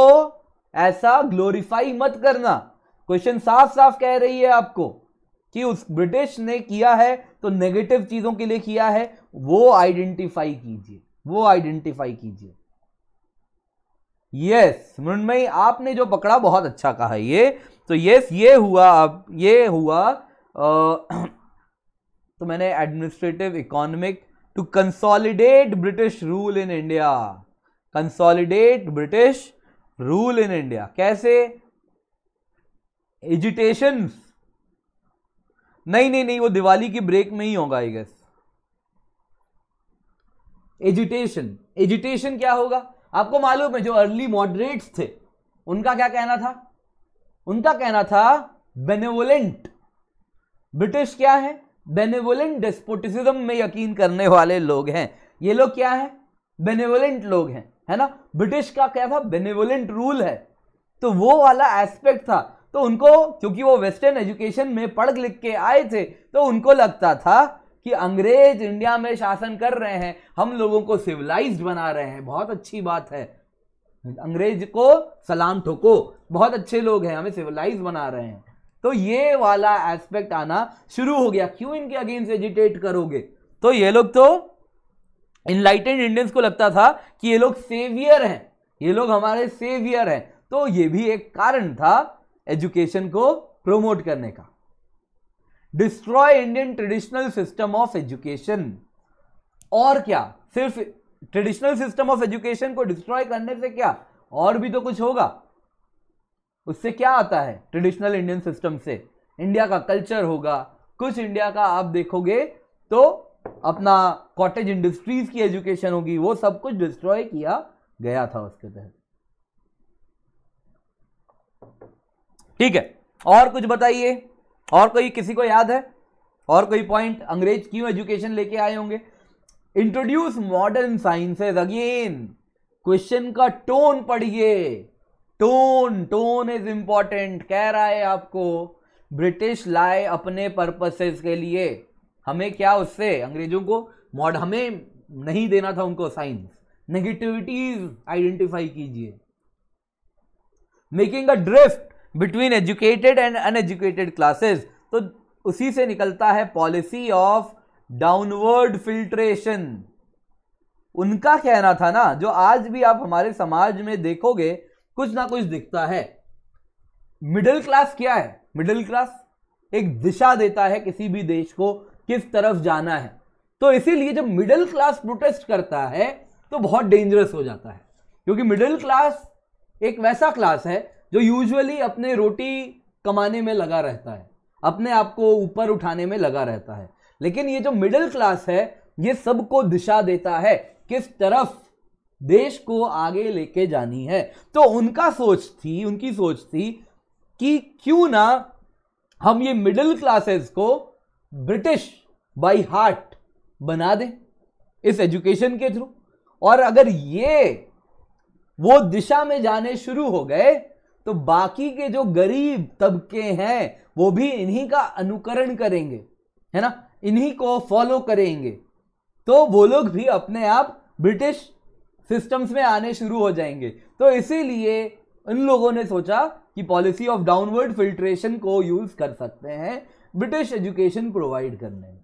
ऐसा ग्लोरीफाई मत करना क्वेश्चन साफ साफ कह रही है आपको कि उस ब्रिटिश ने किया है तो नेगेटिव चीज़ों के लिए किया है वो आइडेंटिफाई कीजिए वो आइडेंटिफाई कीजिए यस मृणमयी आपने जो पकड़ा बहुत अच्छा कहा ये तो यस ये हुआ अब ये हुआ आ, *clears throat* तो मैंने administrative economic to consolidate British rule in India consolidate British rule in India कैसे एजुटेशन नहीं नहीं नहीं वो दिवाली की ब्रेक में ही होगा आई गेस एजिटेशन एजिटेशन क्या होगा आपको मालूम है जो अर्ली मॉडरेट्स थे उनका क्या कहना था उनका कहना था बेनेवोलेंट ब्रिटिश क्या है बेनेवोलेंट डेस्पोटिसिज्म में यकीन करने वाले लोग हैं ये लोग क्या है बेनेवोलेंट लोग हैं है ना ब्रिटिश का क्या था बेनेवोलेंट रूल है तो वो वाला एस्पेक्ट था तो उनको क्योंकि वो वेस्टर्न एजुकेशन में पढ़ लिख के आए थे तो उनको लगता था कि अंग्रेज इंडिया में शासन कर रहे हैं हम लोगों को सिविलाइज बना रहे हैं बहुत अच्छी बात है अंग्रेज को सलाम ठोको बहुत अच्छे लोग हैं हमें सिविलाइज बना रहे हैं तो ये वाला एस्पेक्ट आना शुरू हो गया क्यों इनके अगेंस्ट एजिटेट करोगे तो ये लोग तो इनलाइटेड इंडियंस को लगता था कि ये लोग सेवियर हैं ये लोग हमारे सेवियर हैं तो ये भी एक कारण था एजुकेशन को प्रोमोट करने का destroy Indian traditional system of education और क्या सिर्फ ट्रेडिशनल सिस्टम ऑफ एजुकेशन को डिस्ट्रॉय करने से क्या और भी तो कुछ होगा उससे क्या आता है ट्रेडिशनल इंडियन सिस्टम से इंडिया का कल्चर होगा कुछ इंडिया का आप देखोगे तो अपना कॉटेज इंडस्ट्रीज की एजुकेशन होगी वो सब कुछ डिस्ट्रॉय किया गया था उसके तहत ठीक है और कुछ बताइए और कोई किसी को याद है और कोई पॉइंट अंग्रेज क्यों एजुकेशन लेके आए होंगे introduce modern sciences again question का टोन पढ़िए टोन टोन इज इंपॉर्टेंट कह रहा है आपको ब्रिटिश लाए अपने पर्पसेस के लिए हमें क्या उससे अंग्रेजों को मॉड हमें नहीं देना था उनको साइंस नेगेटिविटीज आइडेंटिफाई कीजिए making a drift between educated and uneducated classes तो उसी से निकलता है पॉलिसी ऑफ डाउनवर्ड फिल्ट्रेशन उनका कहना था ना जो आज भी आप हमारे समाज में देखोगे कुछ ना कुछ दिखता है मिडिल क्लास क्या है मिडिल क्लास एक दिशा देता है किसी भी देश को किस तरफ जाना है तो इसीलिए जब मिडिल क्लास प्रोटेस्ट करता है तो बहुत डेंजरस हो जाता है क्योंकि मिडिल क्लास एक वैसा क्लास है जो यूजुअली अपने रोटी कमाने में लगा रहता है अपने आप को ऊपर उठाने में लगा रहता है लेकिन ये जो मिडिल क्लास है ये सबको दिशा देता है किस तरफ देश को आगे लेके जानी है तो उनका सोच थी उनकी सोच थी कि क्यों ना हम ये मिडिल क्लासेस को ब्रिटिश बाई हार्ट बना दें इस एजुकेशन के थ्रू और अगर ये वो दिशा में जाने शुरू हो गए तो बाकी के जो गरीब तबके हैं वो भी इन्हीं का अनुकरण करेंगे है ना इन्हीं को फॉलो करेंगे तो वो लोग भी अपने आप ब्रिटिश सिस्टम्स में आने शुरू हो जाएंगे तो इसीलिए इन लोगों ने सोचा कि पॉलिसी ऑफ डाउनवर्ड फिल्ट्रेशन को यूज कर सकते हैं ब्रिटिश एजुकेशन प्रोवाइड करने में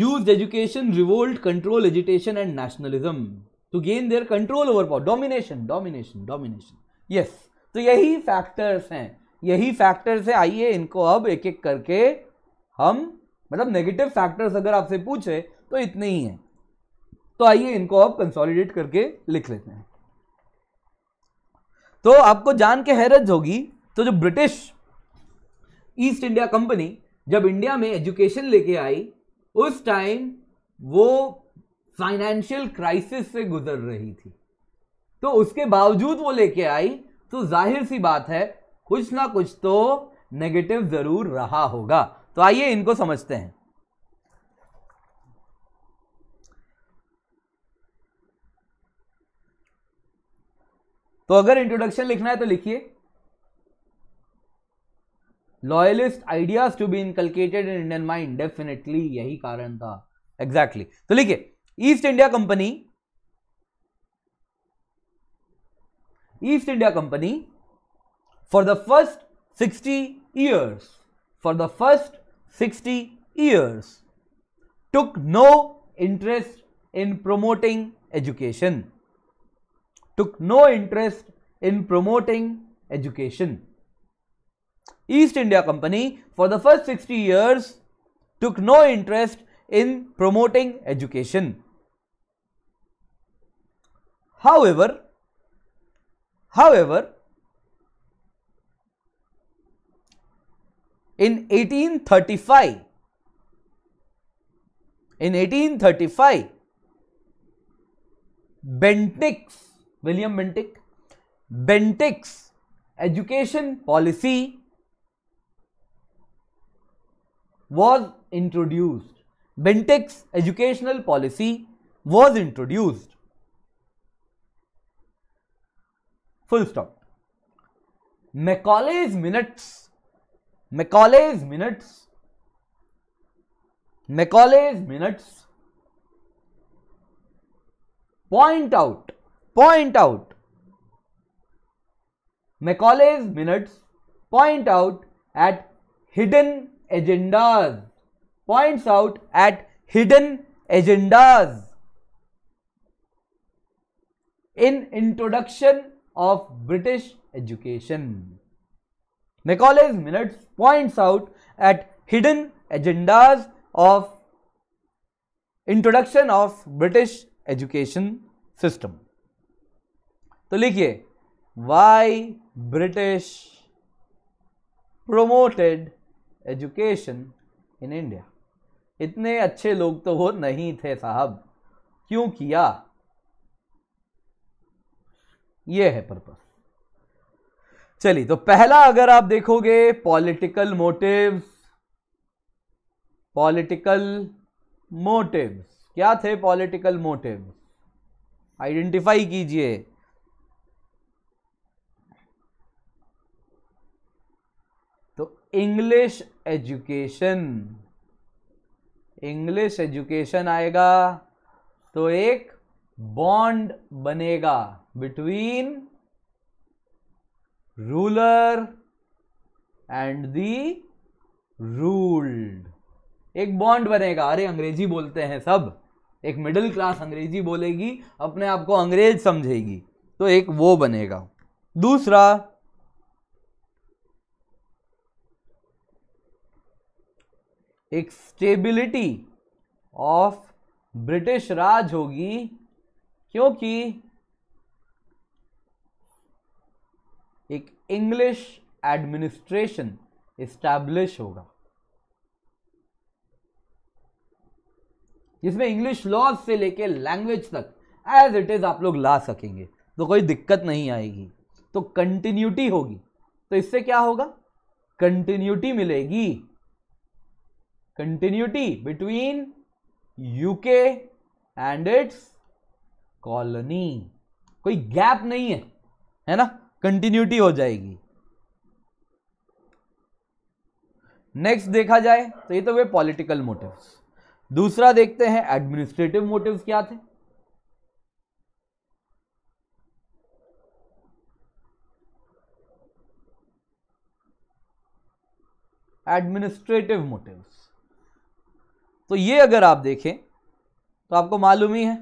use education revolt control education and nationalism to gain their control over power domination domination domination yes तो यही फैक्टर्स हैं यही फैक्टर्स हैं आइए इनको अब एक एक करके हम मतलब नेगेटिव फैक्टर्स अगर आपसे पूछे तो इतने ही हैं तो आइए इनको अब कंसोलिडेट करके लिख लेते हैं तो आपको जान के हैरत होगी तो जो ब्रिटिश ईस्ट इंडिया कंपनी जब इंडिया में एजुकेशन लेके आई उस टाइम वो फाइनेंशियल क्राइसिस से गुजर रही थी तो उसके बावजूद वो लेके आई तो जाहिर सी बात है कुछ ना कुछ तो नेगेटिव जरूर रहा होगा तो आइए इनको समझते हैं तो अगर इंट्रोडक्शन लिखना है तो लिखिए loyalist ideas to be inculcated in Indian mind definitely यही कारण था एग्जैक्टली exactly. तो लिखिए East India Company East India Company for the first 60 years for the first 60 years took no interest in promoting education took no interest in promoting education East India Company for the first 60 years took no interest in promoting education. However, however, in 1835, in 1835, Bentinck's, William Bentinck, Bentinck's education policy was introduced. Bentinck's educational policy was introduced. Full stop. Macaulay's minutes, Macaulay's minutes, Macaulay's minutes point out, point out, Macaulay's minutes point out at hidden agendas, points out at hidden agendas. In introduction of British education. Macaulay's Minutes points out at hidden agendas of introduction of British education system. तो लिखिए why British promoted education in India. इतने अच्छे लोग तो वो नहीं थे साहब क्यों किया ये है पर्पस चलिए तो पहला अगर आप देखोगे पॉलिटिकल मोटिव्स पॉलिटिकल मोटिव्स क्या थे पॉलिटिकल मोटिव्स आइडेंटिफाई कीजिए तो इंग्लिश एजुकेशन इंग्लिश एजुकेशन आएगा तो एक बॉन्ड बनेगा between ruler and the ruled एक बॉन्ड बनेगा अरे अंग्रेजी बोलते हैं सब एक मिडिल क्लास अंग्रेजी बोलेगी अपने आप को अंग्रेज समझेगी तो एक वो बनेगा दूसरा एक स्टेबिलिटी ऑफ ब्रिटिश राज होगी क्योंकि इंग्लिश एडमिनिस्ट्रेशन इस्टैब्लिश होगा जिसमें इंग्लिश लॉज से लेके लैंग्वेज तक एज इट इज आप लोग ला सकेंगे तो कोई दिक्कत नहीं आएगी तो कंटिन्यूटी होगी तो इससे क्या होगा कंटिन्यूटी मिलेगी continuity between UK and its colony कोई गैप नहीं है है ना कंटिन्यूटी हो जाएगी नेक्स्ट देखा जाए तो ये तो वे पॉलिटिकल मोटिव्स दूसरा देखते हैं एडमिनिस्ट्रेटिव मोटिव्स क्या थे एडमिनिस्ट्रेटिव मोटिव्स तो ये अगर आप देखें तो आपको मालूम ही है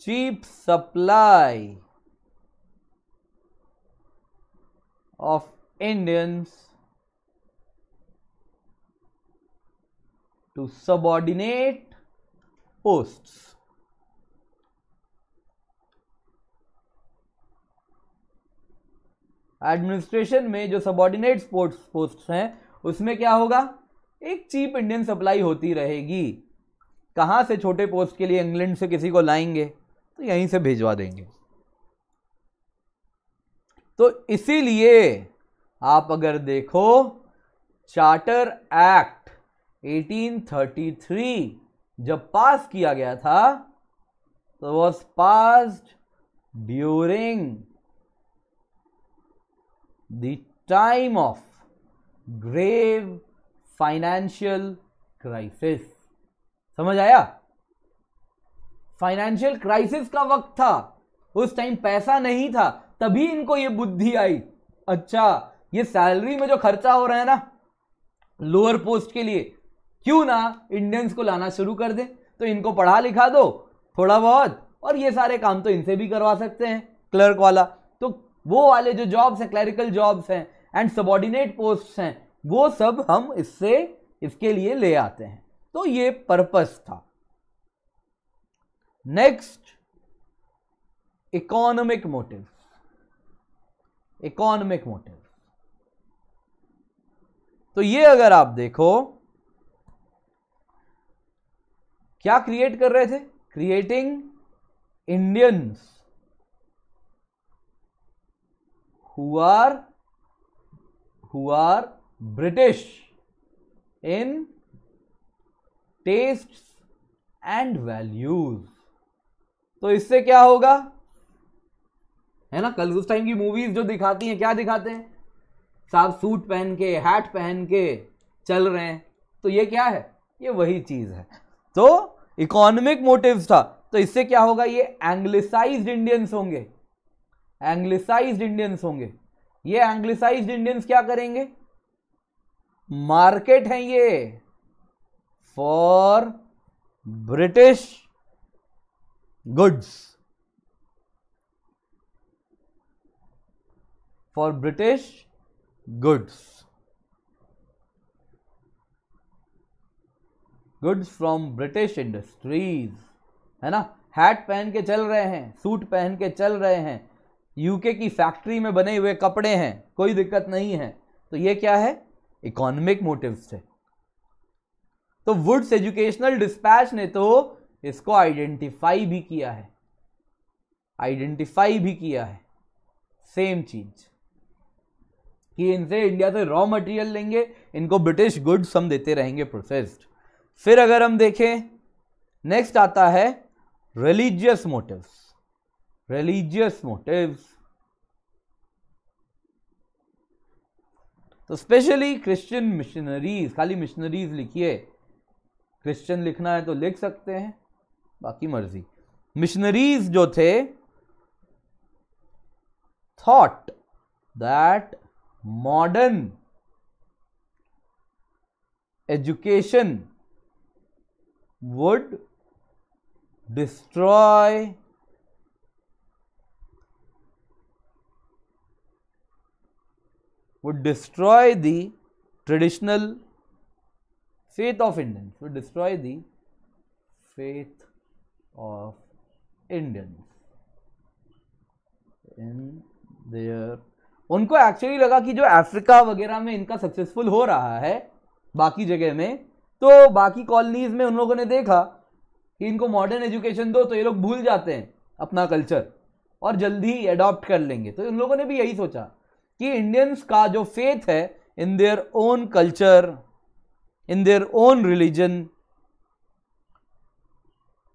cheap supply of Indians to subordinate posts. Administration में जो सबॉर्डिनेट स्पोर्ट्स पोस्ट हैं उसमें क्या होगा एक चीप इंडियन सप्लाई होती रहेगी कहां से छोटे पोस्ट के लिए इंग्लैंड से किसी को लाएंगे तो यहीं से भिजवा देंगे तो इसीलिए आप अगर देखो चार्टर एक्ट 1833 जब पास किया गया था तो was pass during the time of grave financial crisis समझ आया फाइनेंशियल क्राइसिस का वक्त था उस टाइम पैसा नहीं था तभी इनको ये बुद्धि आई अच्छा ये सैलरी में जो खर्चा हो रहा है ना लोअर पोस्ट के लिए क्यों ना इंडियंस को लाना शुरू कर दे तो इनको पढ़ा लिखा दो थोड़ा बहुत और ये सारे काम तो इनसे भी करवा सकते हैं क्लर्क वाला तो वो वाले जो जॉब्स हैं क्लरिकल जॉब्स हैं एंड सबॉर्डिनेट पोस्ट हैं वो सब हम इससे इसके लिए ले आते हैं तो ये पर्पस था next economic motives economic motive तो ये अगर आप देखो क्या क्रिएट कर रहे थे creating Indians who are who are British in taste and values तो इससे क्या होगा है ना कल उस टाइम की मूवीज जो दिखाती हैं क्या दिखाते हैं साहब सूट पहन के हैट पहन के चल रहे हैं तो ये क्या है ये वही चीज़ है तो इकोनॉमिक मोटिव था तो इससे क्या होगा ये एंग्लिसाइज इंडियंस होंगे एंग्लिसाइज इंडियंस होंगे ये एंग्लिसाइज इंडियंस क्या करेंगे मार्केट है ये for British goods for British goods. Goods from British industries है ना हैट पहन के चल रहे हैं सूट पहन के चल रहे हैं यूके की फैक्ट्री में बने हुए कपड़े हैं कोई दिक्कत नहीं है तो ये क्या है इकोनॉमिक मोटिव्स से तो वुड्स एजुकेशनल डिस्पैच ने तो इसको आइडेंटिफाई भी किया है आइडेंटिफाई भी किया है सेम चीज़ कि इनसे इंडिया से रॉ मटेरियल लेंगे इनको ब्रिटिश गुड्स हम देते रहेंगे प्रोसेस्ड फिर अगर हम देखें नेक्स्ट आता है रिलीजियस मोटिव्स रिलीजियस मोटिव्स तो स्पेशली क्रिश्चियन मिशनरीज खाली मिशनरीज लिखिए क्रिश्चियन लिखना है तो लिख सकते हैं बाकी मर्जी मिशनरीज जो थे thought that modern education would destroy would destroy the traditional faith of Indians, would destroy the faith of Indians in their उनको एक्चुअली लगा कि जो अफ्रीका वगैरह में इनका सक्सेसफुल हो रहा है बाकी जगह में तो बाकी कॉलोनीज में उन लोगों ने देखा कि इनको मॉडर्न एजुकेशन दो तो ये लोग भूल जाते हैं अपना कल्चर और जल्दी ही अडॉप्ट कर लेंगे तो उन लोगों ने भी यही सोचा कि इंडियंस का जो फेथ है in their own culture in their own religion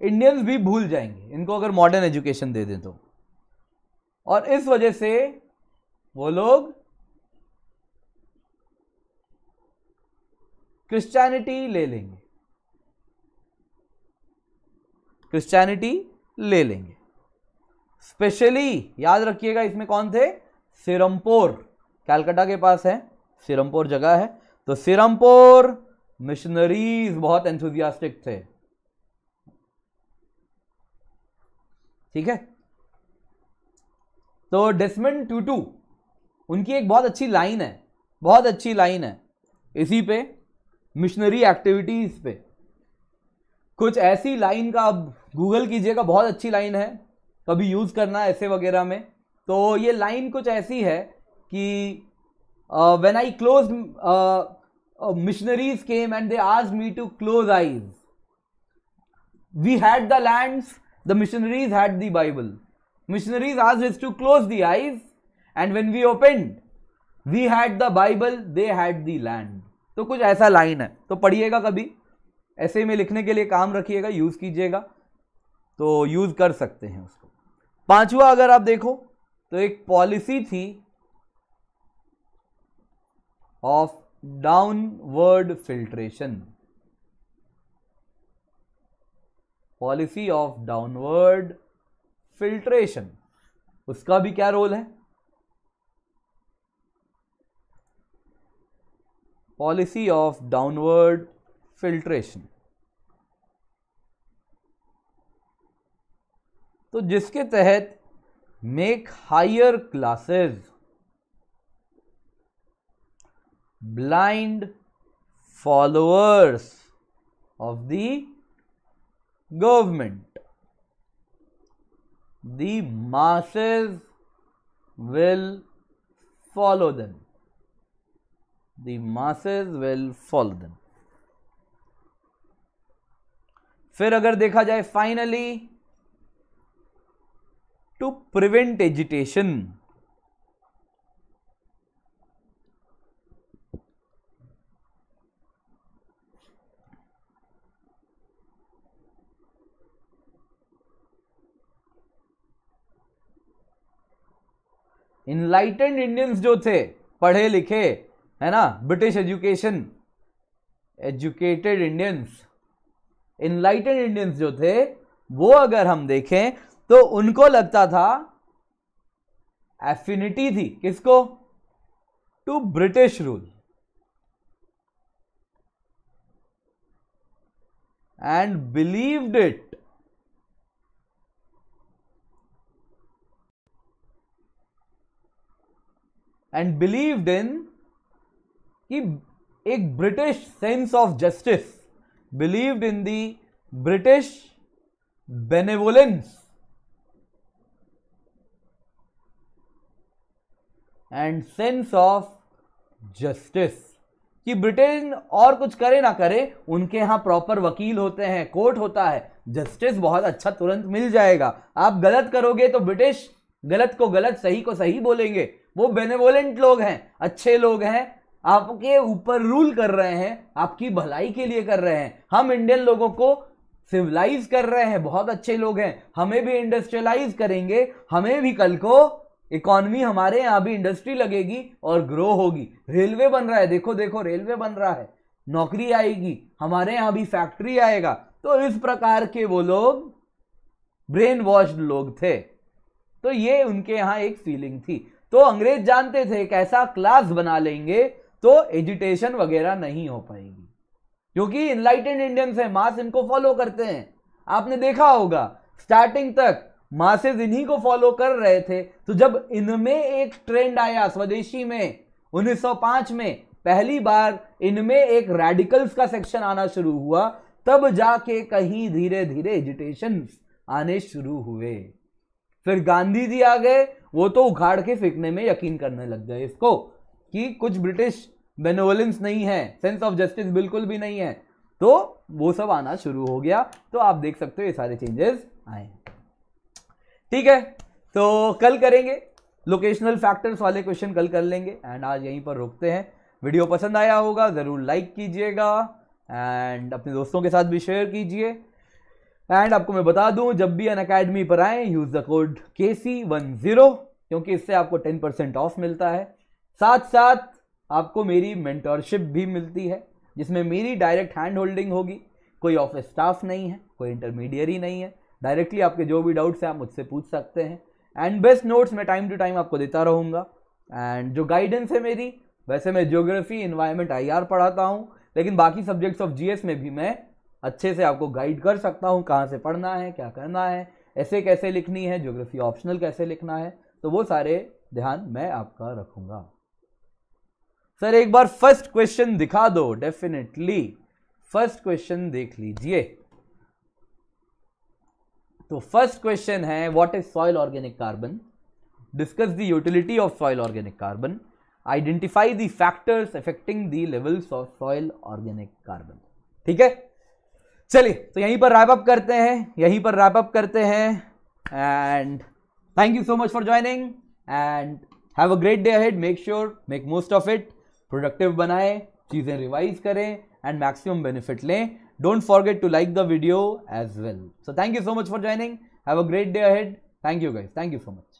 Indians भी भूल जाएंगे इनको अगर मॉडर्न एजुकेशन दे दें तो और इस वजह से वो लोग क्रिश्चियनिटी ले लेंगे क्रिश्चियनिटी ले लेंगे स्पेशली याद रखिएगा इसमें कौन थे सिरमपोर कैलकाटा के पास है सिरमपोर जगह है तो सिरमपोर मिशनरीज बहुत एंथुजियास्टिक थे ठीक है तो टू टूटू उनकी एक बहुत अच्छी लाइन है बहुत अच्छी लाइन है इसी पे मिशनरी एक्टिविटीज पे कुछ ऐसी लाइन का अब गूगल कीजिएगा बहुत अच्छी लाइन है कभी यूज करना ऐसे वगैरह में तो ये लाइन कुछ ऐसी है कि when I close missionaries came and they ask me to close eyes we had the lands the missionaries had the Bible missionaries ask is to close the eyes and when we opened we had the Bible they had the land तो कुछ ऐसा line है तो पढ़िएगा कभी ऐसे में लिखने के लिए काम रखिएगा यूज़ कीजिएगा तो यूज़ कर सकते हैं उसको पांचवा अगर आप देखो तो एक पॉलिसी थी of downward filtration policy of downward filtration उसका भी क्या रोल है policy of downward filtration तो जिसके तहत make higher classes blind followers of the government the masses will follow them the masses will follow them फिर अगर देखा जाए finally to prevent agitation enlightened Indians जो थे पढ़े लिखे है ना British education educated Indians enlightened Indians जो थे वो अगर हम देखें तो उनको लगता था एफिनिटी थी किसको to British rule and believed it and believed in कि एक British sense of justice believed in the British benevolence and sense of justice कि ब्रिटेन और कुछ करे ना करे उनके यहां प्रॉपर वकील होते हैं कोर्ट होता है जस्टिस बहुत अच्छा तुरंत मिल जाएगा आप गलत करोगे तो ब्रिटिश गलत को गलत सही को सही बोलेंगे वो बेनेवोलेंट लोग हैं अच्छे लोग हैं आपके ऊपर रूल कर रहे हैं आपकी भलाई के लिए कर रहे हैं हम इंडियन लोगों को सिविलाइज कर रहे हैं बहुत अच्छे लोग हैं हमें भी इंडस्ट्रियलाइज करेंगे हमें भी कल को इकोनॉमी हमारे यहाँ भी इंडस्ट्री लगेगी और ग्रो होगी रेलवे बन रहा है देखो देखो रेलवे बन रहा है नौकरी आएगी हमारे यहाँ भी फैक्ट्री आएगा तो इस प्रकार के वो लोग ब्रेन वॉश्ड लोग थे तो ये उनके यहाँ एक फीलिंग थी तो अंग्रेज जानते थे एक ऐसा क्लास बना लेंगे तो एजिटेशन वगैरह नहीं हो पाएगी क्योंकि इनलाइटेड इंडियंस है मास इनको फॉलो करते हैं आपने देखा होगा स्टार्टिंग तक मासेज इन्हीं को फॉलो कर रहे थे तो जब इनमें एक ट्रेंड आया स्वदेशी में 1905 में पहली बार इनमें एक रेडिकल्स का सेक्शन आना शुरू हुआ तब जाके कहीं धीरे धीरे एजिटेशन आने शुरू हुए फिर गांधी जी आ गए वो तो उखाड़ के फेंकने में यकीन करने लग गए इसको कि कुछ ब्रिटिश बेनोवलेंस नहीं है सेंस ऑफ जस्टिस बिल्कुल भी नहीं है तो वो सब आना शुरू हो गया तो आप देख सकते हो ये सारे चेंजेस आए ठीक है तो कल करेंगे लोकेशनल फैक्टर्स वाले क्वेश्चन कल कर लेंगे एंड आज यहीं पर रोकते हैं वीडियो पसंद आया होगा ज़रूर लाइक कीजिएगा एंड अपने दोस्तों के साथ भी शेयर कीजिए एंड आपको मैं बता दूं जब भी अन अकेडमी पर आए यूज़ द कोड के सी वन ज़ीरो क्योंकि इससे आपको टेन परसेंट ऑफ मिलता है साथ साथ आपको मेरी मेंटोरशिप भी मिलती है जिसमें मेरी डायरेक्ट हैंड होल्डिंग होगी कोई ऑफिस स्टाफ नहीं है कोई इंटरमीडियरी नहीं है डायरेक्टली आपके जो भी डाउट्स हैं आप मुझसे पूछ सकते हैं एंड बेस्ट नोट्स मैं टाइम टू टाइम आपको देता रहूँगा एंड जो गाइडेंस है मेरी वैसे मैं ज्योग्राफी इन्वायरमेंट आई पढ़ाता हूँ लेकिन बाकी सब्जेक्ट्स ऑफ जी में भी मैं अच्छे से आपको गाइड कर सकता हूँ कहाँ से पढ़ना है क्या करना है ऐसे कैसे लिखनी है ज्योग्राफी ऑप्शनल कैसे लिखना है तो वो सारे ध्यान मैं आपका रखूँगा सर एक बार फर्स्ट क्वेश्चन दिखा दो डेफिनेटली फर्स्ट क्वेश्चन देख लीजिए तो फर्स्ट क्वेश्चन है what is soil organic carbon discuss the utility of soil organic carbon identify the factors affecting the levels of soil organic carbon ठीक है चलिए तो यहीं पर रैपअप करते हैं यहीं पर रैपअप करते हैं and thank you so much for joining and have a great day ahead make sure make most of it productive बनाएं चीज़ें रिवाइज करें एंड मैक्सिमम बेनिफिट लें don't forget to like the video as well so thank you so much for joining have a great day ahead thank you guys thank you so much